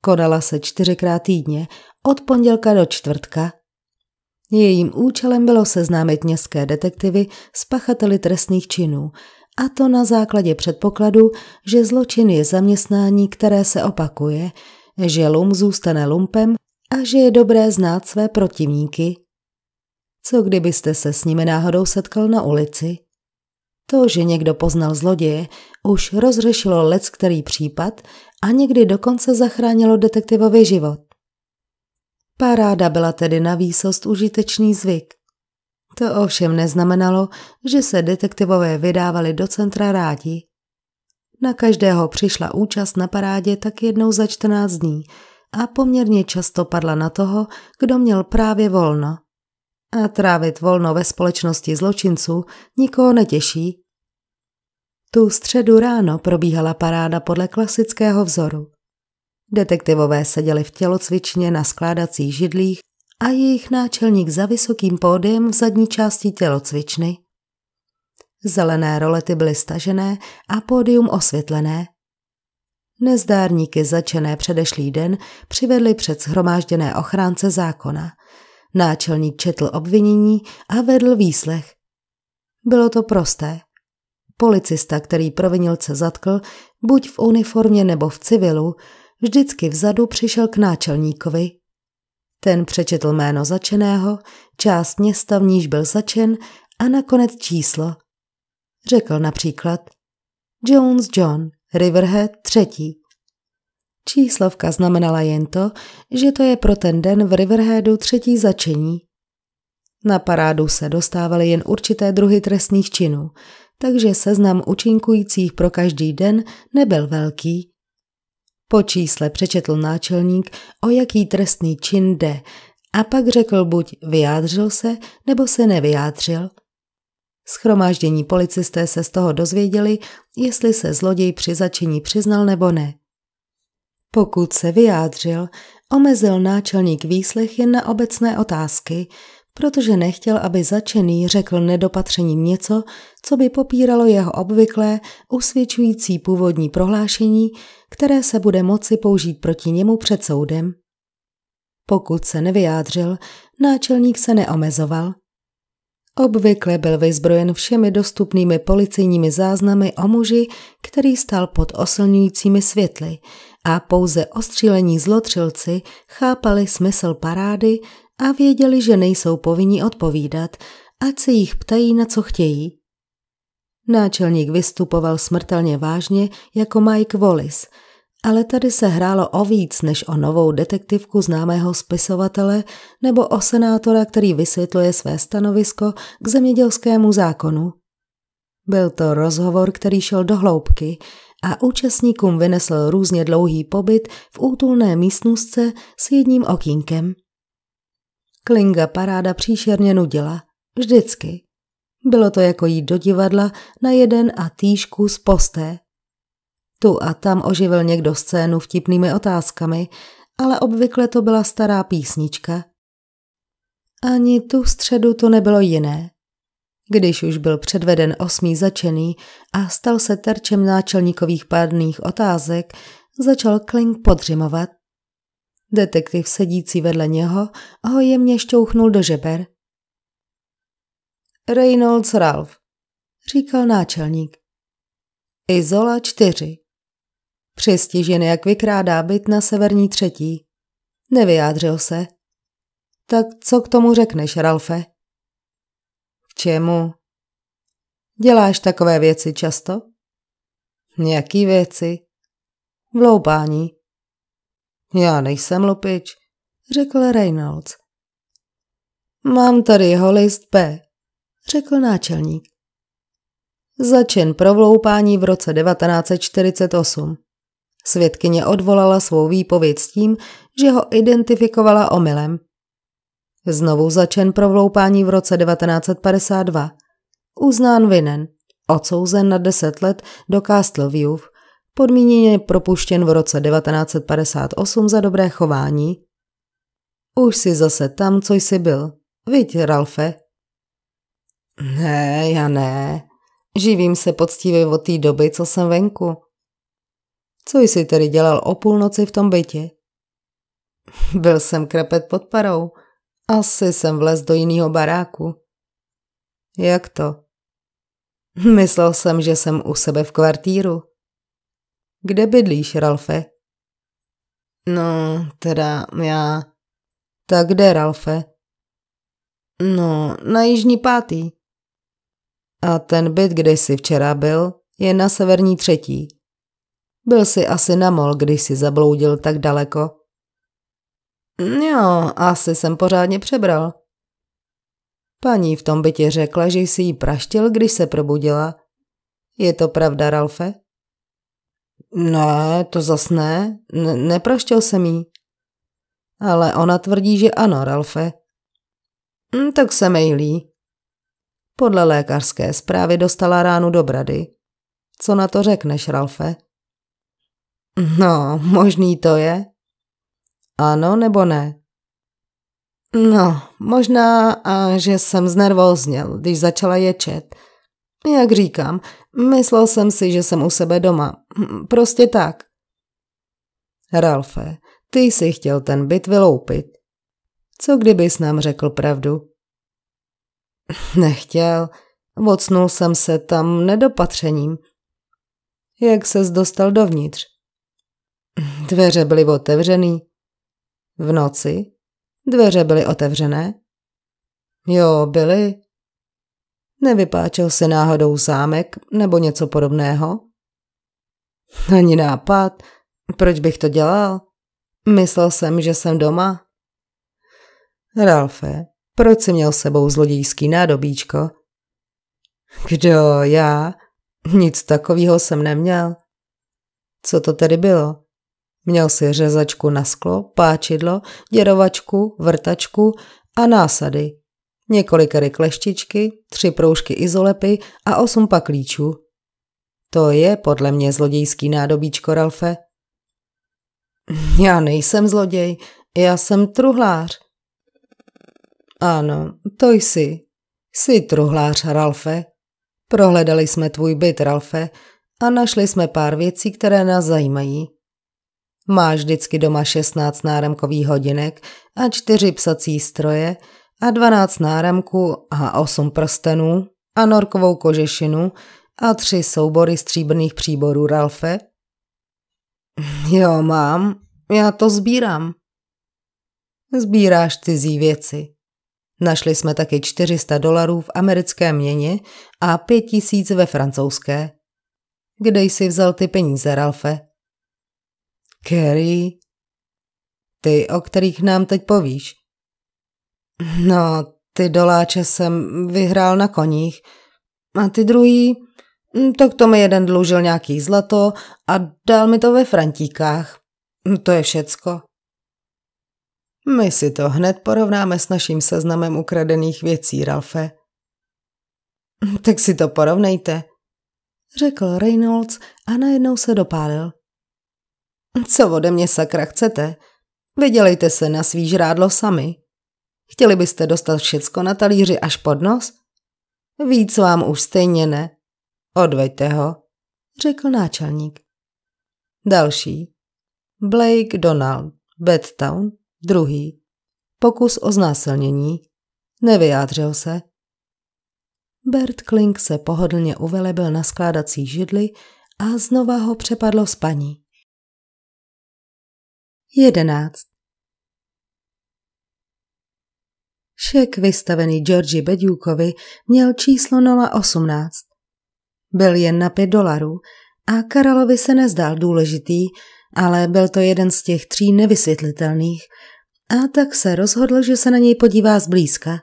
[SPEAKER 1] Konala se čtyřikrát týdně, od pondělka do čtvrtka. Jejím účelem bylo seznámit městské detektivy s pachateli trestných činů, a to na základě předpokladu, že zločin je zaměstnání, které se opakuje, že lum zůstane lumpem a že je dobré znát své protivníky. Co kdybyste se s nimi náhodou setkal na ulici? To, že někdo poznal zloděje, už rozřešilo lec který případ a někdy dokonce zachránilo detektivovi život. Paráda byla tedy na výsost užitečný zvyk. To ovšem neznamenalo, že se detektivové vydávali do centra rádi. Na každého přišla účast na parádě tak jednou za 14 dní a poměrně často padla na toho, kdo měl právě volno. A trávit volno ve společnosti zločinců nikoho netěší tu středu ráno probíhala paráda podle klasického vzoru. Detektivové seděli v tělocvičně na skládacích židlích a jejich náčelník za vysokým pódiem v zadní části tělocvičny. Zelené rolety byly stažené a pódium osvětlené. Nezdárníky začené předešlý den přivedli před shromážděné ochránce zákona. Náčelník četl obvinění a vedl výslech. Bylo to prosté – Policista, který provinilce zatkl, buď v uniformě nebo v civilu, vždycky vzadu přišel k náčelníkovi. Ten přečetl jméno začeného, část města, v níž byl začen a nakonec číslo. Řekl například Jones John, Riverhead třetí. Číslovka znamenala jen to, že to je pro ten den v Riverheadu třetí začení. Na parádu se dostávaly jen určité druhy trestných činů – takže seznam účinkujících pro každý den nebyl velký. Po čísle přečetl náčelník, o jaký trestný čin jde, a pak řekl buď vyjádřil se, nebo se nevyjádřil. Schromáždění policisté se z toho dozvěděli, jestli se zloděj při začení přiznal nebo ne. Pokud se vyjádřil, omezil náčelník výslech jen na obecné otázky, protože nechtěl, aby začený řekl nedopatřením něco, co by popíralo jeho obvyklé, usvědčující původní prohlášení, které se bude moci použít proti němu před soudem. Pokud se nevyjádřil, náčelník se neomezoval. Obvykle byl vyzbrojen všemi dostupnými policejními záznamy o muži, který stal pod oslňujícími světly a pouze ostřílení zlotřilci chápali smysl parády a věděli, že nejsou povinni odpovídat, ať se jich ptají, na co chtějí. Náčelník vystupoval smrtelně vážně jako Mike Wallace, ale tady se hrálo o víc než o novou detektivku známého spisovatele nebo o senátora, který vysvětluje své stanovisko k zemědělskému zákonu. Byl to rozhovor, který šel do hloubky a účastníkům vynesl různě dlouhý pobyt v útulné místnostce s jedním okýnkem. Klinga paráda příšerně nudila. Vždycky. Bylo to jako jít do divadla na jeden a týžku z posté. Tu a tam oživil někdo scénu vtipnými otázkami, ale obvykle to byla stará písnička. Ani tu středu to nebylo jiné. Když už byl předveden osmý začený a stal se terčem náčelníkových pádných otázek, začal Kling podřimovat Detektiv sedící vedle něho ho jemně šťouchnul do žeber. Reynolds Ralph, říkal náčelník. Izola 4. Přestěžen, jak vykrádá byt na severní třetí. Nevyjádřil se. Tak co k tomu řekneš, Ralfe? K čemu? Děláš takové věci často? Nějaký věci? Vloupání. Já nejsem lupič, řekl Reynolds. Mám tady jeho list P, řekl náčelník. Začen provloupání v roce 1948. Svědkyně odvolala svou výpověď s tím, že ho identifikovala omylem. Znovu začen provloupání v roce 1952. Uznán vinen. Odsouzen na deset let do Castleview podmíněně propuštěn v roce 1958 za dobré chování. Už si zase tam, co jsi byl. Viď, Ralfe? Ne, já ne. Živím se poctivě od té doby, co jsem venku. Co jsi tedy dělal o půlnoci v tom bytě? Byl jsem krepet pod parou. Asi jsem vlez do jiného baráku. Jak to? Myslel jsem, že jsem u sebe v kvartíru. Kde bydlíš, Ralfe? No, teda já... Tak kde, Ralfe? No, na jižní pátý. A ten byt, kde jsi včera byl, je na severní třetí. Byl jsi asi na mol, když jsi zabloudil tak daleko. Jo, asi jsem pořádně přebral. Paní v tom bytě řekla, že jsi jí praštil, když se probudila. Je to pravda, Ralfe? Ne, no, to zas ne. N- nepraštil jsem jí. Ale ona tvrdí, že ano, Ralfe. Hm, tak se mejlí. Podle lékařské zprávy dostala ránu do brady. Co na to řekneš, Ralfe? No, možný to je. Ano nebo ne? No, možná, a že jsem znervozněl, když začala ječet – jak říkám, myslel jsem si, že jsem u sebe doma. Hm, prostě tak. Ralfe, ty jsi chtěl ten byt vyloupit. Co kdybys nám řekl pravdu? Nechtěl. Vocnul jsem se tam nedopatřením. Jak ses dostal dovnitř? Dveře byly otevřený. V noci? Dveře byly otevřené? Jo, byly. Nevypáčil si náhodou zámek nebo něco podobného? Ani nápad. Proč bych to dělal? Myslel jsem, že jsem doma. Ralfe, proč jsi měl sebou zlodějský nádobíčko? Kdo, já? Nic takového jsem neměl. Co to tedy bylo? Měl si řezačku na sklo, páčidlo, děrovačku, vrtačku a násady, několik kleštičky, tři proužky izolepy a osm paklíčů. To je podle mě zlodějský nádobíčko, Ralfe. Já nejsem zloděj, já jsem truhlář. Ano, to jsi. Jsi truhlář, Ralfe. Prohledali jsme tvůj byt, Ralfe, a našli jsme pár věcí, které nás zajímají. Máš vždycky doma 16 náramkových hodinek a čtyři psací stroje – a 12 náramků a 8 prstenů a norkovou kožešinu a tři soubory stříbrných příborů Ralfe? Jo, mám. Já to sbírám. Sbíráš cizí věci. Našli jsme taky 400 dolarů v americké měně a 5000 ve francouzské. Kde jsi vzal ty peníze, Ralfe? Kerry. Ty, o kterých nám teď povíš. No, ty doláče jsem vyhrál na koních. A ty druhý? Hm, tak to mi jeden dlužil nějaký zlato a dal mi to ve frantíkách. Hm, to je všecko. My si to hned porovnáme s naším seznamem ukradených věcí, Ralfe. Hm, tak si to porovnejte, řekl Reynolds a najednou se dopálil. Co ode mě sakra chcete? Vydělejte se na svý žrádlo sami. Chtěli byste dostat všecko na talíři až pod nos? Víc vám už stejně ne. Odveďte ho, řekl náčelník. Další. Blake Donald, Bedtown, druhý. Pokus o znásilnění. Nevyjádřil se. Bert Klink se pohodlně uvelebil na skládací židli a znova ho přepadlo spaní. 11. Šek vystavený Georgi Bedjukovi měl číslo 018. Byl jen na 5 dolarů a Karalovi se nezdál důležitý, ale byl to jeden z těch tří nevysvětlitelných a tak se rozhodl, že se na něj podívá zblízka.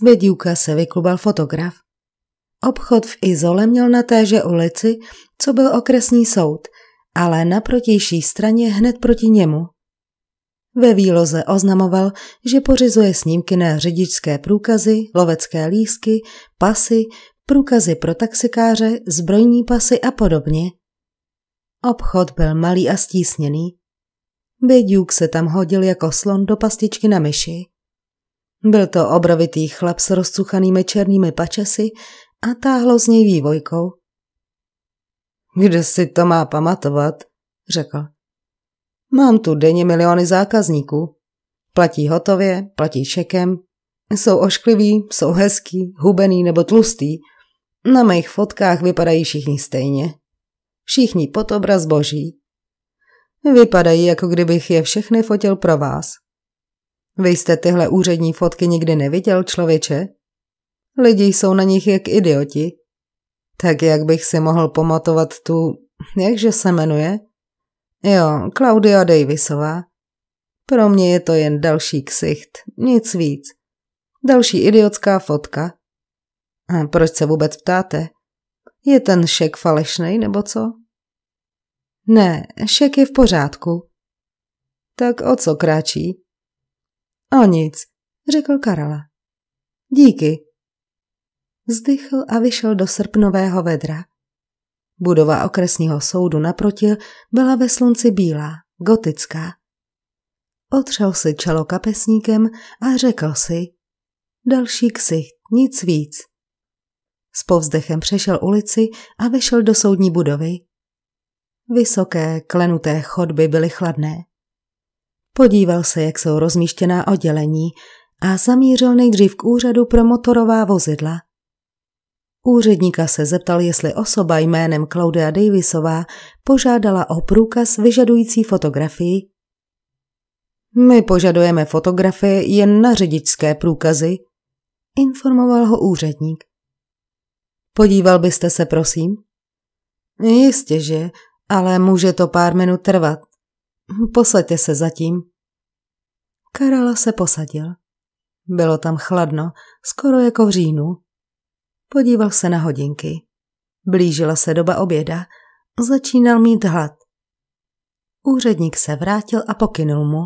[SPEAKER 1] Z Bedjuka se vyklubal fotograf. Obchod v Izole měl na téže ulici, co byl okresní soud, ale na protější straně hned proti němu – ve výloze oznamoval, že pořizuje snímky na řidičské průkazy, lovecké lísky, pasy, průkazy pro taxikáře, zbrojní pasy a podobně. Obchod byl malý a stísněný. Bejďůk se tam hodil jako slon do pastičky na myši. Byl to obrovitý chlap s rozcuchanými černými pačesy a táhlo z něj vývojkou. Kde si to má pamatovat, řekl. Mám tu denně miliony zákazníků. Platí hotově, platí čekem. Jsou oškliví, jsou hezký, hubený nebo tlustý. Na mých fotkách vypadají všichni stejně. Všichni pod obraz boží. Vypadají, jako kdybych je všechny fotil pro vás. Vy jste tyhle úřední fotky nikdy neviděl, člověče? Lidi jsou na nich jak idioti. Tak jak bych si mohl pamatovat tu, jakže se jmenuje? Jo, Claudia Davisová. Pro mě je to jen další ksicht, nic víc. Další idiotská fotka. A proč se vůbec ptáte? Je ten šek falešnej nebo co? Ne, šek je v pořádku. Tak o co kráčí? O nic, řekl Karala. Díky. Zdychl a vyšel do srpnového vedra. Budova okresního soudu naproti byla ve slunci bílá, gotická. Otřel si čelo kapesníkem a řekl si další ksicht, nic víc. S povzdechem přešel ulici a vešel do soudní budovy. Vysoké, klenuté chodby byly chladné. Podíval se, jak jsou rozmíštěná oddělení a zamířil nejdřív k úřadu pro motorová vozidla – Úředníka se zeptal, jestli osoba jménem Claudia Davisová požádala o průkaz vyžadující fotografii. My požadujeme fotografie jen na řidičské průkazy, informoval ho úředník. Podíval byste se, prosím? Jistě, že, ale může to pár minut trvat. Posaďte se zatím. Karala se posadil. Bylo tam chladno, skoro jako v říjnu. Podíval se na hodinky. Blížila se doba oběda. Začínal mít hlad. Úředník se vrátil a pokynul mu.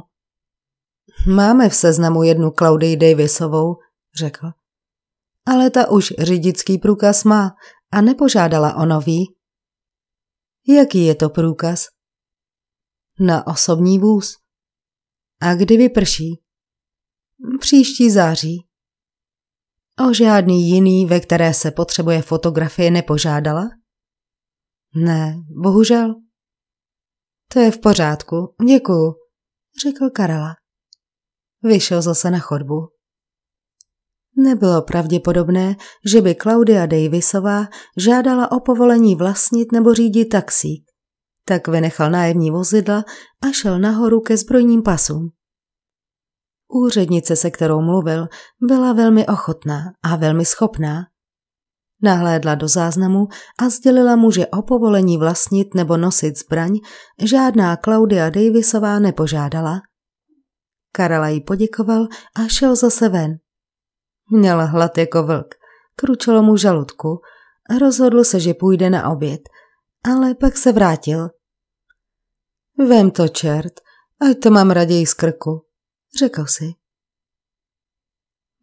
[SPEAKER 1] Máme v seznamu jednu Claudii Davisovou, řekl. Ale ta už řidický průkaz má a nepožádala o nový. Jaký je to průkaz? Na osobní vůz. A kdy vyprší? Příští září o žádný jiný, ve které se potřebuje fotografie, nepožádala? Ne, bohužel. To je v pořádku, děkuju, řekl Karela. Vyšel zase na chodbu. Nebylo pravděpodobné, že by Claudia Davisová žádala o povolení vlastnit nebo řídit taxík. Tak vynechal nájemní vozidla a šel nahoru ke zbrojním pasům. Úřednice, se kterou mluvil, byla velmi ochotná a velmi schopná. Nahlédla do záznamu a sdělila mu, že o povolení vlastnit nebo nosit zbraň žádná Claudia Davisová nepožádala. Karala jí poděkoval a šel zase ven. Měl hlad jako vlk, kručelo mu žaludku a rozhodl se, že půjde na oběd, ale pak se vrátil. Vem to čert, ať to mám raději z krku, řekl si.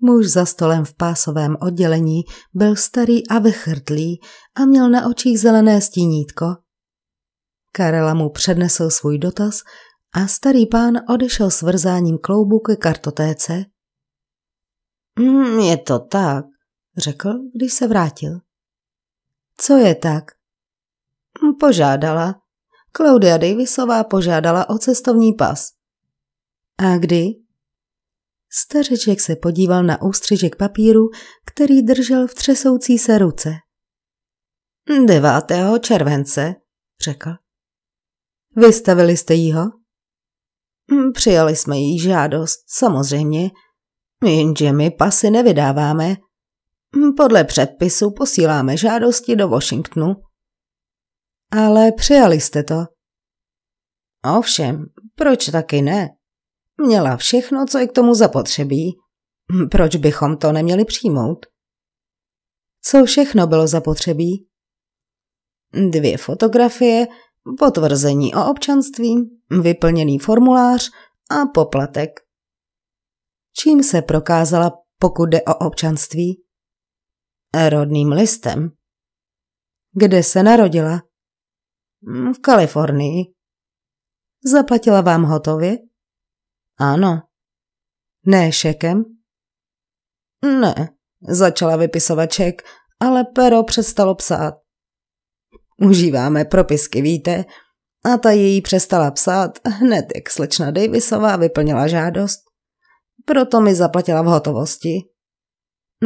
[SPEAKER 1] Muž za stolem v pásovém oddělení byl starý a vychrtlý a měl na očích zelené stínítko. Karela mu přednesl svůj dotaz a starý pán odešel s vrzáním kloubu ke kartotéce. Mm, je to tak, řekl, když se vrátil. Co je tak? Požádala. Claudia Davisová požádala o cestovní pas. A kdy? Stařeček se podíval na ústřižek papíru, který držel v třesoucí se ruce. 9. července, řekl. Vystavili jste jí ho? Hm, přijali jsme jí žádost, samozřejmě, jenže my pasy nevydáváme. Hm, podle předpisu posíláme žádosti do Washingtonu. Ale přijali jste to. Ovšem, proč taky ne? Měla všechno, co je k tomu zapotřebí. Hm, proč bychom to neměli přijmout? Co všechno bylo zapotřebí? Dvě fotografie, potvrzení o občanství, vyplněný formulář a poplatek. Čím se prokázala, pokud jde o občanství? Rodným listem. Kde se narodila? Hm, v Kalifornii. Zaplatila vám hotově? Ano. Ne šekem? Ne, začala vypisovat šek, ale pero přestalo psát. Užíváme propisky, víte? A ta její přestala psát hned, jak slečna Davisová vyplnila žádost. Proto mi zaplatila v hotovosti.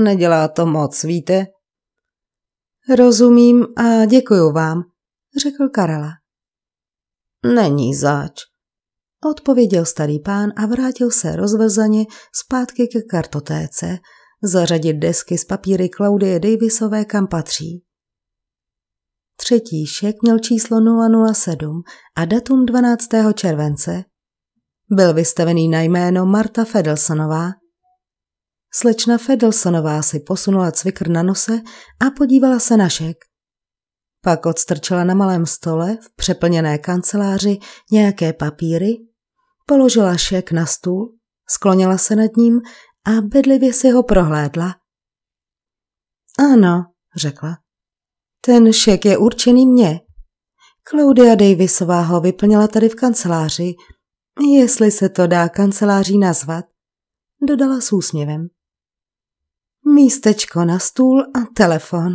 [SPEAKER 1] Nedělá to moc, víte? Rozumím a děkuju vám, řekl Karela. Není zač. Odpověděl starý pán a vrátil se rozvezaně zpátky ke kartotéce, zařadit desky z papíry Claudie Davisové kam patří. Třetí šek měl číslo 007 a datum 12. července. Byl vystavený na jméno Marta Fedelsonová. Slečna Fedelsonová si posunula cvikr na nose a podívala se na šek. Pak odstrčila na malém stole v přeplněné kanceláři nějaké papíry Položila šek na stůl, sklonila se nad ním a bedlivě si ho prohlédla. Ano, řekla. Ten šek je určený mně. Claudia Davisová ho vyplnila tady v kanceláři, jestli se to dá kanceláří nazvat, dodala s úsměvem. Místečko na stůl a telefon.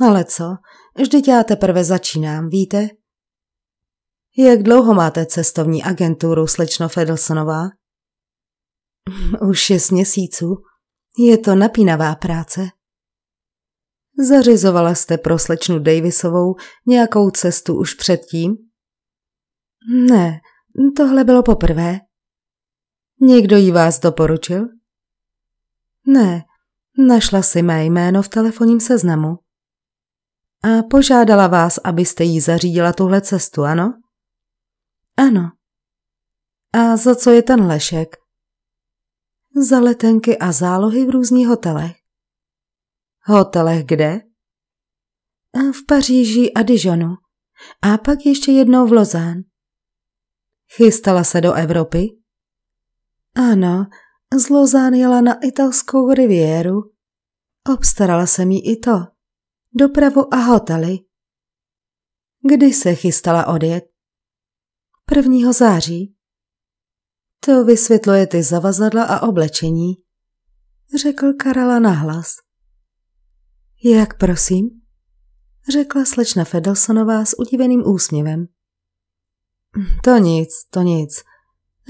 [SPEAKER 1] Ale co, vždyť já teprve začínám, víte? Jak dlouho máte cestovní agenturu, slečno Fedelsonová? Už šest měsíců. Je to napínavá práce. Zařizovala jste pro slečnu Davisovou nějakou cestu už předtím? Ne, tohle bylo poprvé. Někdo ji vás doporučil? Ne, našla si mé jméno v telefonním seznamu. A požádala vás, abyste jí zařídila tuhle cestu, ano? Ano. A za co je ten lešek? Za letenky a zálohy v různých hotelech. Hotelech kde? A v Paříži a Dijonu. A pak ještě jednou v Lozán. Chystala se do Evropy? Ano, z Lozán jela na italskou riviéru. Obstarala se mi i to. Dopravu a hotely. Kdy se chystala odjet? Prvního září. To vysvětluje ty zavazadla a oblečení, řekl Karala nahlas. Jak prosím? řekla slečna Fedelsonová s udiveným úsměvem. To nic, to nic,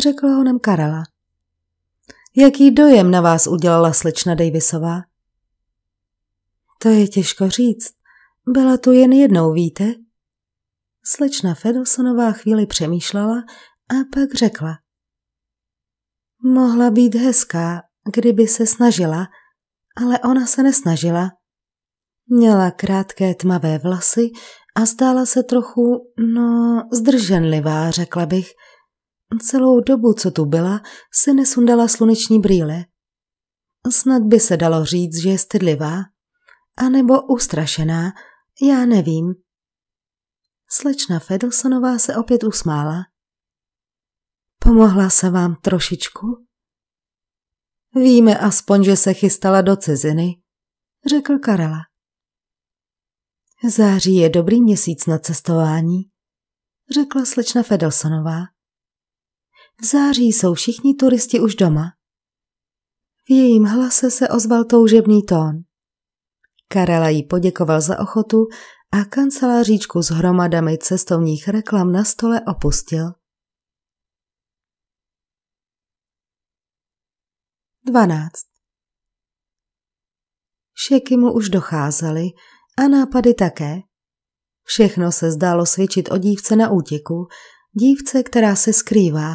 [SPEAKER 1] řekla honem Karala. Jaký dojem na vás udělala slečna Davisová? To je těžko říct. Byla tu jen jednou, víte? Slečna Fedosonová chvíli přemýšlela a pak řekla. Mohla být hezká, kdyby se snažila, ale ona se nesnažila. Měla krátké tmavé vlasy a zdála se trochu, no, zdrženlivá, řekla bych. Celou dobu, co tu byla, si nesundala sluneční brýle. Snad by se dalo říct, že je stydlivá. A nebo ustrašená, já nevím. Slečna Fedelsonová se opět usmála. Pomohla se vám trošičku? Víme aspoň, že se chystala do ciziny, řekl Karela. Září je dobrý měsíc na cestování, řekla slečna Fedelsonová. V září jsou všichni turisti už doma. V jejím hlase se ozval toužebný tón. Karela jí poděkoval za ochotu a kanceláříčku s hromadami cestovních reklam na stole opustil. 12. Šeky mu už docházely a nápady také. Všechno se zdálo svědčit o dívce na útěku, dívce, která se skrývá.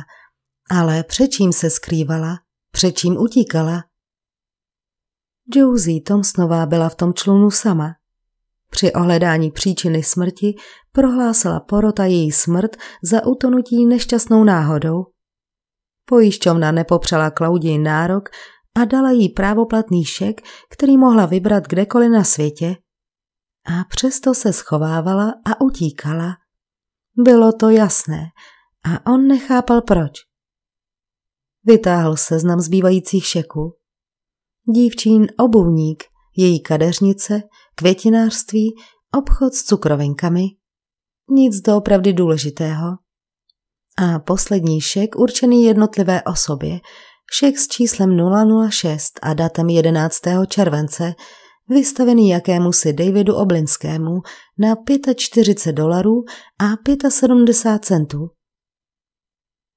[SPEAKER 1] Ale přečím se skrývala, přečím utíkala? Josie Tomsnová byla v tom člunu sama. Při ohledání příčiny smrti prohlásila porota její smrt za utonutí nešťastnou náhodou. Pojišťovna nepopřela Klaudii nárok a dala jí právoplatný šek, který mohla vybrat kdekoliv na světě. A přesto se schovávala a utíkala. Bylo to jasné a on nechápal proč. Vytáhl seznam zbývajících šeků. Dívčín obuvník, její kadeřnice – květinářství, obchod s cukrovinkami. Nic doopravdy důležitého. A poslední šek určený jednotlivé osobě, šek s číslem 006 a datem 11. července, vystavený jakémusi Davidu Oblinskému na 45 dolarů a 75 centů.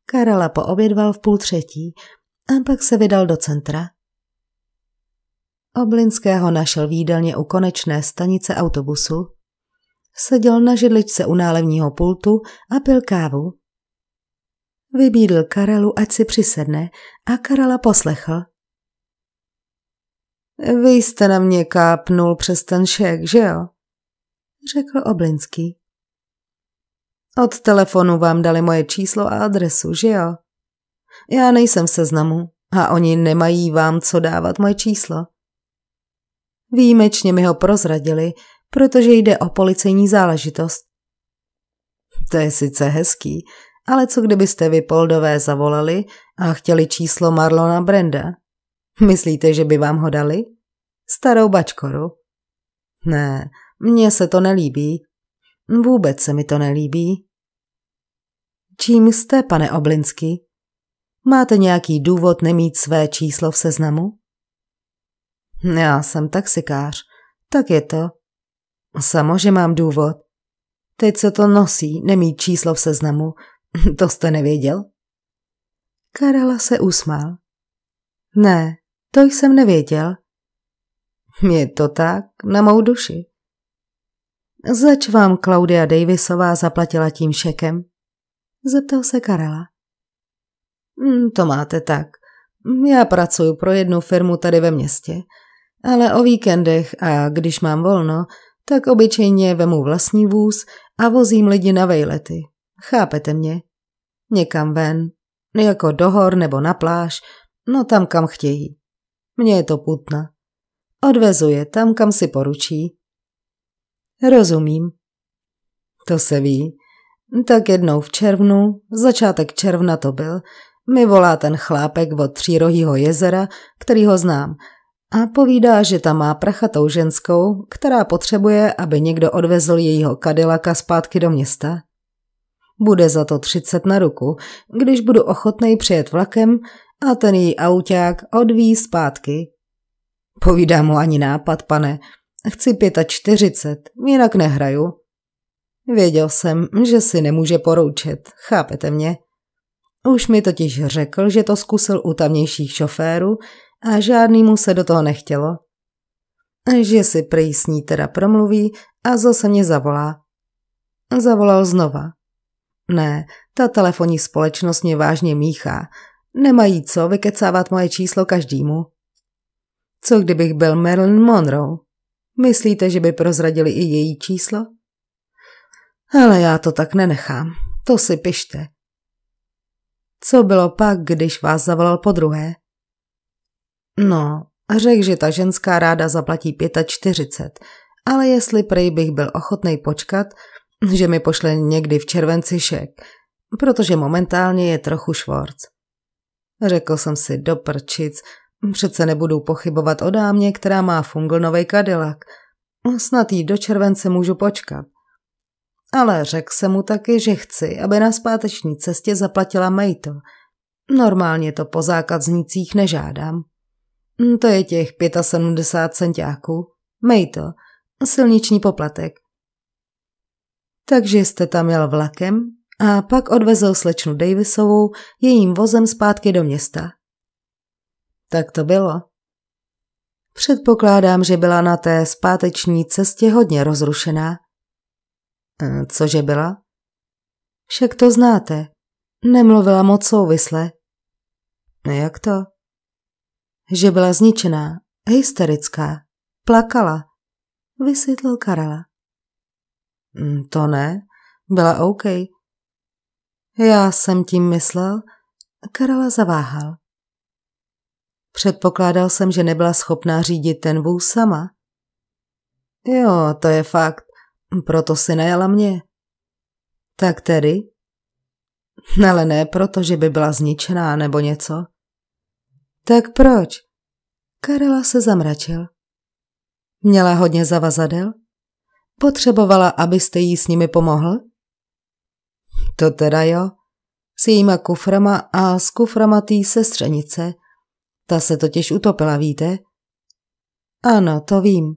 [SPEAKER 1] Karela poobědval v půl třetí a pak se vydal do centra. Oblinského našel v jídelně u konečné stanice autobusu. Seděl na židličce u nálevního pultu a pil kávu. Vybídl Karelu, ať si přisedne a Karela poslechl. Vy jste na mě kápnul přes ten šek, že jo? Řekl Oblinský. Od telefonu vám dali moje číslo a adresu, že jo? Já nejsem v seznamu a oni nemají vám co dávat moje číslo. Výjimečně mi ho prozradili, protože jde o policejní záležitost. To je sice hezký, ale co kdybyste vy Poldové zavolali a chtěli číslo Marlona Brenda? Myslíte, že by vám ho dali? Starou bačkoru? Ne, mně se to nelíbí. Vůbec se mi to nelíbí. Čím jste, pane Oblinsky? Máte nějaký důvod nemít své číslo v seznamu? Já jsem taxikář. Tak je to. Samo, že mám důvod. Teď se to nosí, nemít číslo v seznamu. To jste nevěděl? Karela se usmál. Ne, to jsem nevěděl. Je to tak, na mou duši. Zač vám Claudia Davisová zaplatila tím šekem? Zeptal se Karela. Hm, to máte tak. Já pracuji pro jednu firmu tady ve městě ale o víkendech a když mám volno, tak obyčejně vemu vlastní vůz a vozím lidi na vejlety. Chápete mě? Někam ven, jako do hor nebo na pláž, no tam, kam chtějí. Mně je to putna. Odvezu je tam, kam si poručí. Rozumím. To se ví. Tak jednou v červnu, začátek června to byl, mi volá ten chlápek od Třírohýho jezera, který ho znám – a povídá, že tam má prachatou ženskou, která potřebuje, aby někdo odvezl jejího kadilaka zpátky do města. Bude za to třicet na ruku, když budu ochotnej přijet vlakem a ten její auták odví zpátky. Povídá mu ani nápad, pane. Chci čtyřicet, jinak nehraju. Věděl jsem, že si nemůže poroučet, chápete mě? Už mi totiž řekl, že to zkusil u tamnějších šoférů a žádnýmu se do toho nechtělo. Že si prý s ní teda promluví a zase mě zavolá. Zavolal znova. Ne, ta telefonní společnost mě vážně míchá. Nemají co vykecávat moje číslo každému. Co kdybych byl Marilyn Monroe? Myslíte, že by prozradili i její číslo? Ale já to tak nenechám. To si pište. Co bylo pak, když vás zavolal po druhé? No, řekl, že ta ženská ráda zaplatí 45, ale jestli prej bych byl ochotný počkat, že mi pošle někdy v červenci šek, protože momentálně je trochu švorc. Řekl jsem si do prčic, přece nebudu pochybovat o dámě, která má funglnový kadilak. Snad jí do července můžu počkat. Ale řekl jsem mu taky, že chci, aby na zpáteční cestě zaplatila Mejto. Normálně to po zákaznících nežádám. Hm, to je těch 75 centiáků. Mej to. Silniční poplatek. Takže jste tam jel vlakem a pak odvezl slečnu Davisovou jejím vozem zpátky do města. Tak to bylo. Předpokládám, že byla na té zpáteční cestě hodně rozrušená. E, cože byla? Však to znáte. Nemluvila moc souvisle. No jak to? že byla zničená, hysterická, plakala, vysvětlil Karela. Mm, to ne, byla OK. Já jsem tím myslel, Karela zaváhal. Předpokládal jsem, že nebyla schopná řídit ten vůz sama. Jo, to je fakt, proto si najala mě. Tak tedy? Ale ne proto, že by byla zničená nebo něco. Tak proč? Karela se zamračil. Měla hodně zavazadel? Potřebovala, abyste jí s nimi pomohl? To teda jo. S jejíma kuframa a s kuframa tý sestřenice. Ta se totiž utopila, víte? Ano, to vím.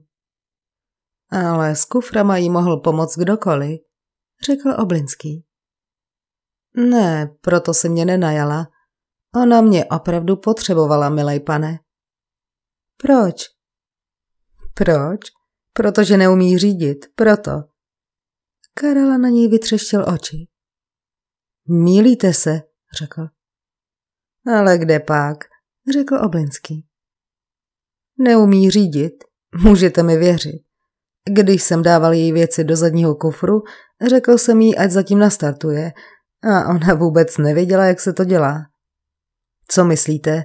[SPEAKER 1] Ale s kuframa jí mohl pomoct kdokoliv, řekl Oblinský. Ne, proto se mě nenajala. Ona mě opravdu potřebovala, milej pane. Proč? Proč? Protože neumí řídit, proto. Karela na něj vytřeštil oči. Mílíte se, řekl. Ale kde pak, řekl Oblinský. Neumí řídit, můžete mi věřit. Když jsem dával její věci do zadního kufru, řekl jsem jí, ať zatím nastartuje, a ona vůbec nevěděla, jak se to dělá. Co myslíte,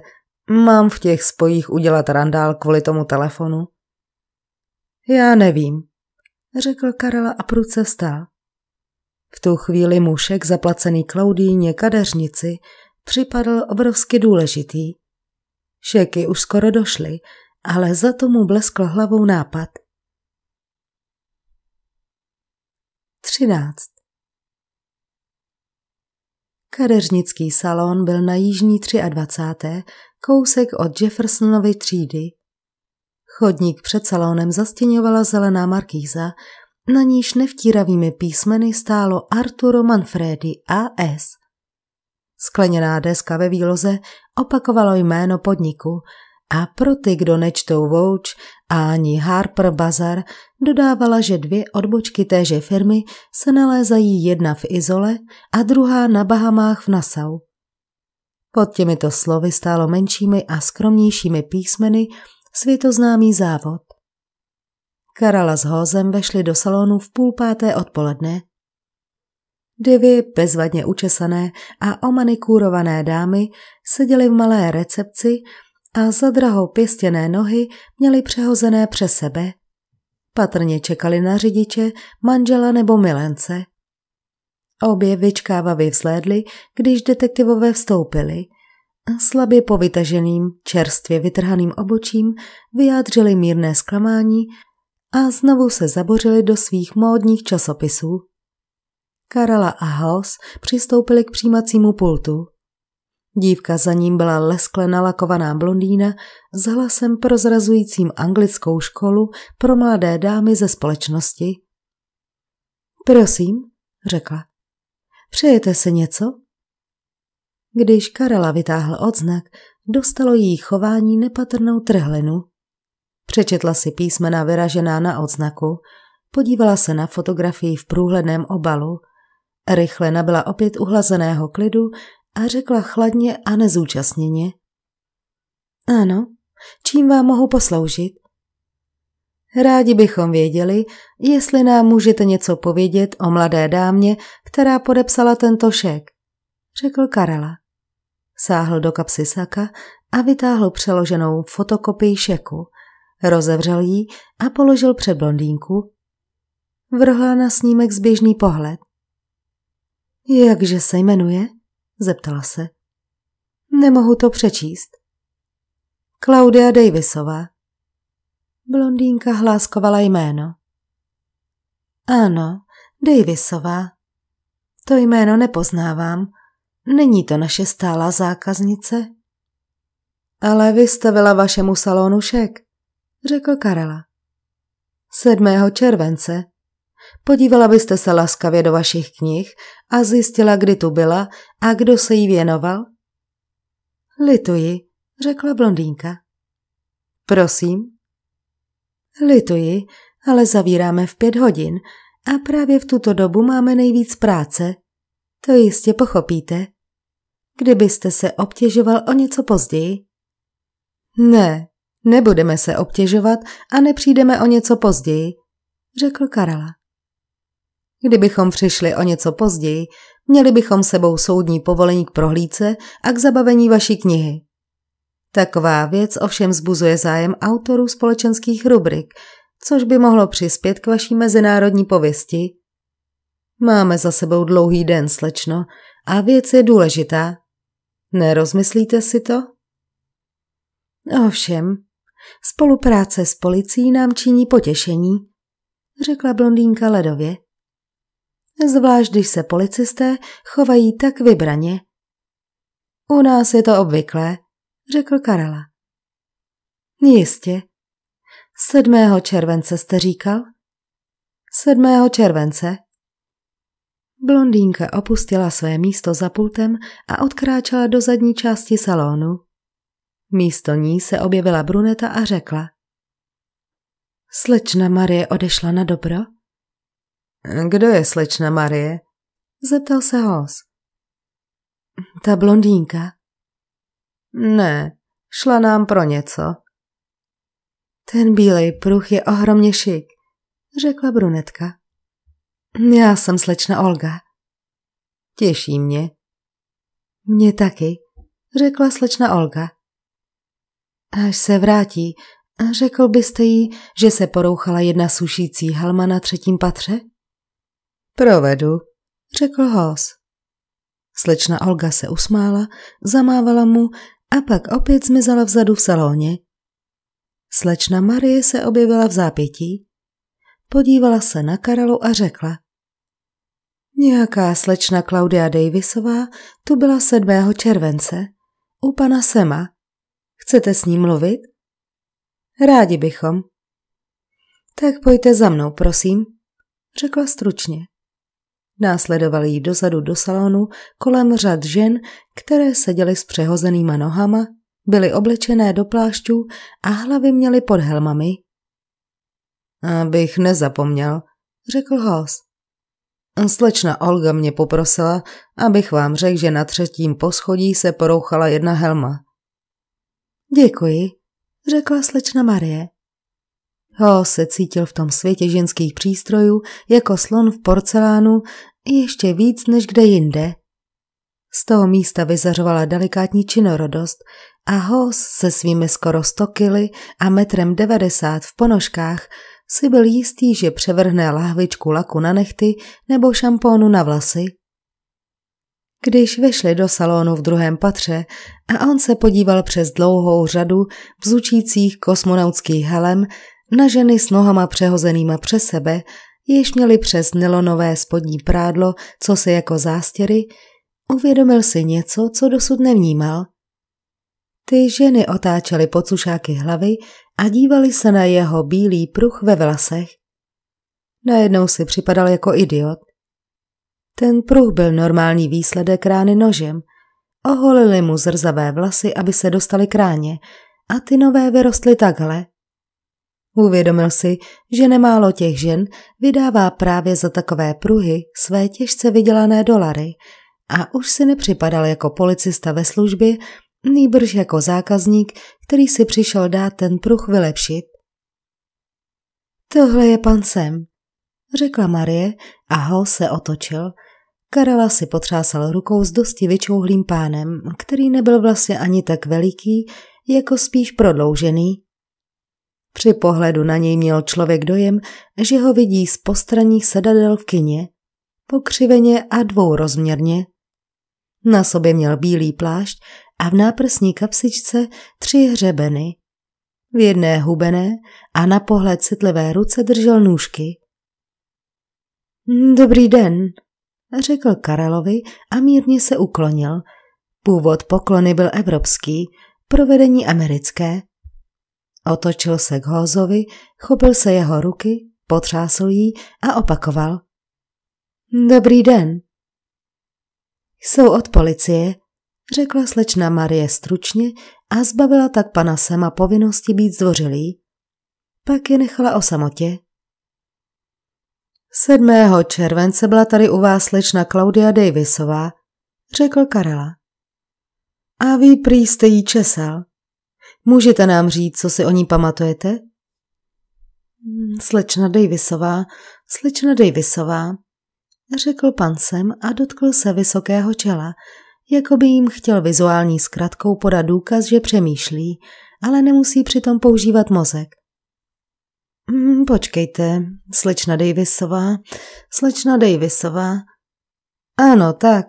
[SPEAKER 1] mám v těch spojích udělat randál kvůli tomu telefonu? Já nevím, řekl Karela a prudce vstal. V tu chvíli mušek zaplacený Klaudíně kadeřnici připadl obrovsky důležitý. Šeky už skoro došly, ale za tomu bleskl hlavou nápad. 13. Kadeřnický salon byl na jižní 23. kousek od Jeffersonovy třídy. Chodník před salonem zastěňovala zelená markýza, na níž nevtíravými písmeny stálo Arturo Manfredi A.S. Skleněná deska ve výloze opakovalo jméno podniku – a pro ty, kdo nečtou Vouch, Ani Harper Bazar dodávala, že dvě odbočky téže firmy se nalézají jedna v Izole a druhá na Bahamách v Nassau. Pod těmito slovy stálo menšími a skromnějšími písmeny světoznámý závod. Karala s Hozem vešli do salonu v půl páté odpoledne. Divy, bezvadně učesané a omanikúrované dámy seděly v malé recepci a za drahou pěstěné nohy měli přehozené přes sebe. Patrně čekali na řidiče, manžela nebo milence. Obě vyčkávavě vzlédly, když detektivové vstoupili. Slabě povytaženým, čerstvě vytrhaným obočím vyjádřili mírné zklamání a znovu se zabořili do svých módních časopisů. Karala a Haos přistoupili k přijímacímu pultu. Dívka za ním byla leskle nalakovaná blondýna s hlasem prozrazujícím anglickou školu pro mladé dámy ze společnosti. Prosím, řekla. Přejete se něco? Když Karela vytáhl odznak, dostalo jí chování nepatrnou trhlinu. Přečetla si písmena vyražená na odznaku, podívala se na fotografii v průhledném obalu, rychle nabyla opět uhlazeného klidu a řekla chladně a nezúčastněně. Ano, čím vám mohu posloužit? Rádi bychom věděli, jestli nám můžete něco povědět o mladé dámě, která podepsala tento šek, řekl Karela. Sáhl do kapsy saka a vytáhl přeloženou fotokopii šeku. Rozevřel ji a položil před blondýnku. Vrhla na snímek zběžný pohled. Jakže se jmenuje? Zeptala se. Nemohu to přečíst. Claudia Davisová. Blondýnka hláskovala jméno. Ano, Davisová. To jméno nepoznávám. Není to naše stálá zákaznice? Ale vystavila vašemu salonu šek, řekl Karela. 7. července Podívala byste se laskavě do vašich knih a zjistila, kdy tu byla a kdo se jí věnoval? Lituji, řekla blondýnka. Prosím? Lituji, ale zavíráme v pět hodin a právě v tuto dobu máme nejvíc práce. To jistě pochopíte. Kdybyste se obtěžoval o něco později? Ne, nebudeme se obtěžovat a nepřijdeme o něco později, řekl Karala. Kdybychom přišli o něco později, měli bychom sebou soudní povolení k prohlídce a k zabavení vaší knihy. Taková věc ovšem zbuzuje zájem autorů společenských rubrik, což by mohlo přispět k vaší mezinárodní pověsti. Máme za sebou dlouhý den, slečno, a věc je důležitá. Nerozmyslíte si to? Ovšem, spolupráce s policií nám činí potěšení, řekla blondýnka ledově zvlášť když se policisté chovají tak vybraně. U nás je to obvyklé, řekl Karela. Jistě. 7. července jste říkal? 7. července. Blondýnka opustila své místo za pultem a odkráčela do zadní části salonu. Místo ní se objevila bruneta a řekla. Slečna Marie odešla na dobro? Kdo je slečna Marie? Zeptal se Hos. Ta blondýnka? Ne, šla nám pro něco. Ten bílej pruh je ohromně šik, řekla brunetka. Já jsem slečna Olga. Těší mě. Mě taky, řekla slečna Olga. Až se vrátí, řekl byste jí, že se porouchala jedna sušící halma na třetím patře? Provedu, řekl Hoss. Slečna Olga se usmála, zamávala mu a pak opět zmizela vzadu v salóně. Slečna Marie se objevila v zápětí, podívala se na Karalu a řekla. Nějaká slečna Claudia Davisová tu byla 7. července u pana Sema. Chcete s ním mluvit? Rádi bychom. Tak pojďte za mnou, prosím, řekla stručně. Následoval jí dozadu do salonu kolem řad žen, které seděly s přehozenýma nohama, byly oblečené do plášťů a hlavy měly pod helmami. Abych nezapomněl, řekl Hoss. Slečna Olga mě poprosila, abych vám řekl, že na třetím poschodí se porouchala jedna helma. Děkuji, řekla slečna Marie. Ho se cítil v tom světě ženských přístrojů jako slon v porcelánu ještě víc než kde jinde. Z toho místa vyzařovala delikátní činorodost a Hos se svými skoro stokily kily a metrem 90 v ponožkách si byl jistý, že převrhne lahvičku laku na nechty nebo šampónu na vlasy. Když vešli do salonu v druhém patře a on se podíval přes dlouhou řadu vzučících kosmonautských helem na ženy s nohama přehozenýma přes sebe, jež měli přes nelonové spodní prádlo, co se jako zástěry, uvědomil si něco, co dosud nevnímal. Ty ženy otáčely sušáky hlavy a dívaly se na jeho bílý pruh ve vlasech. Najednou si připadal jako idiot. Ten pruh byl normální výsledek rány nožem. Oholili mu zrzavé vlasy, aby se dostali kráně, a ty nové vyrostly takhle. Uvědomil si, že nemálo těch žen vydává právě za takové pruhy své těžce vydělané dolary a už si nepřipadal jako policista ve službě, nýbrž jako zákazník, který si přišel dát ten pruh vylepšit. Tohle je pan Sem, řekla Marie a Hal se otočil. Karela si potřásal rukou s dosti vyčouhlým pánem, který nebyl vlastně ani tak veliký, jako spíš prodloužený, při pohledu na něj měl člověk dojem, že ho vidí z postranních sedadel v kině, pokřiveně a dvourozměrně. Na sobě měl bílý plášť a v náprsní kapsičce tři hřebeny. V jedné hubené a na pohled citlivé ruce držel nůžky. Dobrý den, řekl Karelovi a mírně se uklonil. Původ poklony byl evropský, provedení americké – Otočil se k Hózovi, chopil se jeho ruky, potřásl jí a opakoval. Dobrý den. Jsou od policie, řekla slečna Marie stručně a zbavila tak pana Sema povinnosti být zdvořilý. Pak je nechala o samotě. 7. července byla tady u vás slečna Claudia Davisová, řekl Karela. A vy prý jste jí česal. Můžete nám říct, co si o ní pamatujete? Hmm. Slečna Davisová, slečna Davisová, řekl pan Sem a dotkl se vysokého čela, jako by jim chtěl vizuální zkratkou podat důkaz, že přemýšlí, ale nemusí přitom používat mozek. Hmm, počkejte, slečna Davisová, slečna Davisová. Ano, tak.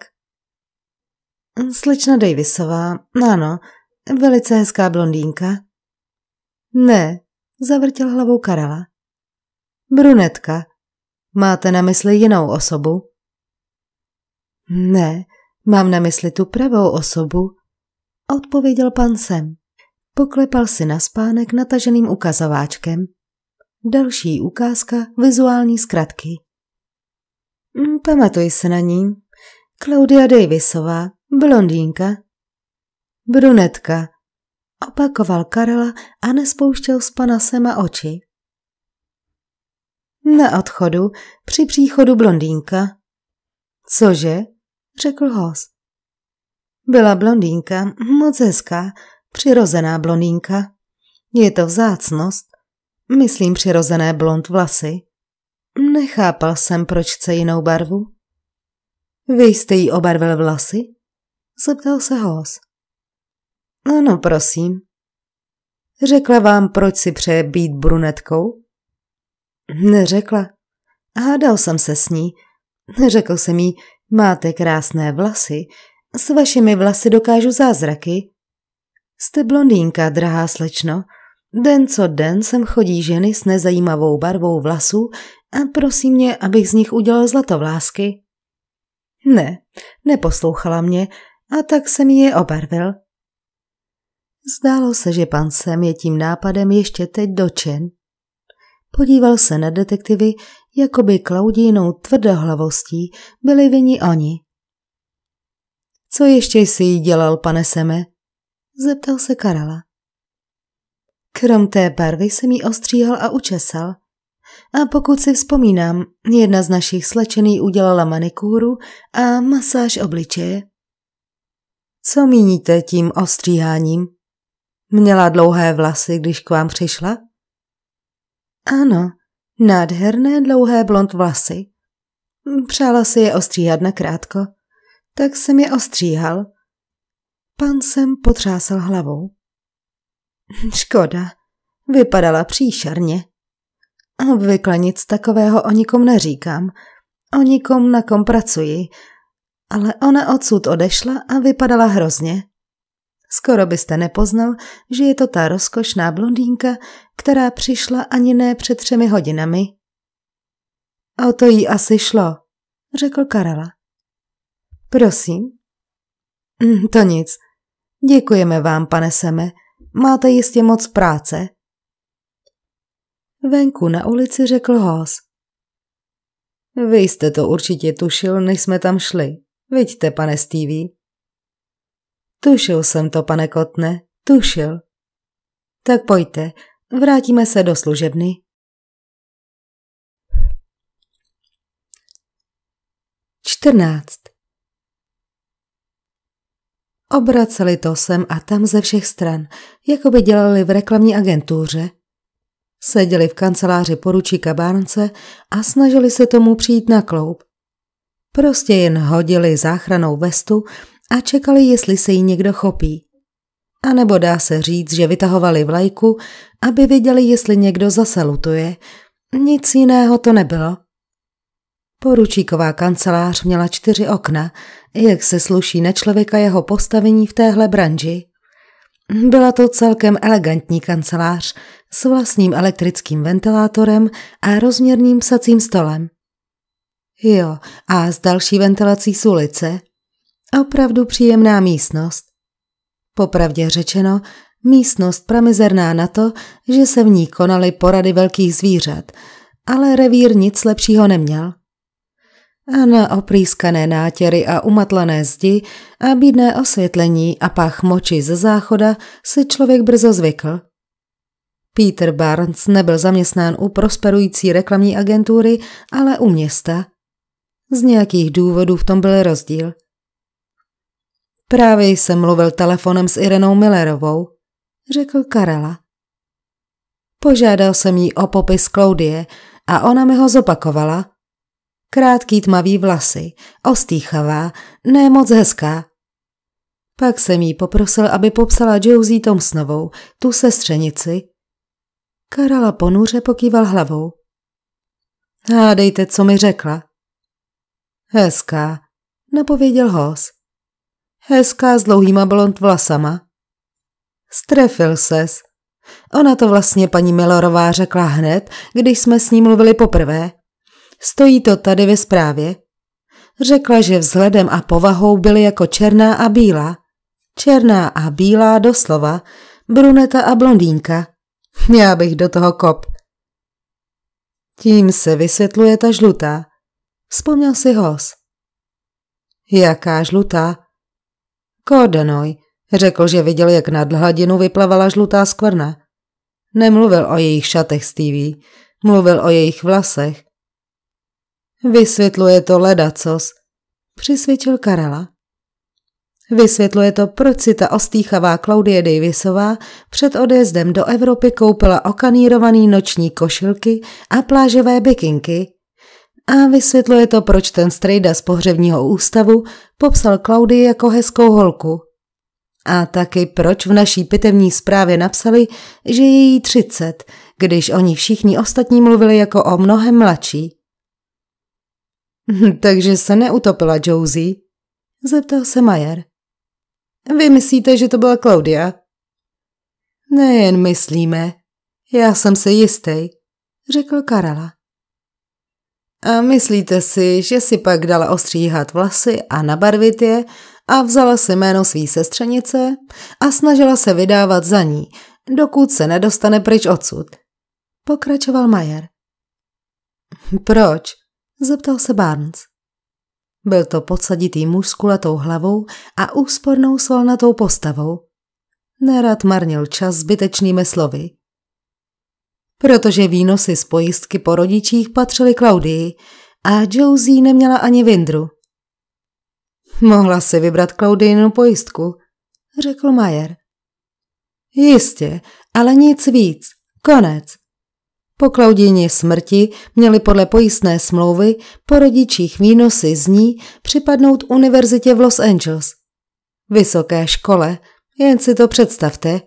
[SPEAKER 1] Slečna Davisová, ano, Velice hezká blondýnka? Ne, zavrtěl hlavou Karela. Brunetka. Máte na mysli jinou osobu? Ne, mám na mysli tu pravou osobu, odpověděl pan Sem. Poklepal si na spánek nataženým ukazováčkem. Další ukázka vizuální zkratky. Hm, pamatuj se na ní. Claudia Davisová, blondýnka, Brunetka, opakoval Karela a nespouštěl pana Sema oči. Na odchodu, při příchodu blondýnka. Cože? řekl Hos. Byla blondýnka, moc hezká, přirozená blondýnka. Je to vzácnost, myslím přirozené blond vlasy. Nechápal jsem, proč chce jinou barvu. Vy jste jí obarvil vlasy? Zeptal se Hos. Ano, prosím. Řekla vám, proč si přeje být brunetkou? Neřekla. Hádal jsem se s ní. Řekl jsem jí, máte krásné vlasy. S vašimi vlasy dokážu zázraky. Jste blondýnka, drahá slečno. Den co den sem chodí ženy s nezajímavou barvou vlasů a prosí mě, abych z nich udělal zlatovlásky. Ne, neposlouchala mě a tak jsem ji je obarvil. Zdálo se, že pan Sem je tím nápadem ještě teď dočen. Podíval se na detektivy, jako by Klaudínou tvrdohlavostí byli vyni oni. Co ještě jsi jí dělal, pane Seme? Zeptal se Karala. Krom té barvy jsem mi ostříhal a učesal. A pokud si vzpomínám, jedna z našich slečený udělala manikúru a masáž obličeje. Co míníte tím ostříháním? Měla dlouhé vlasy, když k vám přišla? Ano, nádherné dlouhé blond vlasy. Přála si je ostříhat na krátko, tak jsem je ostříhal. Pan jsem potřásal hlavou. Škoda, vypadala příšerně. Obvykle nic takového o nikom neříkám, o nikom na kom pracuji, ale ona odsud odešla a vypadala hrozně. Skoro byste nepoznal, že je to ta rozkošná blondýnka, která přišla ani ne před třemi hodinami. A o to jí asi šlo, řekl Karela. Prosím. Mm, to nic. Děkujeme vám, pane Seme. Máte jistě moc práce. Venku na ulici řekl Hoss. Vy jste to určitě tušil, než jsme tam šli. Vidíte, pane Stevie, Tušil jsem to, pane Kotne, tušil. Tak pojďte, vrátíme se do služebny. Čtrnáct. Obraceli to sem a tam ze všech stran, jako by dělali v reklamní agentuře. Seděli v kanceláři poručíka Bárnce a snažili se tomu přijít na kloub. Prostě jen hodili záchranou vestu a čekali, jestli se jí někdo chopí. A nebo dá se říct, že vytahovali vlajku, aby viděli, jestli někdo zase lutuje. Nic jiného to nebylo. Poručíková kancelář měla čtyři okna, jak se sluší na člověka jeho postavení v téhle branži. Byla to celkem elegantní kancelář s vlastním elektrickým ventilátorem a rozměrným psacím stolem. Jo, a s další ventilací z ulice – Opravdu příjemná místnost. Popravdě řečeno, místnost pramizerná na to, že se v ní konaly porady velkých zvířat, ale revír nic lepšího neměl. A na oprýskané nátěry a umatlané zdi a bídné osvětlení a pach moči ze záchoda si člověk brzo zvykl. Peter Barnes nebyl zaměstnán u prosperující reklamní agentury, ale u města. Z nějakých důvodů v tom byl rozdíl – Právě jsem mluvil telefonem s Irenou Millerovou, řekl Karela. Požádal jsem jí o popis Klaudie a ona mi ho zopakovala. Krátký tmavý vlasy, ostýchavá, ne moc hezká. Pak jsem jí poprosil, aby popsala Josie Tomsnovou, tu sestřenici. Karela ponuře pokýval hlavou. Hádejte, co mi řekla. Hezká, napověděl Hos. Hezká s dlouhýma blond vlasama. Strefil ses. Ona to vlastně paní Milorová řekla hned, když jsme s ní mluvili poprvé. Stojí to tady ve zprávě. Řekla, že vzhledem a povahou byly jako černá a bílá. Černá a bílá doslova, bruneta a blondýnka. Já bych do toho kop. Tím se vysvětluje ta žlutá. Vzpomněl si hos. Jaká žlutá? Kordenoj řekl, že viděl, jak nad hladinu vyplavala žlutá skvrna. Nemluvil o jejich šatech Stevie, mluvil o jejich vlasech. Vysvětluje to ledacos, přisvědčil Karela. Vysvětluje to, proč si ta ostýchavá Claudie Davisová před odjezdem do Evropy koupila okanírovaný noční košilky a plážové bikinky a vysvětluje to, proč ten strejda z pohřebního ústavu popsal Klaudii jako hezkou holku. A taky proč v naší pitevní zprávě napsali, že je jí třicet, když oni všichni ostatní mluvili jako o mnohem mladší. Hm, takže se neutopila Josie? Zeptal se Majer. Vy myslíte, že to byla Claudia? Nejen myslíme. Já jsem se jistý, řekl Karala. A myslíte si, že si pak dala ostříhat vlasy a nabarvit je a vzala si jméno svý sestřenice a snažila se vydávat za ní, dokud se nedostane pryč odsud. Pokračoval Majer. Proč? zeptal se Barnes. Byl to podsaditý muž s kulatou hlavou a úspornou svalnatou postavou. Nerad marnil čas zbytečnými slovy protože výnosy z pojistky po rodičích patřily Klaudii a Josie neměla ani Vindru. Mohla si vybrat Klaudinu pojistku, řekl Majer. Jistě, ale nic víc. Konec. Po Klaudině smrti měli podle pojistné smlouvy po rodičích výnosy z ní připadnout univerzitě v Los Angeles. Vysoké škole, jen si to představte,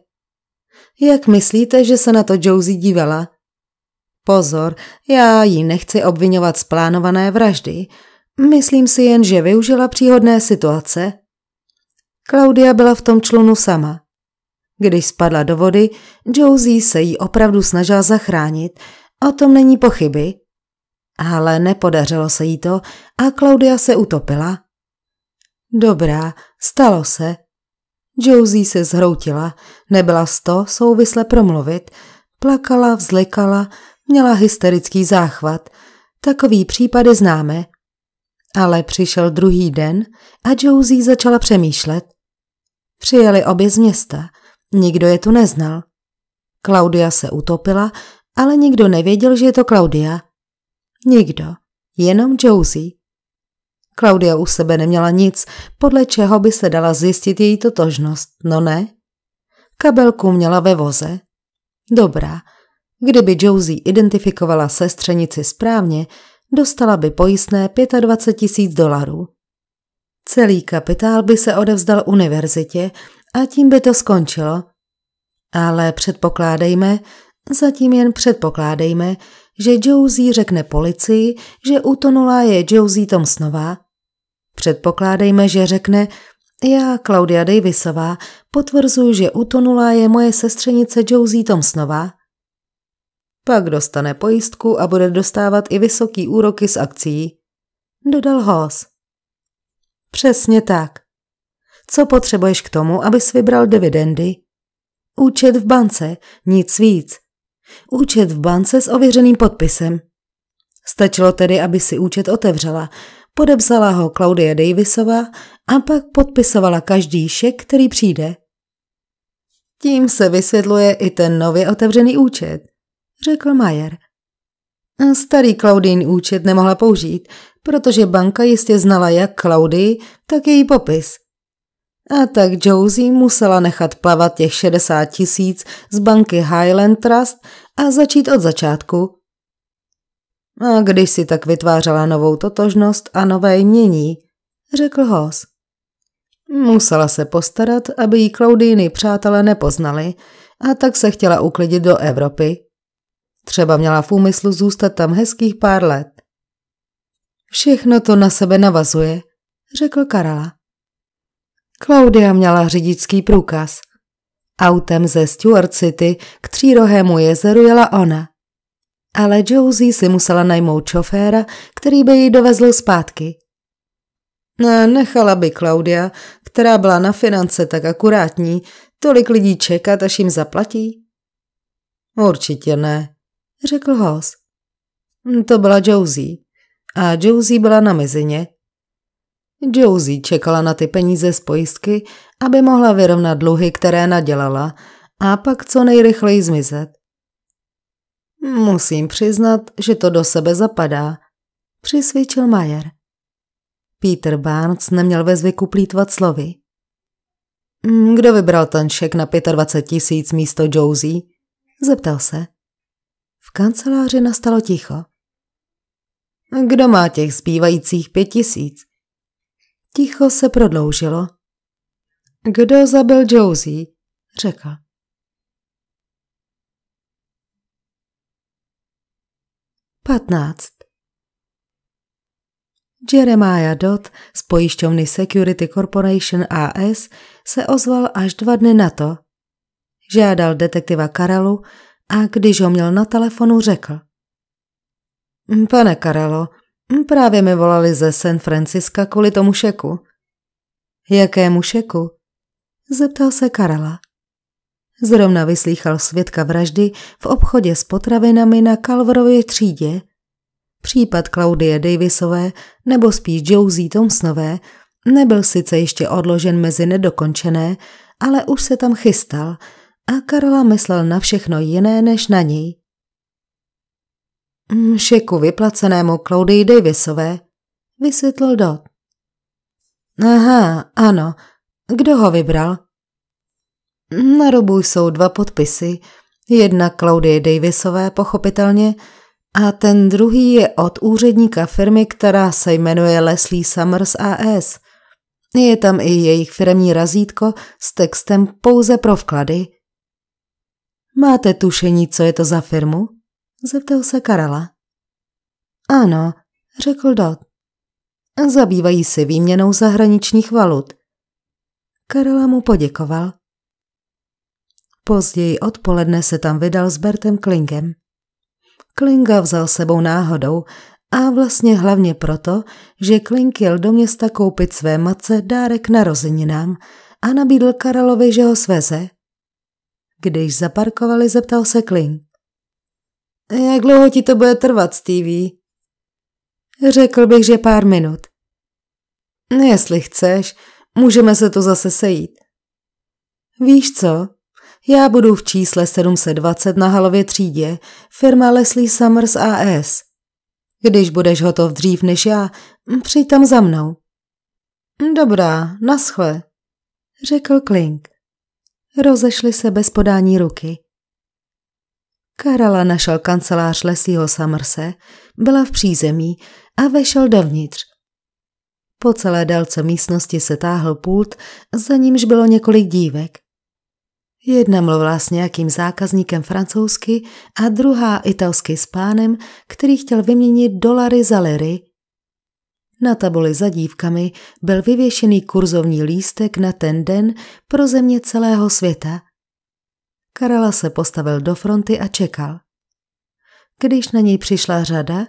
[SPEAKER 1] jak myslíte, že se na to Josie dívala? Pozor, já ji nechci obvinovat z plánované vraždy. Myslím si jen, že využila příhodné situace. Claudia byla v tom člunu sama. Když spadla do vody, Josie se jí opravdu snažila zachránit, o tom není pochyby. Ale nepodařilo se jí to a Claudia se utopila. Dobrá, stalo se, Josie se zhroutila, nebyla z to souvisle promluvit, plakala, vzlikala, měla hysterický záchvat. Takový případy známe. Ale přišel druhý den a Josie začala přemýšlet. Přijeli obě z města, nikdo je tu neznal. Klaudia se utopila, ale nikdo nevěděl, že je to Klaudia. Nikdo, jenom Josie. Klaudia u sebe neměla nic, podle čeho by se dala zjistit její totožnost, no ne? Kabelku měla ve voze. Dobrá, kdyby Josie identifikovala sestřenici správně, dostala by pojistné 25 tisíc dolarů. Celý kapitál by se odevzdal univerzitě a tím by to skončilo. Ale předpokládejme, zatím jen předpokládejme, že Josie řekne policii, že utonulá je Josie Tomsnová, Předpokládejme, že řekne, já, Claudia Davisová, potvrzuji, že utonulá je moje sestřenice Josie Thompsonová. Pak dostane pojistku a bude dostávat i vysoký úroky z akcí. Dodal Hoss. Přesně tak. Co potřebuješ k tomu, abys vybral dividendy? Účet v bance, nic víc. Účet v bance s ověřeným podpisem. Stačilo tedy, aby si účet otevřela – Podepsala ho Claudia Davisova a pak podpisovala každý šek, který přijde. Tím se vysvětluje i ten nově otevřený účet, řekl Majer. Starý Klaudín účet nemohla použít, protože banka jistě znala jak Klaudii, tak její popis. A tak Josie musela nechat plavat těch 60 tisíc z banky Highland Trust a začít od začátku. A když si tak vytvářela novou totožnost a nové jmění, řekl Hoss. Musela se postarat, aby jí Klaudíny přátelé nepoznali a tak se chtěla uklidit do Evropy. Třeba měla v úmyslu zůstat tam hezkých pár let. Všechno to na sebe navazuje, řekl Karala. Klaudia měla řidičský průkaz. Autem ze Stuart City k třírohému jezeru jela ona ale Josie si musela najmout šoféra, který by ji dovezl zpátky. Nechala by Claudia, která byla na finance tak akurátní, tolik lidí čekat, až jim zaplatí? Určitě ne, řekl Hoss. To byla Josie. A Josie byla na mezině. Josie čekala na ty peníze z pojistky, aby mohla vyrovnat dluhy, které nadělala, a pak co nejrychleji zmizet. Musím přiznat, že to do sebe zapadá, přisvědčil Majer. Peter Barnes neměl ve zvyku plítvat slovy. Hm, kdo vybral ten šek na 25 tisíc místo Josie? Zeptal se. V kanceláři nastalo ticho. Kdo má těch zbývajících pět tisíc? Ticho se prodloužilo. Kdo zabil Josie? Řekl. 15. Jeremiah Dodd z pojišťovny Security Corporation AS se ozval až dva dny na to. Žádal detektiva Karelu a když ho měl na telefonu, řekl. Pane Karelo, právě mi volali ze San Franciska kvůli tomu šeku. Jakému šeku? Zeptal se Karela. Zrovna vyslýchal svědka vraždy v obchodě s potravinami na Kalvorově třídě. Případ Claudie Davisové nebo spíš Josie Thompsonové nebyl sice ještě odložen mezi nedokončené, ale už se tam chystal a Karla myslel na všechno jiné než na něj. Šeku vyplacenému Claudii Davisové, vysvětlil Dot. Aha, ano, kdo ho vybral? Na robu jsou dva podpisy, jedna Claudie Davisové pochopitelně a ten druhý je od úředníka firmy, která se jmenuje Leslie Summers AS. Je tam i jejich firmní razítko s textem pouze pro vklady. Máte tušení, co je to za firmu? Zeptal se Karela. Ano, řekl Dot. Zabývají se výměnou zahraničních valut. Karela mu poděkoval Později odpoledne se tam vydal s Bertem Klingem. Klinga vzal sebou náhodou a vlastně hlavně proto, že Kling jel do města koupit své matce dárek narozeninám a nabídl Karalovi, že ho sveze. Když zaparkovali, zeptal se Kling. Jak dlouho ti to bude trvat, Stevie? Řekl bych, že pár minut. No, jestli chceš, můžeme se tu zase sejít. Víš co, já budu v čísle 720 na halově třídě, firma Leslie Summers AS. Když budeš hotov dřív než já, přijď tam za mnou. Dobrá, naschle, řekl Klink. Rozešli se bez podání ruky. Karala našel kancelář Lesího Samrse, byla v přízemí a vešel dovnitř. Po celé délce místnosti se táhl pult, za nímž bylo několik dívek. Jedna mluvila s nějakým zákazníkem francouzsky a druhá italsky s pánem, který chtěl vyměnit dolary za liry. Na tabuli za dívkami byl vyvěšený kurzovní lístek na ten den pro země celého světa. Karala se postavil do fronty a čekal. Když na něj přišla řada,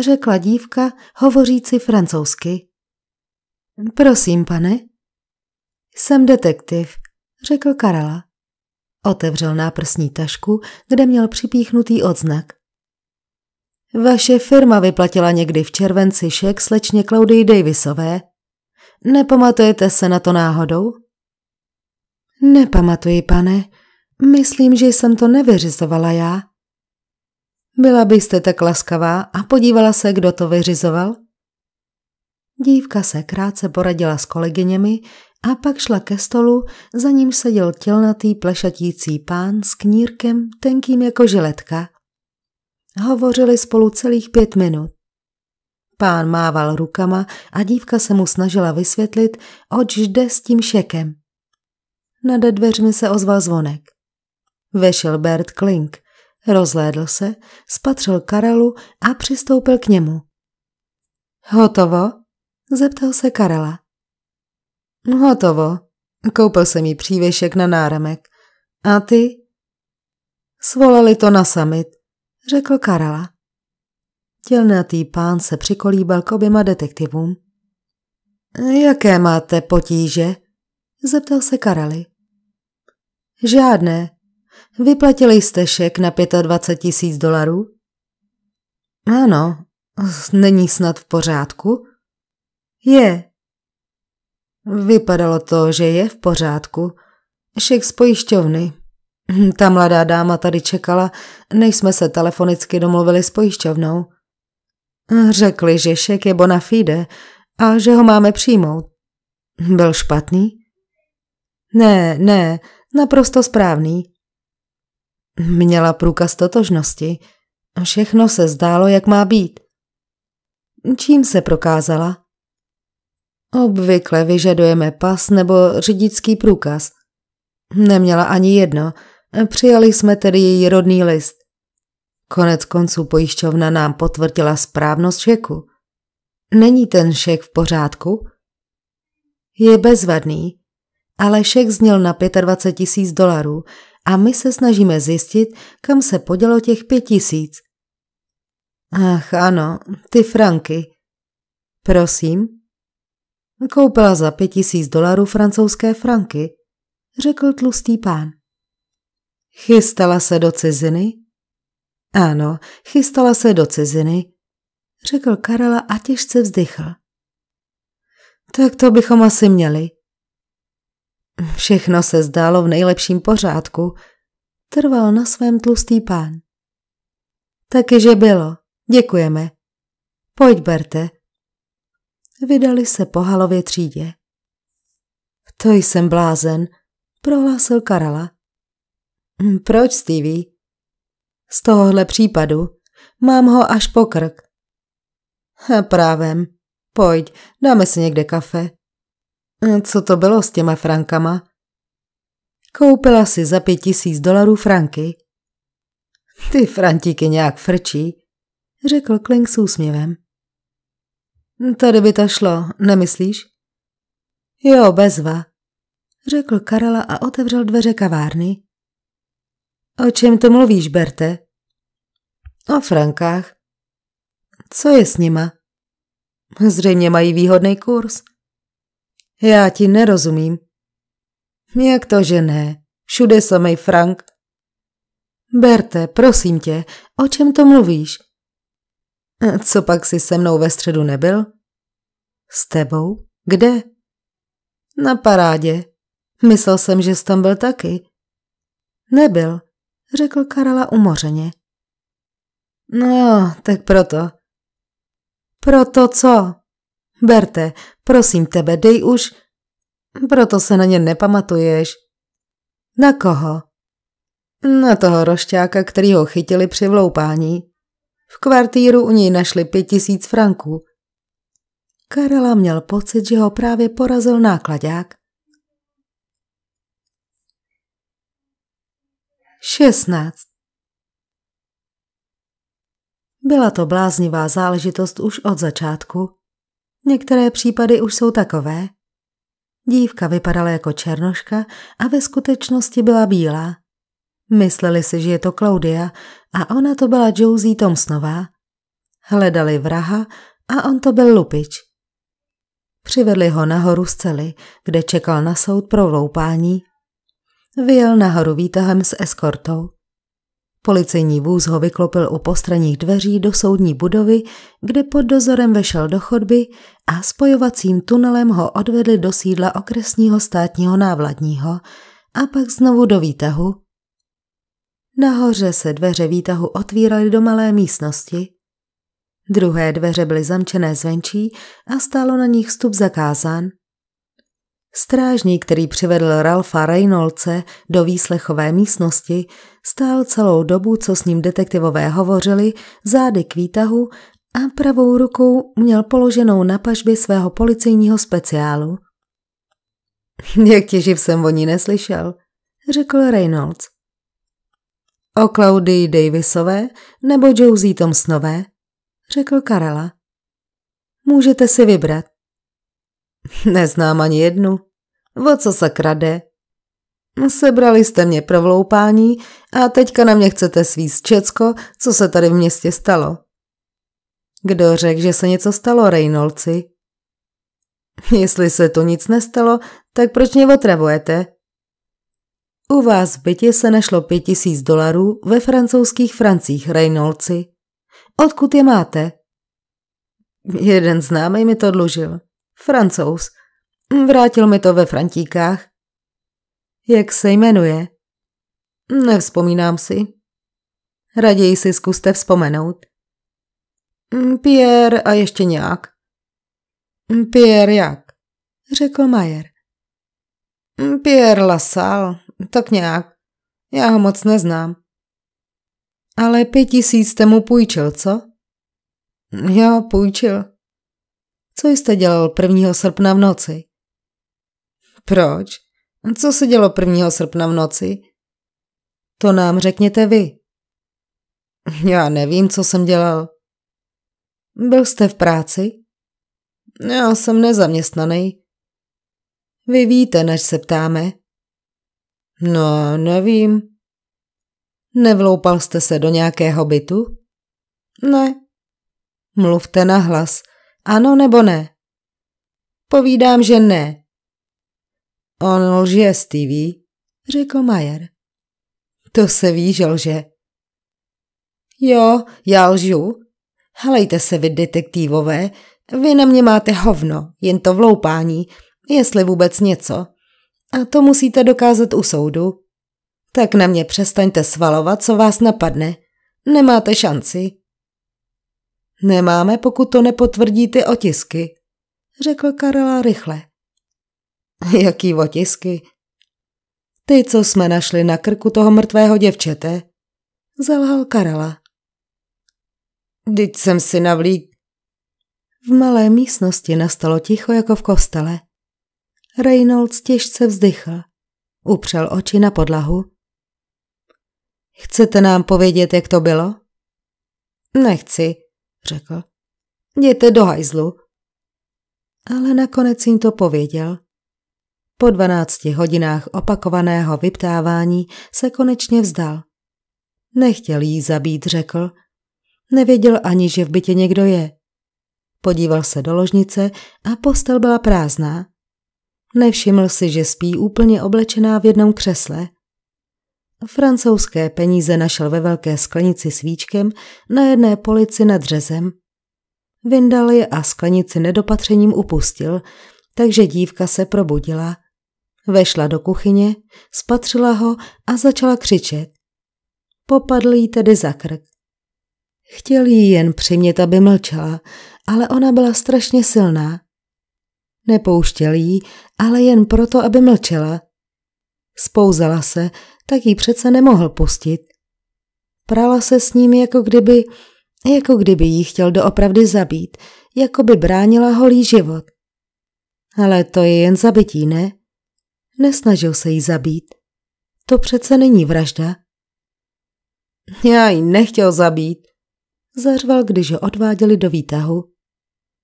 [SPEAKER 1] řekla dívka hovořící francouzsky. Prosím, pane. Jsem detektiv, řekl Karala. Otevřel náprsní tašku, kde měl připíchnutý odznak. Vaše firma vyplatila někdy v červenci šek slečně Claudii Davisové. Nepamatujete se na to náhodou? Nepamatuji, pane. Myslím, že jsem to nevyřizovala já. Byla byste tak laskavá a podívala se, kdo to vyřizoval? Dívka se krátce poradila s kolegyněmi a pak šla ke stolu, za ním seděl tělnatý plešatící pán s knírkem tenkým jako žiletka. Hovořili spolu celých pět minut. Pán mával rukama a dívka se mu snažila vysvětlit, oč jde s tím šekem. Nade dveřmi se ozval zvonek. Vešel Bert Klink, Rozlédl se, spatřil Karelu a přistoupil k němu. Hotovo? zeptal se Karela. No, hotovo. Koupil jsem jí přívěšek na náramek. A ty? Svolali to na summit, řekl Karela. Tělnatý pán se přikolíbal k oběma detektivům. Jaké máte potíže? Zeptal se Karely. Žádné. Vyplatili jste šek na 25 tisíc dolarů? Ano, není snad v pořádku? Je, Vypadalo to, že je v pořádku. Šik z pojišťovny. Hm, ta mladá dáma tady čekala, než jsme se telefonicky domluvili s pojišťovnou. Řekli, že šek je bona fide a že ho máme přijmout. Byl špatný? Ne, ne, naprosto správný. Měla průkaz totožnosti. Všechno se zdálo, jak má být. Čím se prokázala? Obvykle vyžadujeme pas nebo řidičský průkaz. Neměla ani jedno, přijali jsme tedy její rodný list. Konec konců pojišťovna nám potvrdila správnost šeku. Není ten šek v pořádku? Je bezvadný, ale šek zněl na 25 tisíc dolarů a my se snažíme zjistit, kam se podělo těch pět tisíc. Ach ano, ty franky. Prosím? Koupila za pět tisíc dolarů francouzské franky, řekl tlustý pán. Chystala se do ciziny? Ano, chystala se do ciziny, řekl Karela a těžce vzdychl. Tak to bychom asi měli. Všechno se zdálo v nejlepším pořádku, trval na svém tlustý pán. Taky, že bylo. Děkujeme. Pojď, Berte, Vydali se po halově třídě. To jsem blázen, prohlásil Karala. Hm, proč, Stevie? Z tohohle případu. Mám ho až po krk. A právem. Pojď, dáme si někde kafe. Hm, co to bylo s těma frankama? Koupila si za pět tisíc dolarů franky. Ty frantíky nějak frčí, řekl kling s úsměvem. Tady by to šlo, nemyslíš? Jo, bezva, řekl Karela a otevřel dveře kavárny. O čem to mluvíš, Berte? O frankách. Co je s nima? Zřejmě mají výhodný kurz. Já ti nerozumím. Jak to, že ne? Všude samej frank. Berte, prosím tě, o čem to mluvíš? Co pak si se mnou ve středu nebyl? S tebou? Kde? Na parádě. Myslel jsem, že jsi tam byl taky. Nebyl, řekl Karela umořeně. No, jo, tak proto. Proto co? Berte, prosím tebe, dej už. Proto se na ně nepamatuješ. Na koho? Na toho rošťáka, který ho chytili při vloupání. V kvartíru u něj našli pět tisíc franků. Karela měl pocit, že ho právě porazil nákladák. 16. Byla to bláznivá záležitost už od začátku. Některé případy už jsou takové. Dívka vypadala jako černoška a ve skutečnosti byla bílá. Mysleli si, že je to Klaudia, a ona to byla Josie Tomsnová. Hledali vraha a on to byl lupič. Přivedli ho nahoru z cely, kde čekal na soud pro vloupání. Vyjel nahoru výtahem s eskortou. Policejní vůz ho vyklopil u postranních dveří do soudní budovy, kde pod dozorem vešel do chodby a spojovacím tunelem ho odvedli do sídla okresního státního návladního a pak znovu do výtahu, Nahoře se dveře výtahu otvíraly do malé místnosti. Druhé dveře byly zamčené zvenčí a stálo na nich vstup zakázán. Strážník, který přivedl Ralfa Reynoldse do výslechové místnosti, stál celou dobu, co s ním detektivové hovořili, zády k výtahu a pravou rukou měl položenou na pažbě svého policejního speciálu. Jak těživ jsem o ní neslyšel, řekl Reynolds. O Claudii Davisové nebo Josie Tomsnové, Řekl Karela. Můžete si vybrat. Neznám ani jednu. O co se krade? Sebrali jste mě pro vloupání a teďka na mě chcete svíst Česko, co se tady v městě stalo. Kdo řekl, že se něco stalo, Reynoldsi? Jestli se to nic nestalo, tak proč mě otravujete? U vás v bytě se našlo pět tisíc dolarů ve francouzských francích, Reynoldsi. Odkud je máte? Jeden známý mi to dlužil. Francouz. Vrátil mi to ve Frantíkách. Jak se jmenuje? Nevzpomínám si. Raději si zkuste vzpomenout. Pierre a ještě nějak. Pierre jak? Řekl Majer. Pierre Lasalle. Tak nějak. Já ho moc neznám. Ale pět tisíc jste mu půjčil, co? Jo, půjčil. Co jste dělal 1. srpna v noci? Proč? Co se dělo 1. srpna v noci? To nám řekněte vy. Já nevím, co jsem dělal. Byl jste v práci? Já jsem nezaměstnaný. Vy víte, než se ptáme. No, nevím. Nevloupal jste se do nějakého bytu? Ne. Mluvte na hlas. Ano nebo ne? Povídám, že ne. On lže, Stevie, řekl Majer. To se ví, že lže. Jo, já lžu. Helejte se vy, detektivové, vy na mě máte hovno, jen to vloupání, jestli vůbec něco. A to musíte dokázat u soudu. Tak na mě přestaňte svalovat, co vás napadne. Nemáte šanci. Nemáme, pokud to nepotvrdí ty otisky, řekl Karla rychle. Jaký otisky? Ty, co jsme našli na krku toho mrtvého děvčete, zalhal Karla. Vždyť jsem si navlík. V malé místnosti nastalo ticho jako v kostele. Reynolds těžce vzdychl. Upřel oči na podlahu. Chcete nám povědět, jak to bylo? Nechci, řekl. Jděte do hajzlu. Ale nakonec jim to pověděl. Po dvanácti hodinách opakovaného vyptávání se konečně vzdal. Nechtěl jí zabít, řekl. Nevěděl ani, že v bytě někdo je. Podíval se do ložnice a postel byla prázdná. Nevšiml si, že spí úplně oblečená v jednom křesle. Francouzské peníze našel ve velké sklenici s víčkem na jedné polici nad řezem. Vyndal je a sklenici nedopatřením upustil, takže dívka se probudila. Vešla do kuchyně, spatřila ho a začala křičet. Popadl jí tedy za krk. Chtěl jí jen přimět, aby mlčela, ale ona byla strašně silná. Nepouštěl jí, ale jen proto, aby mlčela. Spouzala se, tak jí přece nemohl pustit. Prala se s ním, jako kdyby, jako kdyby jí chtěl doopravdy zabít, jako by bránila holý život. Ale to je jen zabití, ne? Nesnažil se jí zabít. To přece není vražda. Já ji nechtěl zabít, zařval, když ho odváděli do výtahu.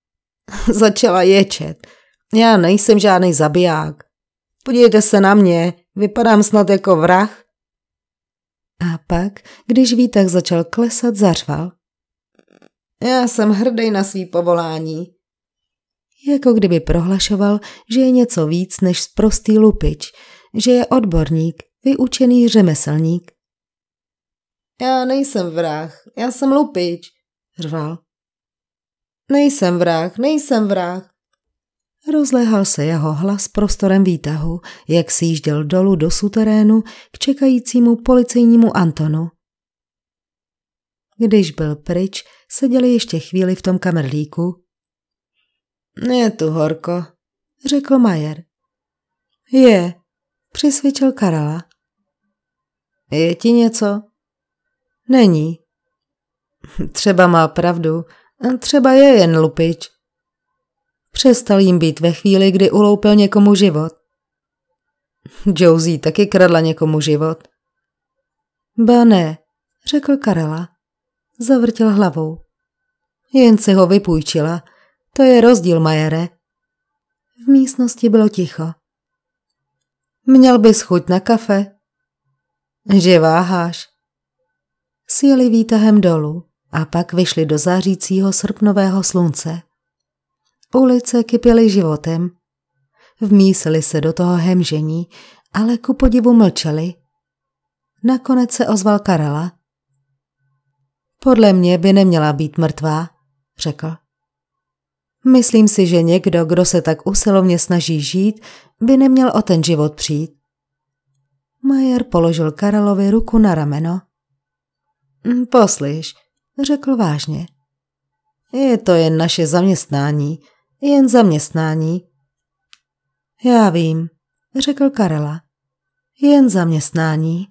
[SPEAKER 1] Začala ječet. Já nejsem žádný zabiják. Podívejte se na mě, vypadám snad jako vrah. A pak, když Výtah začal klesat, zařval. Já jsem hrdý na svý povolání. Jako kdyby prohlašoval, že je něco víc než sprostý lupič, že je odborník, vyučený řemeslník. Já nejsem vrah, já jsem lupič, řval. Nejsem vrah, nejsem vrah, Rozléhal se jeho hlas prostorem výtahu, jak sjížděl dolů do suterénu k čekajícímu policejnímu Antonu. Když byl pryč, seděli ještě chvíli v tom kamerlíku. Je tu horko, řekl Majer. Je, přisvědčil Karala. Je ti něco? Není. Třeba má pravdu, třeba je jen lupič. Přestal jim být ve chvíli, kdy uloupil někomu život. Josie taky kradla někomu život. Ba ne, řekl Karela. Zavrtil hlavou. Jen si ho vypůjčila. To je rozdíl, Majere. V místnosti bylo ticho. Měl bys chuť na kafe? Že váháš. Sjeli výtahem dolů a pak vyšli do zářícího srpnového slunce. Ulice kypěly životem. Vmísili se do toho hemžení, ale ku podivu mlčeli. Nakonec se ozval Karela. Podle mě by neměla být mrtvá, řekl. Myslím si, že někdo, kdo se tak usilovně snaží žít, by neměl o ten život přijít. Majer položil Karelovi ruku na rameno. Hm, poslyš, řekl vážně. Je to jen naše zaměstnání jen zaměstnání. Já vím, řekl Karela. Jen zaměstnání.